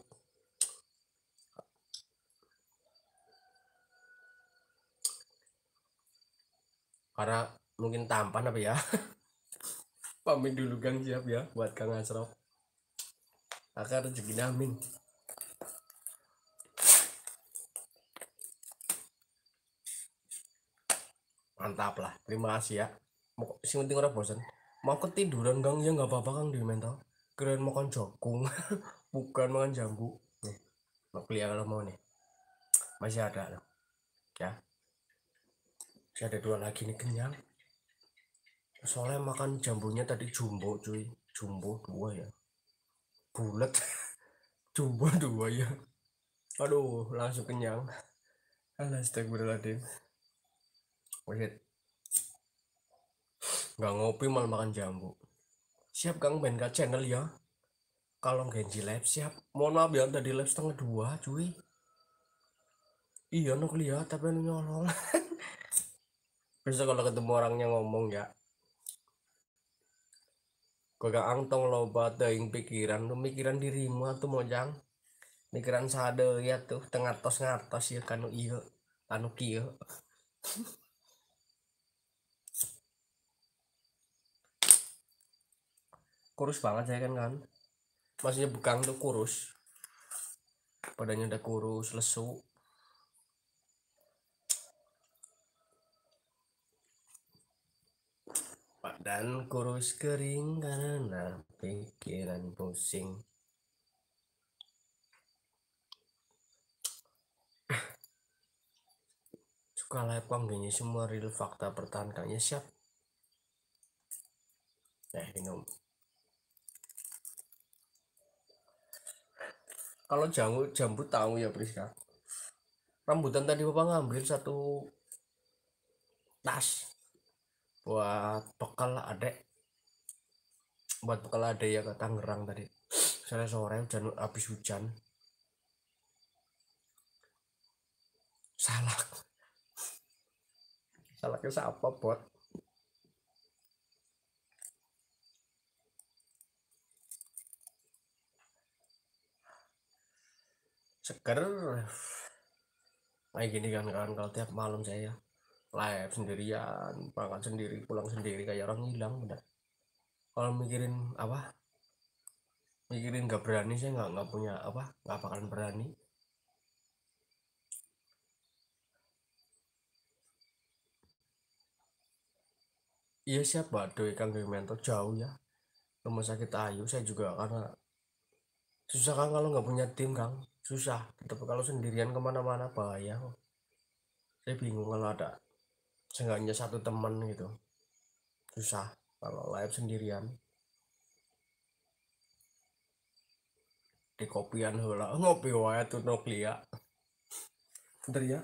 Karena mungkin tampan apa ya? Pamit dulu Gang siap ya buat Kang Asrof agar rezeki amin mantap lah terima kasih ya mau sih penting orang bosan mau ketiduran gang ya nggak apa-apa kang di mental keren makan jokung bukan makan jambu nih mau kuliah kalau mau nih masih ada loh ya masih ada dua lagi nih kenyang soalnya makan jambunya tadi jumbo cuy jumbo dua ya bulat dua dua ya aduh langsung kenyang Astagfirullahaladzim Wait Gak ngopi malah makan jambu Siap Kang Benka channel ya Kalau Genji Lab siap Mohon maaf ya tadi live setengah dua cuy Iya nuk lihat tapi anu nyolong Bisa kalau ketemu orangnya ngomong ya Kagak tong loba yang pikiran pemikiran dirimu atau mojang Mikiran sade ya tuh tengah tos ngatos ya kanu iya anu kio, kurus banget saya kan kan maksudnya bukan tuh kurus padanya udah kurus lesu Dan kurus kering karena pikiran pusing. Suka live gini semua real fakta pertahankannya siap. Nah, minum. Kalau jambu jambu tahu ya Priska. Rambutan tadi Bapak ngambil satu tas buat bekal adek buat bekal adek ya ke Tangerang tadi sore sore hujan habis hujan salah salah, salaknya siapa buat, seger kayak gini kan kawan kalau tiap malam saya live sendirian berangkat sendiri pulang sendiri kayak orang hilang udah kalau mikirin apa mikirin gak berani saya nggak nggak punya apa nggak bakalan berani iya siapa doi kang mentor jauh ya rumah sakit ayu saya juga karena susah kan kalau nggak punya tim kang susah tapi kalau sendirian kemana-mana bahaya saya bingung kalau ada seenggaknya satu teman gitu susah kalau live sendirian di kopian hula eh, ngopi wae tuh nuklia bentar ya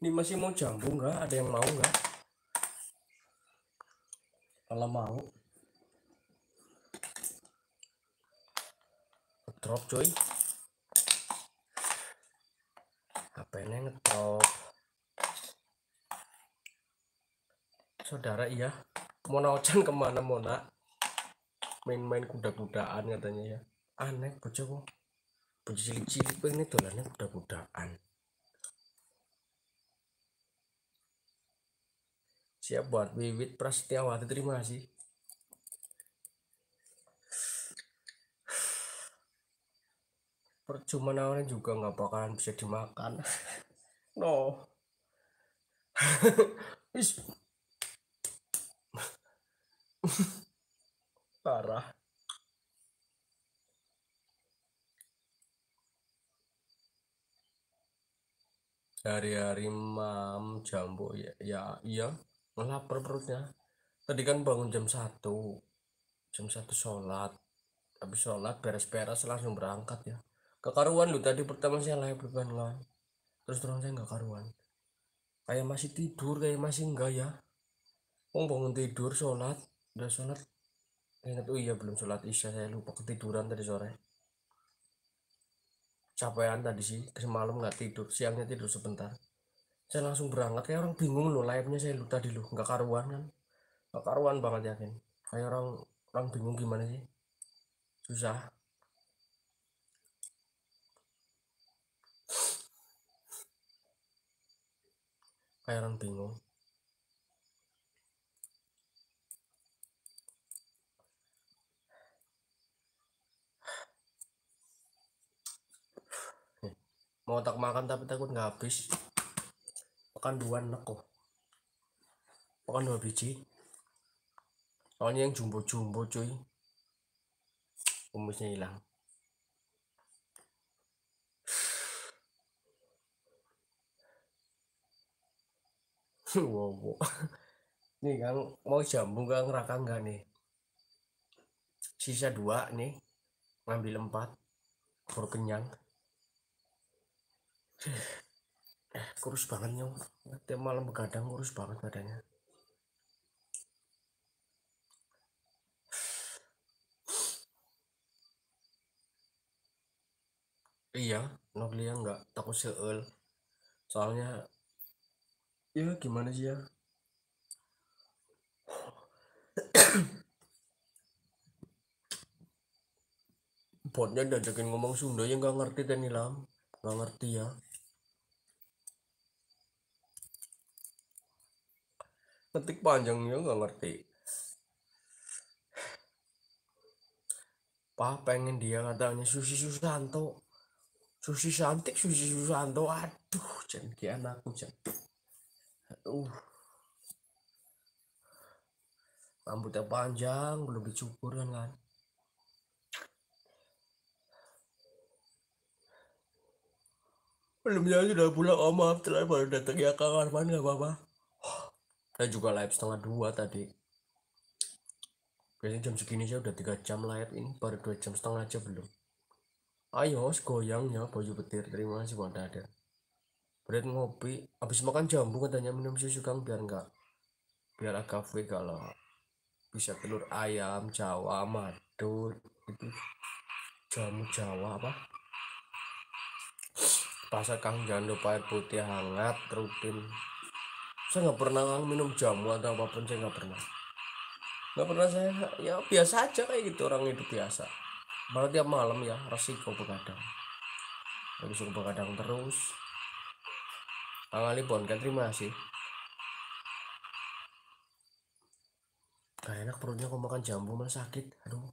ini masih mau jambu nggak ada yang mau nggak kalau mau drop coy hp ini ngetop saudara iya mau Ojan kemana mau Mona main-main kuda-kudaan katanya ya aneh bocah kok bocah cilik-cilik ini dolannya kuda-kudaan siap buat bibit prasetyawati terima kasih percuma nawarin juga nggak bakalan bisa dimakan no parah hari hari mam jambu ya ya iya lapar perutnya tadi kan bangun jam 1 jam 1 sholat habis sholat beres-beres langsung berangkat ya kekaruan lu tadi pertama saya live berban terus terus saya nggak karuan kayak masih tidur kayak masih enggak ya Wong bangun tidur sholat udah sholat ingat oh iya belum sholat isya saya lupa ketiduran tadi sore capean tadi sih semalam nggak tidur siangnya tidur sebentar saya langsung berangkat kayak orang bingung loh live-nya saya lu tadi loh nggak karuan kan nggak karuan banget yakin kayak orang orang bingung gimana sih susah kayak orang bingung mau tak makan tapi takut nggak habis pekan dua enak kok pekan dua biji soalnya yang jumbo-jumbo cuy kumisnya hilang wow, wow. nih kan mau jambu kan raka enggak nih sisa dua nih ngambil empat baru kenyang eh kurus banget nyong tiap malam begadang kurus banget badannya iya Noglia nggak takut seul soalnya ya gimana sih ya botnya diajakin ngomong Sunda ya nggak ngerti teh nilam nggak ngerti ya ngetik panjangnya nggak ngerti Pak pengen dia katanya Susi Susanto Susi cantik Susi Susanto aduh jadi anakku jangan uh rambutnya panjang belum dicukur kan kan belum jalan sudah pulang om oh, maaf telah baru datang ya kang Arman nggak apa-apa saya juga live setengah dua tadi biasanya jam segini saya udah tiga jam live ini baru dua jam setengah aja belum ayo goyangnya baju petir terima kasih buat ada Berit ngopi habis makan jambu katanya minum susu kang biar enggak biar agak free kalau bisa telur ayam jawa madu itu jamu jawa apa pasar kang jangan lupa air putih hangat rutin saya nggak pernah minum jamu atau apapun saya nggak pernah nggak pernah saya ya biasa aja kayak gitu orang hidup biasa malah tiap malam ya resiko begadang resiko begadang terus Pangali bon terima kasih gak enak perutnya kok makan jambu malah sakit aduh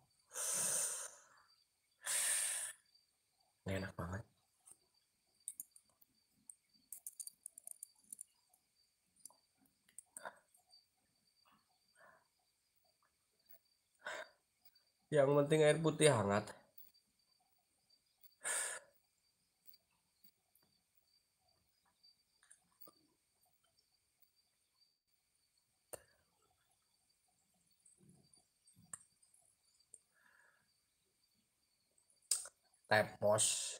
yang penting air putih hangat tepos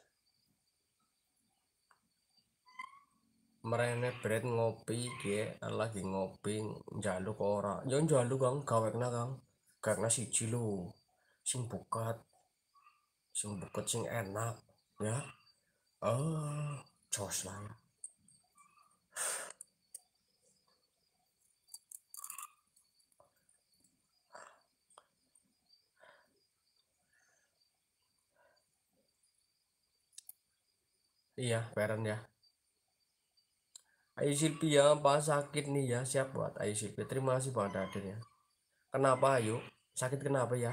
merene bread ngopi dia kan lagi ngopi njaluk orang jangan njaluk kang gawekna kang Karena si cilu sing buket sing buket sing enak ya oh, jos lah Iya, peren ya. Ayu silpi ya, Pak sakit nih ya, siap buat Ayu silpi, Terima kasih pada hadirnya. Kenapa ayo Sakit kenapa ya?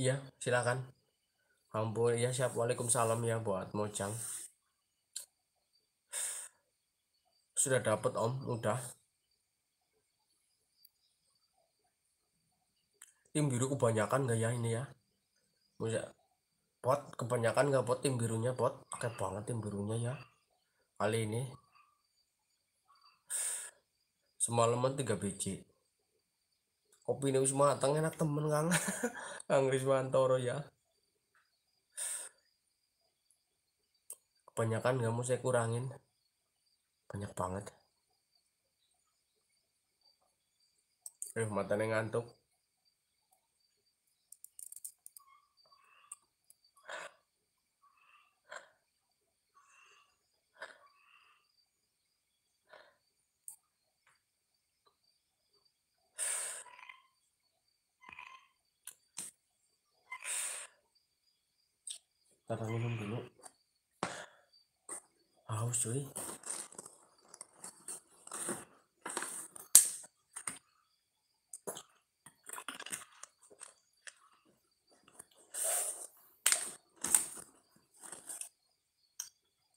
Iya, silakan. Ampun, ya siap. Waalaikumsalam ya buat Mojang. Sudah dapat Om, udah. Tim biru kebanyakan gak ya ini ya? Pot kebanyakan gak pot tim birunya pot? Pakai banget tim birunya ya. Kali ini. Semalaman 3 biji kopi ini wis matang enak temen kang kang Rismantoro ya kebanyakan nggak mau saya kurangin banyak banget Eh, matanya ngantuk. kita minum dulu. Haus cuy.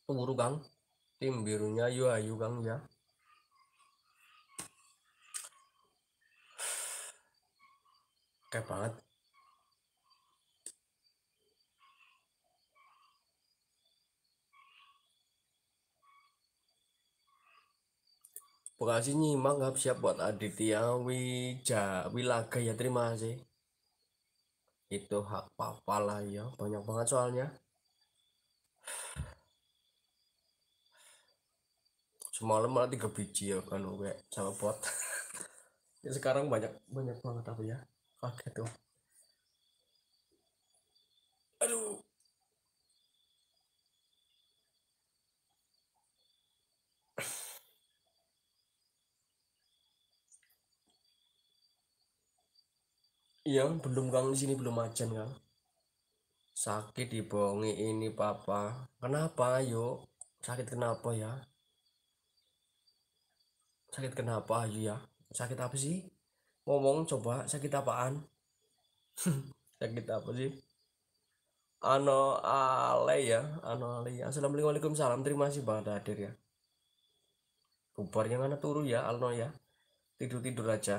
Keburu gang. Tim birunya ayu ayu gang ya. Kayak banget. Bekasi nyimak nggak siap buat Aditya Wija Wilaga ya terima kasih itu hak papa lah ya banyak banget soalnya semalam malah tiga biji ya kan gue sama bot ya sekarang banyak banyak banget apa ya kaget tuh Iya, belum Kang di sini belum macan Kang. Sakit dibohongi ini papa. Kenapa, ayo Sakit kenapa ya? Sakit kenapa, ayo ya? Sakit apa sih? Ngomong coba, sakit apaan? sakit apa sih? Ano ale ya, ano ale ya. Assalamualaikum salam, terima kasih banget hadir ya. Bubarnya mana turu ya, Alno ya. Tidur-tidur aja.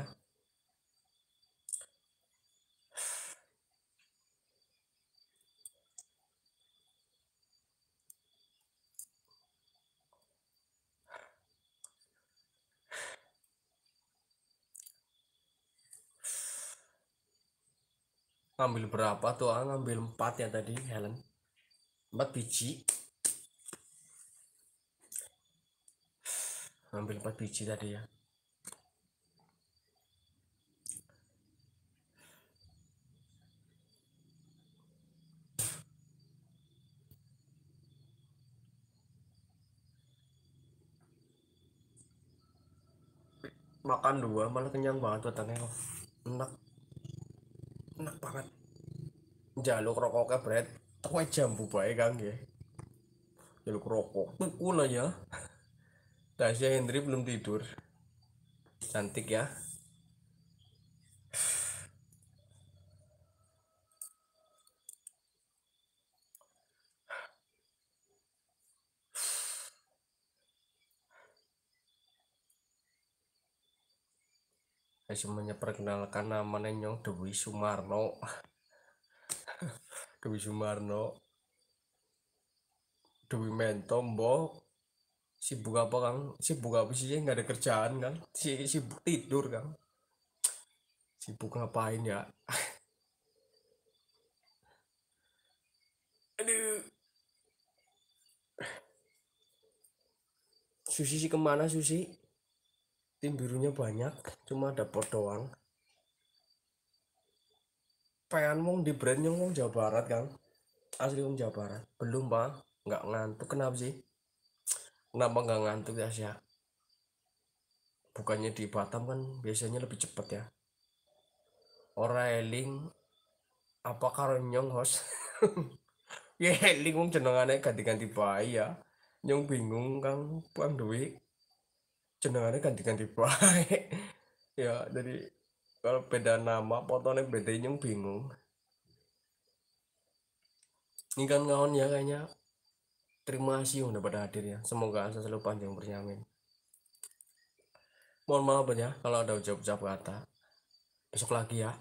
ngambil berapa tuh ah ngambil empat ya tadi Helen empat biji ngambil empat biji tadi ya makan dua malah kenyang banget tuh tangannya enak enak banget jaluk rokoknya berat kue jambu baik kang ya jaluk rokok tuh ya Tasya Hendri belum tidur cantik ya saya semuanya perkenalkan nama Nyong Dewi Sumarno Dewi Sumarno Dewi Mento mbok sibuk apa kang sibuk apa sih nggak ada kerjaan kan sibuk tidur kan sibuk ngapain ya aduh Susi sih kemana Susi? tim birunya banyak cuma ada pot doang pengen mong di brand yang wong Jawa Barat kan asli wong Jawa Barat belum pak nggak ngantuk kenapa sih kenapa nggak ngantuk ya sih bukannya di Batam kan biasanya lebih cepet ya orang eling apa karena nyong host ya eling wong jenengane ganti-ganti bayi ya nyong bingung kang buang duit jenengannya ganti-ganti baik ya jadi kalau beda nama fotonya beda yang bingung ini kan kawan ya kayaknya terima kasih udah pada hadir ya semoga selalu panjang bernyamin mohon maaf ya kalau ada ucap-ucap kata besok lagi ya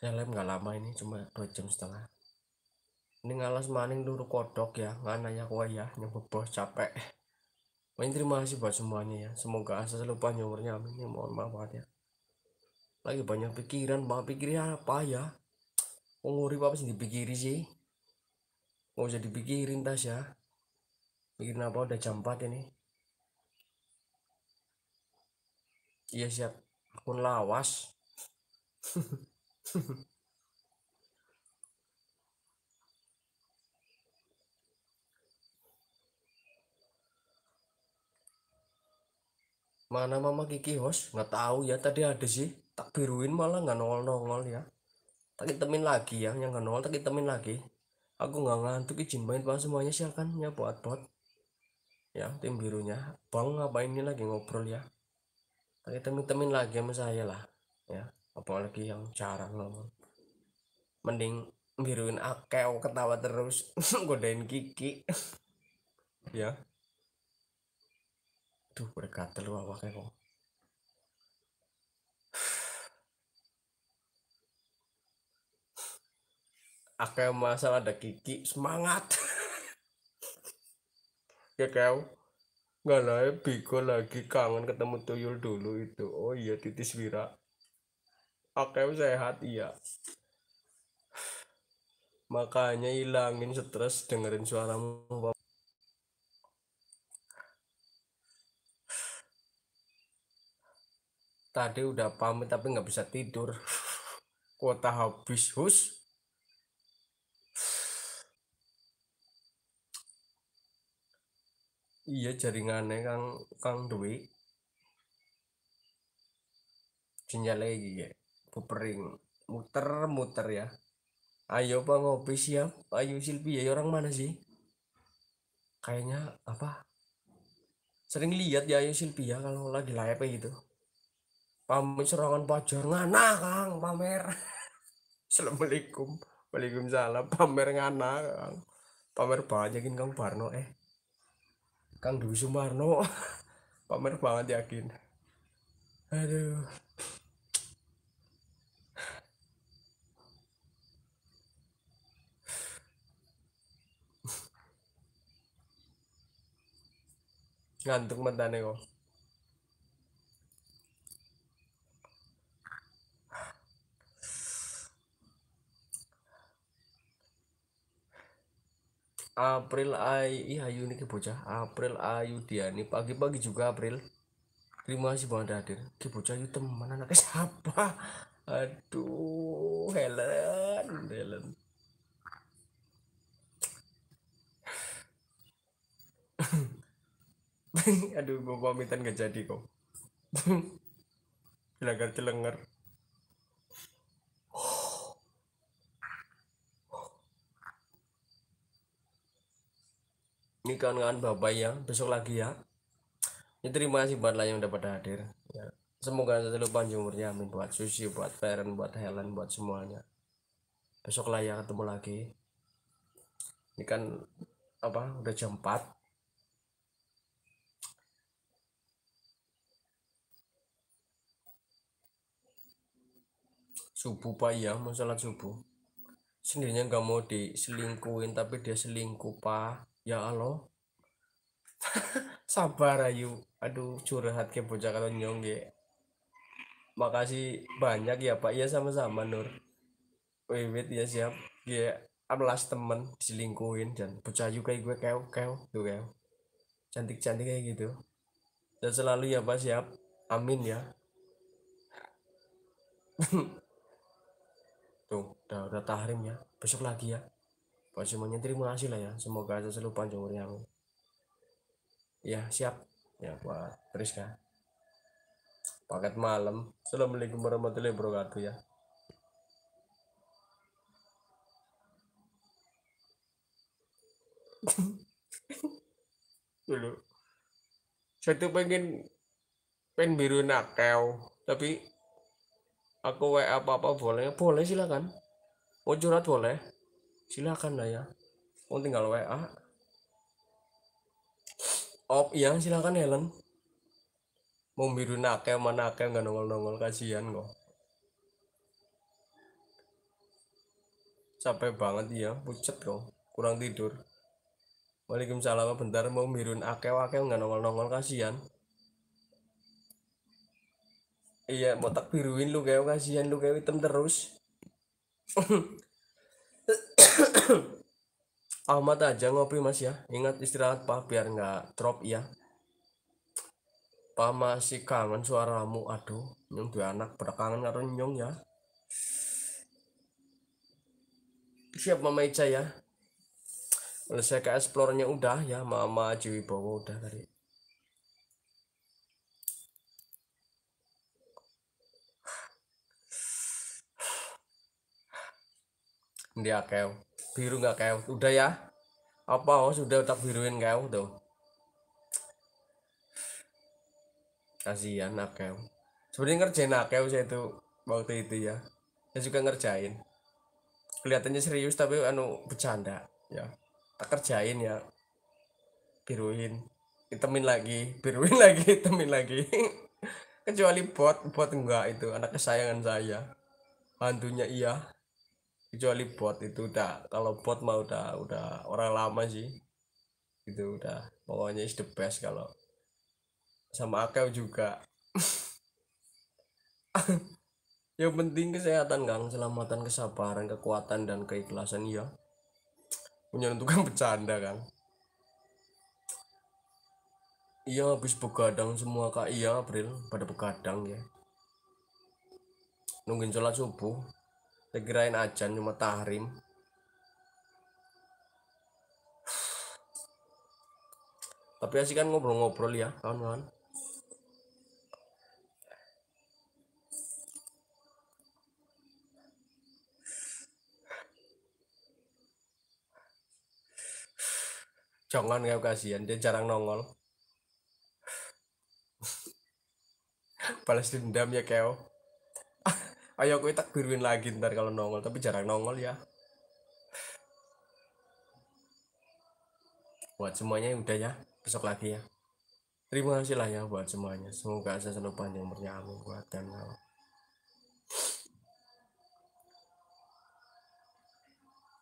saya live gak lama ini cuma dua jam setengah ini ngalas maning dulu kodok ya nggak nanya kue ya nyebut bos capek Main terima kasih buat semuanya ya. Semoga selalu panjang umurnya. Amin. Ya, mohon maaf banget ya. Lagi banyak pikiran, bang pikirin ya, apa ya? Pengurip apa sih dipikirin sih? Mau usah dipikirin tas ya. Pikirin apa udah jam 4 ini. Iya siap. Akun lawas. Mana Mama Kiki host? Nggak tahu ya, tadi ada sih. Tak biruin malah nggak nongol-nongol ya. Tak temin lagi ya, yang nggak nongol tak temin lagi. Aku nggak ngantuk izin main pak semuanya silakan ya buat buat. Ya tim birunya, bang ngapain ini lagi ngobrol ya? Tak temin-temin lagi sama saya lah. Ya apalagi yang jarang nongol. Mending biruin akeo ah, ketawa terus godain Kiki. ya aduh udah gatel awake kok. Akeh masalah ada Kiki, semangat. ya kau nggak lah ya, bigo lagi kangen ketemu tuyul dulu itu oh iya titis wira oke sehat iya makanya hilangin stres dengerin suaramu tadi udah pamit tapi nggak bisa tidur kuota habis hus iya jaringannya kang kang Dewi, sinyal lagi ya pupering muter muter ya ayo bang ngopi siap ayo Silvi ya orang mana sih kayaknya apa sering lihat ya ayo Silvia ya, kalau lagi live gitu pamit serangan pajar ngana kang pamer assalamualaikum Waalaikumsalam pamer ngana kang pamer banyakin kang Barno eh kang Dwi Sumarno pamer banget yakin aduh ngantuk mentane kok April Ayu iya Ayu ini kebocah April Ayu Diani pagi-pagi juga April terima kasih banget hadir kebocah Ayu itu teman anaknya siapa aduh Helen Helen aduh gue pamitan gak jadi kok celengar celengar ini kawan-kawan bapak ya besok lagi ya ini terima kasih buat yang dapat hadir ya. semoga selalu panjang umurnya amin buat Susi buat Feren buat Helen buat semuanya besok lah ya ketemu lagi ini kan apa udah jam 4 subuh pak ya mau sholat subuh sendirinya nggak mau diselingkuin tapi dia selingkuh pak ya Allah sabar ayu aduh curhat ke bocah kalau nyongge makasih banyak ya pak ya sama-sama Nur wewit ya siap ya ablas temen diselingkuhin dan bocah juga gue kau kau tuh kau cantik cantik kayak gitu dan selalu ya pak siap amin ya tuh udah udah tahrim ya besok lagi ya buat semuanya terima kasih lah ya semoga selalu panjang umurnya ya siap ya buat Rizka paket malam Assalamualaikum warahmatullahi wabarakatuh ya dulu satu pengen pengen biru nakel tapi aku WA apa apa boleh boleh silakan mau oh, curhat boleh silakan lah ya oh tinggal WA op yang silakan Helen mau biru nake mana nake nggak nongol nongol kasihan kok capek banget ya pucet kok kurang tidur Waalaikumsalam bentar mau mirun akeo akeo nggak nongol nongol kasihan iya mau tak biruin lu kayak kasihan lu kayak hitam terus ah mata aja ngopi mas ya ingat istirahat pak biar nggak drop ya pak masih kangen suaramu aduh nyong dua anak pada kangen karo nyong ya siap mama Ica ya selesai ke explore-nya udah ya mama Jiwibowo udah tadi dia kau oh? biru nggak kayak udah ya apa oh sudah tak biruin kayak tuh kasihan kau sebenarnya ngerjain kau saya itu waktu itu ya saya juga ngerjain kelihatannya serius tapi anu bercanda ya tak kerjain ya biruin hitemin lagi biruin lagi hitemin lagi kecuali bot bot enggak itu anak kesayangan saya hantunya iya kecuali bot itu udah kalau bot mah udah udah orang lama sih itu udah pokoknya is the best kalau sama akal juga yang penting kesehatan kang keselamatan kesabaran kekuatan dan keikhlasan ya punya tukang bercanda kan Iya habis begadang semua kak Iya April pada begadang ya Nungguin sholat subuh Degerain acan cuma tahrim. Tapi asik kan ngobrol-ngobrol ya, kawan-kawan. Jangan kayak kasihan, dia jarang nongol. Balas dendam ya, Keo ayo kowe tak biruin lagi ntar kalau nongol tapi jarang nongol ya buat semuanya udah ya besok lagi ya terima kasih lah ya buat semuanya semoga saya selalu panjang umurnya amin buat dan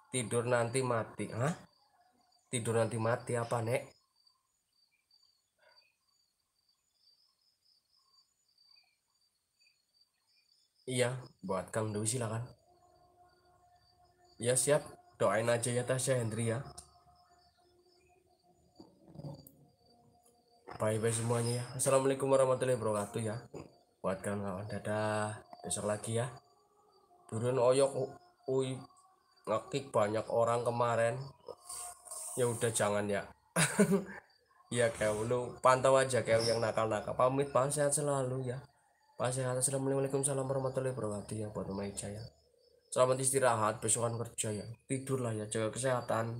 tidur nanti mati hah tidur nanti mati apa nek Iya, buat Kang Dewi silakan. Ya siap, doain aja ya Tasya Hendri ya. Bye-bye semuanya ya. Assalamualaikum warahmatullahi wabarakatuh ya. Buat kawan-kawan dadah, besok lagi ya. Turun oyok ui ngakik banyak orang kemarin. Ya udah jangan ya. ya kayak lu pantau aja kayak yang nakal-nakal. Pamit, pamit sehat selalu ya. Pak sehat. Assalamualaikum salam warahmatullahi wabarakatuh ya buat Mama Ica Selamat istirahat, besokan kerja ya. Tidurlah ya, jaga kesehatan.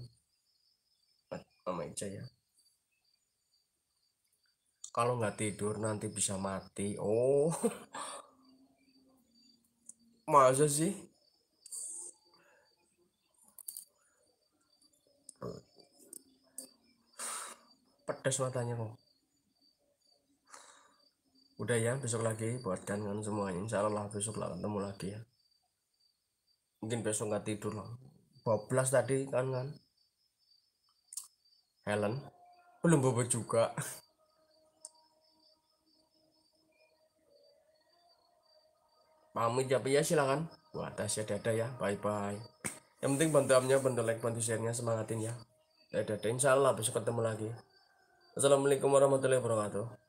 Mama Ica ya. Kalau nggak tidur nanti bisa mati. Oh. Masa sih? Pedas matanya kok udah ya besok lagi buat kalian semuanya insya Allah besok lah ketemu lagi ya mungkin besok nggak tidur lah Boblas tadi kan kan Helen belum bobo juga pamit iya, ya ya silakan buat ya dada ya bye bye yang penting bantu amnya bantu like bantu share-nya semangatin ya dada insya Allah besok ketemu lagi Assalamualaikum warahmatullahi wabarakatuh